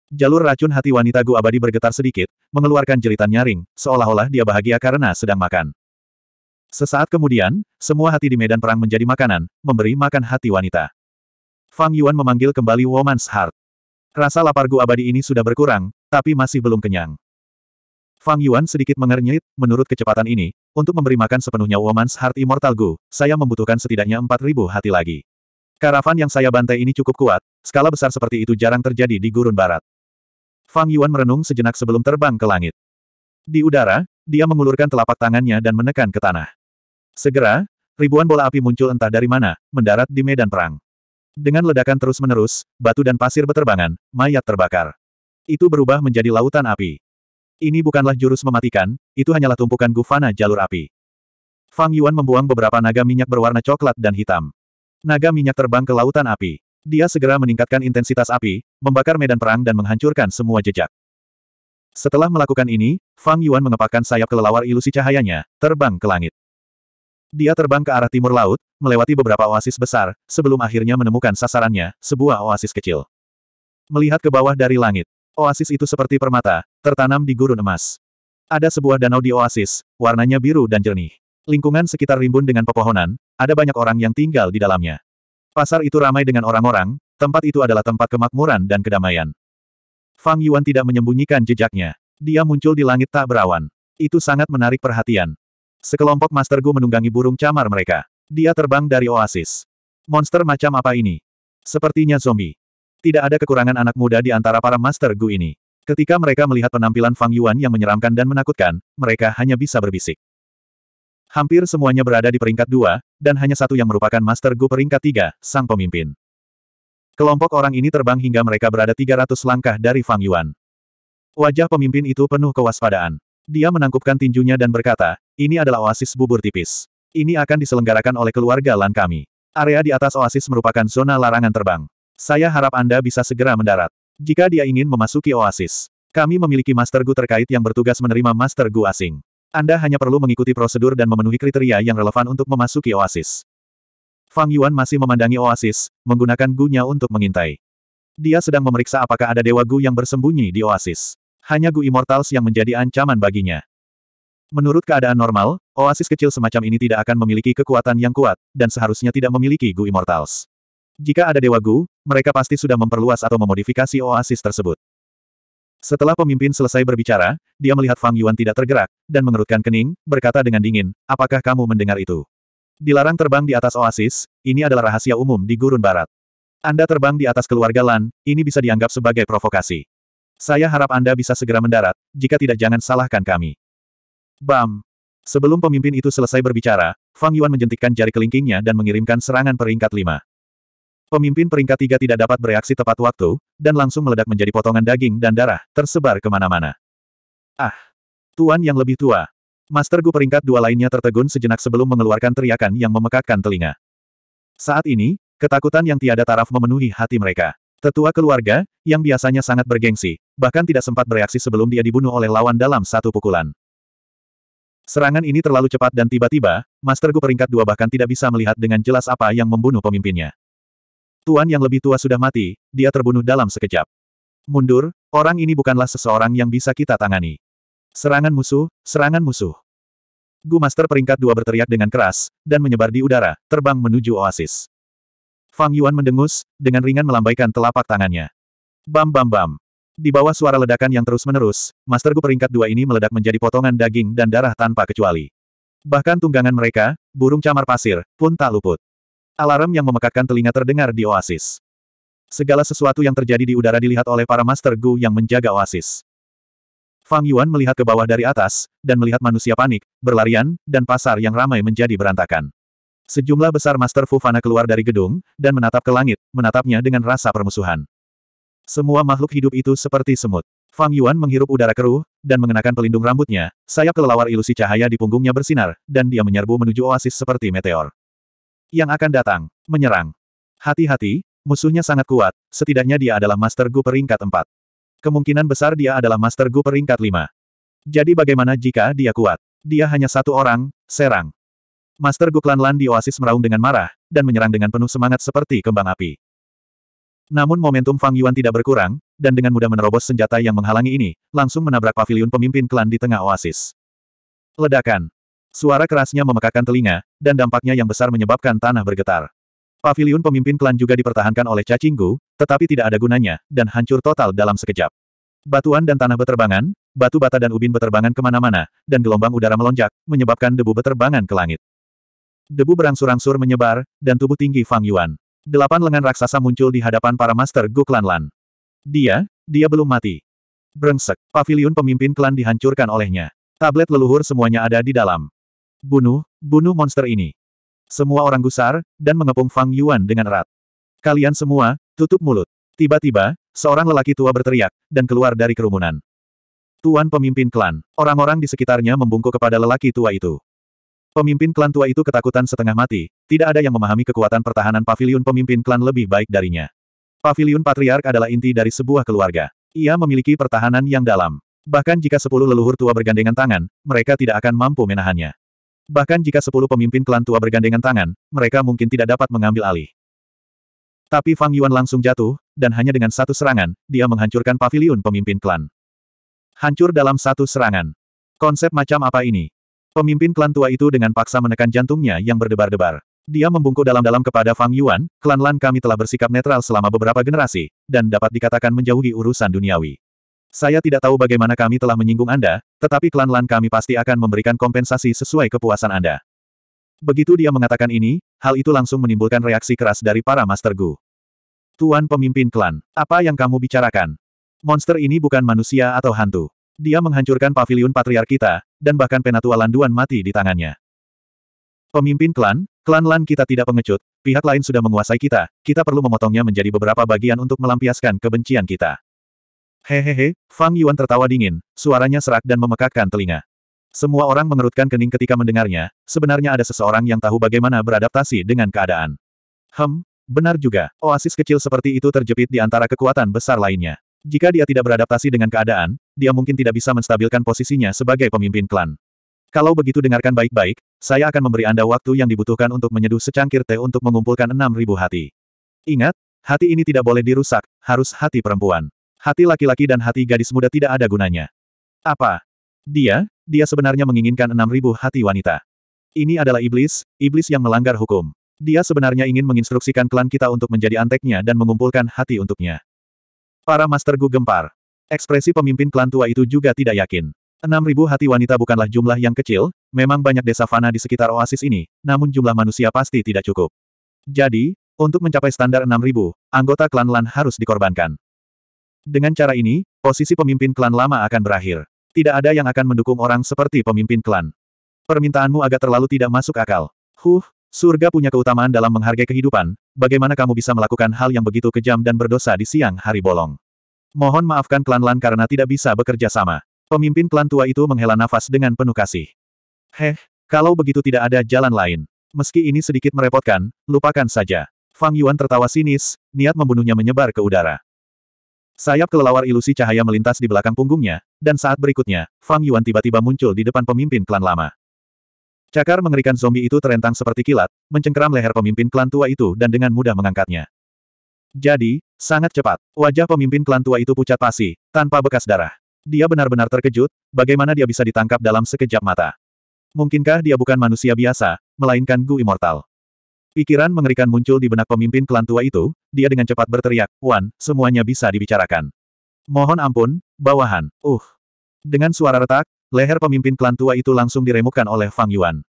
Jalur racun hati wanita Gu Abadi bergetar sedikit, mengeluarkan jeritan nyaring, seolah-olah dia bahagia karena sedang makan. Sesaat kemudian, semua hati di medan perang menjadi makanan, memberi makan hati wanita. Fang Yuan memanggil kembali Woman's Heart. Rasa lapar Gu Abadi ini sudah berkurang, tapi masih belum kenyang. Fang Yuan sedikit mengernyit, menurut kecepatan ini, untuk memberi makan sepenuhnya Woman's Heart Immortal Gu, saya membutuhkan setidaknya 4.000 hati lagi. Karavan yang saya bantai ini cukup kuat, skala besar seperti itu jarang terjadi di gurun barat. Fang Yuan merenung sejenak sebelum terbang ke langit. Di udara, dia mengulurkan telapak tangannya dan menekan ke tanah. Segera, ribuan bola api muncul entah dari mana, mendarat di medan perang. Dengan ledakan terus-menerus, batu dan pasir beterbangan, mayat terbakar. Itu berubah menjadi lautan api. Ini bukanlah jurus mematikan, itu hanyalah tumpukan gufana jalur api. Fang Yuan membuang beberapa naga minyak berwarna coklat dan hitam. Naga minyak terbang ke lautan api. Dia segera meningkatkan intensitas api, membakar medan perang dan menghancurkan semua jejak. Setelah melakukan ini, Fang Yuan mengepakkan sayap kelelawar ilusi cahayanya, terbang ke langit. Dia terbang ke arah timur laut, melewati beberapa oasis besar, sebelum akhirnya menemukan sasarannya, sebuah oasis kecil. Melihat ke bawah dari langit, Oasis itu seperti permata, tertanam di gurun emas. Ada sebuah danau di oasis, warnanya biru dan jernih. Lingkungan sekitar rimbun dengan pepohonan, ada banyak orang yang tinggal di dalamnya. Pasar itu ramai dengan orang-orang, tempat itu adalah tempat kemakmuran dan kedamaian. Fang Yuan tidak menyembunyikan jejaknya. Dia muncul di langit tak berawan. Itu sangat menarik perhatian. Sekelompok Master Gu menunggangi burung camar mereka. Dia terbang dari oasis. Monster macam apa ini? Sepertinya zombie. Tidak ada kekurangan anak muda di antara para Master Gu ini. Ketika mereka melihat penampilan Fang Yuan yang menyeramkan dan menakutkan, mereka hanya bisa berbisik. Hampir semuanya berada di peringkat dua, dan hanya satu yang merupakan Master Gu peringkat tiga, sang pemimpin. Kelompok orang ini terbang hingga mereka berada 300 langkah dari Fang Yuan. Wajah pemimpin itu penuh kewaspadaan. Dia menangkupkan tinjunya dan berkata, ini adalah oasis bubur tipis. Ini akan diselenggarakan oleh keluarga Lan kami. Area di atas oasis merupakan zona larangan terbang. Saya harap Anda bisa segera mendarat. Jika dia ingin memasuki oasis, kami memiliki Master Gu terkait yang bertugas menerima Master Gu asing. Anda hanya perlu mengikuti prosedur dan memenuhi kriteria yang relevan untuk memasuki oasis. Fang Yuan masih memandangi oasis, menggunakan gunya untuk mengintai. Dia sedang memeriksa apakah ada dewa gu yang bersembunyi di oasis. Hanya gu immortals yang menjadi ancaman baginya. Menurut keadaan normal, oasis kecil semacam ini tidak akan memiliki kekuatan yang kuat, dan seharusnya tidak memiliki gu immortals. Jika ada Dewa Gu, mereka pasti sudah memperluas atau memodifikasi oasis tersebut. Setelah pemimpin selesai berbicara, dia melihat Fang Yuan tidak tergerak, dan mengerutkan kening, berkata dengan dingin, apakah kamu mendengar itu? Dilarang terbang di atas oasis, ini adalah rahasia umum di Gurun Barat. Anda terbang di atas keluarga Lan, ini bisa dianggap sebagai provokasi. Saya harap Anda bisa segera mendarat, jika tidak jangan salahkan kami. Bam! Sebelum pemimpin itu selesai berbicara, Fang Yuan menjentikkan jari kelingkingnya dan mengirimkan serangan peringkat lima. Pemimpin peringkat tiga tidak dapat bereaksi tepat waktu, dan langsung meledak menjadi potongan daging dan darah, tersebar kemana-mana. Ah! Tuan yang lebih tua. Master Gu peringkat dua lainnya tertegun sejenak sebelum mengeluarkan teriakan yang memekakkan telinga. Saat ini, ketakutan yang tiada taraf memenuhi hati mereka. Tetua keluarga, yang biasanya sangat bergengsi, bahkan tidak sempat bereaksi sebelum dia dibunuh oleh lawan dalam satu pukulan. Serangan ini terlalu cepat dan tiba-tiba, Master Gu peringkat dua bahkan tidak bisa melihat dengan jelas apa yang membunuh pemimpinnya. Tuan yang lebih tua sudah mati, dia terbunuh dalam sekejap. Mundur, orang ini bukanlah seseorang yang bisa kita tangani. Serangan musuh, serangan musuh. Gu Master peringkat dua berteriak dengan keras, dan menyebar di udara, terbang menuju oasis. Fang Yuan mendengus, dengan ringan melambaikan telapak tangannya. Bam bam bam. Di bawah suara ledakan yang terus-menerus, Master Gu peringkat dua ini meledak menjadi potongan daging dan darah tanpa kecuali. Bahkan tunggangan mereka, burung camar pasir, pun tak luput. Alarm yang memekakkan telinga terdengar di oasis. Segala sesuatu yang terjadi di udara dilihat oleh para Master Gu yang menjaga oasis. Fang Yuan melihat ke bawah dari atas, dan melihat manusia panik, berlarian, dan pasar yang ramai menjadi berantakan. Sejumlah besar Master Fu Fana keluar dari gedung, dan menatap ke langit, menatapnya dengan rasa permusuhan. Semua makhluk hidup itu seperti semut. Fang Yuan menghirup udara keruh, dan mengenakan pelindung rambutnya, sayap kelelawar ilusi cahaya di punggungnya bersinar, dan dia menyerbu menuju oasis seperti meteor yang akan datang, menyerang. Hati-hati, musuhnya sangat kuat, setidaknya dia adalah Master Gu peringkat 4. Kemungkinan besar dia adalah Master Gu peringkat 5. Jadi bagaimana jika dia kuat? Dia hanya satu orang, serang. Master Gu Klan Lan di Oasis meraung dengan marah, dan menyerang dengan penuh semangat seperti kembang api. Namun momentum Fang Yuan tidak berkurang, dan dengan mudah menerobos senjata yang menghalangi ini, langsung menabrak pavilion pemimpin klan di tengah oasis. Ledakan. Suara kerasnya memekakan telinga, dan dampaknya yang besar menyebabkan tanah bergetar. Paviliun pemimpin klan juga dipertahankan oleh Cacinggu, tetapi tidak ada gunanya, dan hancur total dalam sekejap. Batuan dan tanah beterbangan, batu bata dan ubin beterbangan kemana-mana, dan gelombang udara melonjak, menyebabkan debu beterbangan ke langit. Debu berangsur-angsur menyebar, dan tubuh tinggi Fang Yuan. Delapan lengan raksasa muncul di hadapan para master Gu Klan Lan. Dia, dia belum mati. Brengsek, paviliun pemimpin klan dihancurkan olehnya. Tablet leluhur semuanya ada di dalam. Bunuh, bunuh monster ini. Semua orang gusar, dan mengepung Fang Yuan dengan erat. Kalian semua, tutup mulut. Tiba-tiba, seorang lelaki tua berteriak, dan keluar dari kerumunan. Tuan pemimpin klan, orang-orang di sekitarnya membungkuk kepada lelaki tua itu. Pemimpin klan tua itu ketakutan setengah mati, tidak ada yang memahami kekuatan pertahanan pavilion pemimpin klan lebih baik darinya. Pavilion Patriark adalah inti dari sebuah keluarga. Ia memiliki pertahanan yang dalam. Bahkan jika sepuluh leluhur tua bergandengan tangan, mereka tidak akan mampu menahannya. Bahkan jika sepuluh pemimpin klan tua bergandengan tangan, mereka mungkin tidak dapat mengambil alih. Tapi Fang Yuan langsung jatuh, dan hanya dengan satu serangan, dia menghancurkan pavilion pemimpin klan. Hancur dalam satu serangan. Konsep macam apa ini? Pemimpin klan tua itu dengan paksa menekan jantungnya yang berdebar-debar. Dia membungkuk dalam-dalam kepada Fang Yuan, klan Lan kami telah bersikap netral selama beberapa generasi, dan dapat dikatakan menjauhi urusan duniawi. Saya tidak tahu bagaimana kami telah menyinggung Anda, tetapi klan-klan kami pasti akan memberikan kompensasi sesuai kepuasan Anda. Begitu dia mengatakan ini, hal itu langsung menimbulkan reaksi keras dari para Master Gu. Tuan pemimpin klan, apa yang kamu bicarakan? Monster ini bukan manusia atau hantu. Dia menghancurkan pavilion patriark kita, dan bahkan penatua landuan mati di tangannya. Pemimpin klan, klan lan kita tidak pengecut, pihak lain sudah menguasai kita, kita perlu memotongnya menjadi beberapa bagian untuk melampiaskan kebencian kita. Hehehe, Fang Yuan tertawa dingin, suaranya serak dan memekakkan telinga. Semua orang mengerutkan kening ketika mendengarnya, sebenarnya ada seseorang yang tahu bagaimana beradaptasi dengan keadaan. Hem, benar juga, oasis kecil seperti itu terjepit di antara kekuatan besar lainnya. Jika dia tidak beradaptasi dengan keadaan, dia mungkin tidak bisa menstabilkan posisinya sebagai pemimpin klan. Kalau begitu dengarkan baik-baik, saya akan memberi Anda waktu yang dibutuhkan untuk menyeduh secangkir teh untuk mengumpulkan 6.000 hati. Ingat, hati ini tidak boleh dirusak, harus hati perempuan. Hati laki-laki dan hati gadis muda tidak ada gunanya. Apa? Dia, dia sebenarnya menginginkan enam ribu hati wanita. Ini adalah iblis, iblis yang melanggar hukum. Dia sebenarnya ingin menginstruksikan klan kita untuk menjadi anteknya dan mengumpulkan hati untuknya. Para Master Gu gempar. Ekspresi pemimpin klan tua itu juga tidak yakin. Enam ribu hati wanita bukanlah jumlah yang kecil, memang banyak desa fana di sekitar oasis ini, namun jumlah manusia pasti tidak cukup. Jadi, untuk mencapai standar enam ribu, anggota klan Lan harus dikorbankan. Dengan cara ini, posisi pemimpin klan lama akan berakhir. Tidak ada yang akan mendukung orang seperti pemimpin klan. Permintaanmu agak terlalu tidak masuk akal. Huh, surga punya keutamaan dalam menghargai kehidupan, bagaimana kamu bisa melakukan hal yang begitu kejam dan berdosa di siang hari bolong. Mohon maafkan klan Lan karena tidak bisa bekerja sama. Pemimpin klan tua itu menghela nafas dengan penuh kasih. Heh, kalau begitu tidak ada jalan lain. Meski ini sedikit merepotkan, lupakan saja. Fang Yuan tertawa sinis, niat membunuhnya menyebar ke udara. Sayap kelelawar ilusi cahaya melintas di belakang punggungnya, dan saat berikutnya, Fang Yuan tiba-tiba muncul di depan pemimpin klan lama. Cakar mengerikan zombie itu terentang seperti kilat, mencengkeram leher pemimpin klan tua itu dan dengan mudah mengangkatnya. Jadi, sangat cepat, wajah pemimpin klan tua itu pucat pasi, tanpa bekas darah. Dia benar-benar terkejut, bagaimana dia bisa ditangkap dalam sekejap mata. Mungkinkah dia bukan manusia biasa, melainkan Gu Immortal. Pikiran mengerikan muncul di benak pemimpin klan tua itu, dia dengan cepat berteriak, Wan, semuanya bisa dibicarakan. Mohon ampun, bawahan, uh. Dengan suara retak, leher pemimpin klan tua itu langsung diremukkan oleh Fang Yuan.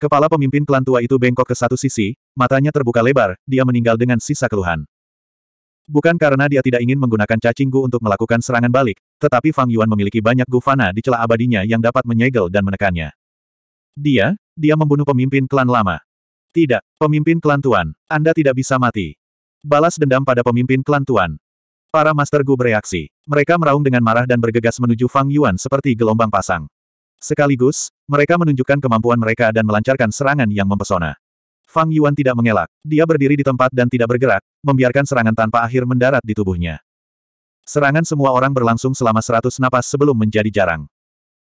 Kepala pemimpin klan tua itu bengkok ke satu sisi, matanya terbuka lebar, dia meninggal dengan sisa keluhan. Bukan karena dia tidak ingin menggunakan cacing gu untuk melakukan serangan balik, tetapi Fang Yuan memiliki banyak gufana di celah abadinya yang dapat menyegel dan menekannya. Dia, dia membunuh pemimpin klan lama. Tidak, pemimpin klan Tuan, Anda tidak bisa mati. Balas dendam pada pemimpin klan Tuan. Para Master Gu bereaksi. Mereka meraung dengan marah dan bergegas menuju Fang Yuan seperti gelombang pasang. Sekaligus, mereka menunjukkan kemampuan mereka dan melancarkan serangan yang mempesona. Fang Yuan tidak mengelak. Dia berdiri di tempat dan tidak bergerak, membiarkan serangan tanpa akhir mendarat di tubuhnya. Serangan semua orang berlangsung selama seratus napas sebelum menjadi jarang.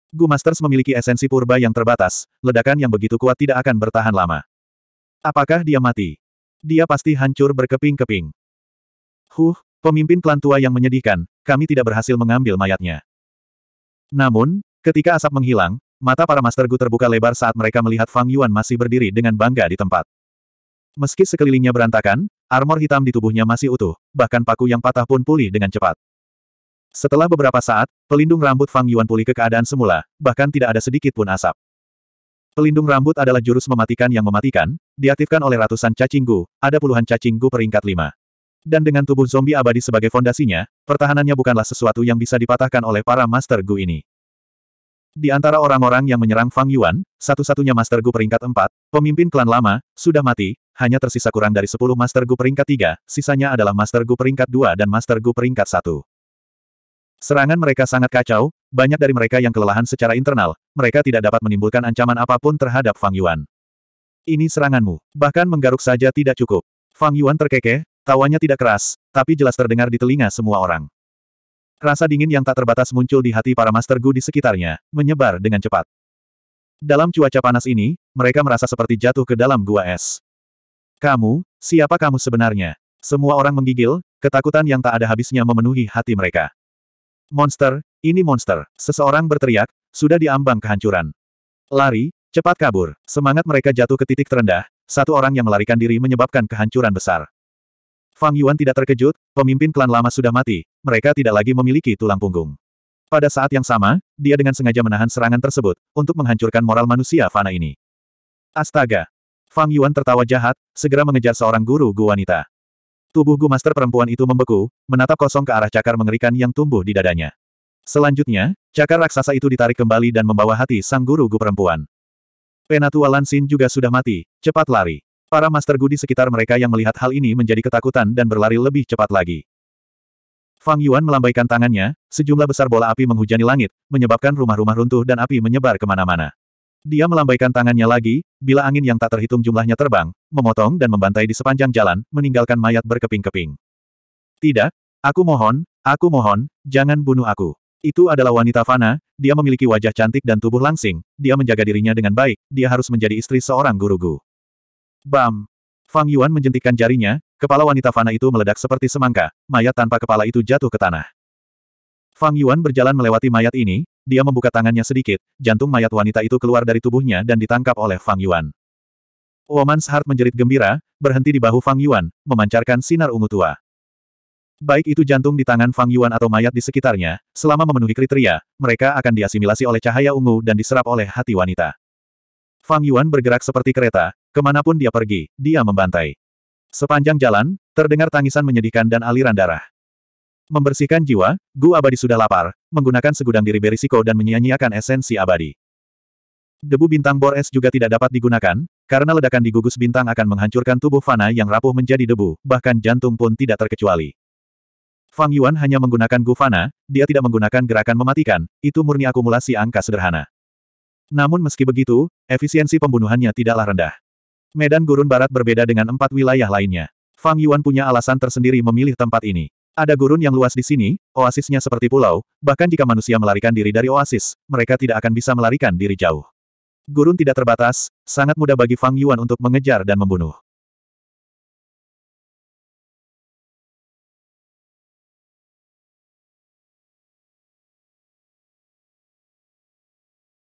Gu Masters memiliki esensi purba yang terbatas, ledakan yang begitu kuat tidak akan bertahan lama. Apakah dia mati? Dia pasti hancur berkeping-keping. Huh, pemimpin klan tua yang menyedihkan, kami tidak berhasil mengambil mayatnya. Namun, ketika asap menghilang, mata para Master Gu terbuka lebar saat mereka melihat Fang Yuan masih berdiri dengan bangga di tempat. Meski sekelilingnya berantakan, armor hitam di tubuhnya masih utuh, bahkan paku yang patah pun pulih dengan cepat. Setelah beberapa saat, pelindung rambut Fang Yuan pulih ke keadaan semula, bahkan tidak ada sedikit pun asap. Pelindung rambut adalah jurus mematikan yang mematikan, diaktifkan oleh ratusan cacinggu, ada puluhan cacinggu peringkat lima, Dan dengan tubuh zombie abadi sebagai fondasinya, pertahanannya bukanlah sesuatu yang bisa dipatahkan oleh para Master Gu ini. Di antara orang-orang yang menyerang Fang Yuan, satu-satunya Master Gu peringkat empat, pemimpin klan lama, sudah mati, hanya tersisa kurang dari sepuluh Master Gu peringkat tiga, sisanya adalah Master Gu peringkat dua dan Master Gu peringkat satu. Serangan mereka sangat kacau, banyak dari mereka yang kelelahan secara internal, mereka tidak dapat menimbulkan ancaman apapun terhadap Fang Yuan. Ini seranganmu, bahkan menggaruk saja tidak cukup. Fang Yuan terkekeh, tawanya tidak keras, tapi jelas terdengar di telinga semua orang. Rasa dingin yang tak terbatas muncul di hati para Master Gu di sekitarnya, menyebar dengan cepat. Dalam cuaca panas ini, mereka merasa seperti jatuh ke dalam gua es. Kamu, siapa kamu sebenarnya? Semua orang menggigil, ketakutan yang tak ada habisnya memenuhi hati mereka. Monster, ini monster. Seseorang berteriak, sudah diambang kehancuran. Lari, cepat kabur. Semangat mereka jatuh ke titik terendah, satu orang yang melarikan diri menyebabkan kehancuran besar. Fang Yuan tidak terkejut, pemimpin klan lama sudah mati, mereka tidak lagi memiliki tulang punggung. Pada saat yang sama, dia dengan sengaja menahan serangan tersebut, untuk menghancurkan moral manusia fana ini. Astaga! Fang Yuan tertawa jahat, segera mengejar seorang guru Gu wanita. Tubuh Gu Master perempuan itu membeku, menatap kosong ke arah cakar mengerikan yang tumbuh di dadanya. Selanjutnya, cakar raksasa itu ditarik kembali dan membawa hati sang guru Gu perempuan. Penatua Lansin juga sudah mati, cepat lari. Para Master Gu di sekitar mereka yang melihat hal ini menjadi ketakutan dan berlari lebih cepat lagi. Fang Yuan melambaikan tangannya, sejumlah besar bola api menghujani langit, menyebabkan rumah-rumah runtuh dan api menyebar kemana-mana. Dia melambaikan tangannya lagi, bila angin yang tak terhitung jumlahnya terbang, memotong dan membantai di sepanjang jalan, meninggalkan mayat berkeping-keping. Tidak, aku mohon, aku mohon, jangan bunuh aku. Itu adalah wanita fana, dia memiliki wajah cantik dan tubuh langsing, dia menjaga dirinya dengan baik, dia harus menjadi istri seorang guru-gu. Bam! Fang Yuan menjentikkan jarinya, kepala wanita fana itu meledak seperti semangka, mayat tanpa kepala itu jatuh ke tanah. Fang Yuan berjalan melewati mayat ini, dia membuka tangannya sedikit, jantung mayat wanita itu keluar dari tubuhnya dan ditangkap oleh Fang Yuan. Woman's oh, Heart menjerit gembira, berhenti di bahu Fang Yuan, memancarkan sinar ungu tua. Baik itu jantung di tangan Fang Yuan atau mayat di sekitarnya, selama memenuhi kriteria, mereka akan diasimilasi oleh cahaya ungu dan diserap oleh hati wanita. Fang Yuan bergerak seperti kereta, kemanapun dia pergi, dia membantai. Sepanjang jalan, terdengar tangisan menyedihkan dan aliran darah. Membersihkan jiwa, Gu Abadi sudah lapar, menggunakan segudang diri berisiko dan menyia-nyiakan esensi abadi. Debu bintang bor es juga tidak dapat digunakan, karena ledakan di gugus bintang akan menghancurkan tubuh Fana yang rapuh menjadi debu, bahkan jantung pun tidak terkecuali. Fang Yuan hanya menggunakan Gu Fana, dia tidak menggunakan gerakan mematikan, itu murni akumulasi angka sederhana. Namun meski begitu, efisiensi pembunuhannya tidaklah rendah. Medan Gurun Barat berbeda dengan empat wilayah lainnya. Fang Yuan punya alasan tersendiri memilih tempat ini. Ada gurun yang luas di sini, oasisnya seperti pulau, bahkan jika manusia melarikan diri dari oasis, mereka tidak akan bisa melarikan diri jauh. Gurun tidak terbatas, sangat mudah bagi Fang Yuan untuk mengejar dan membunuh.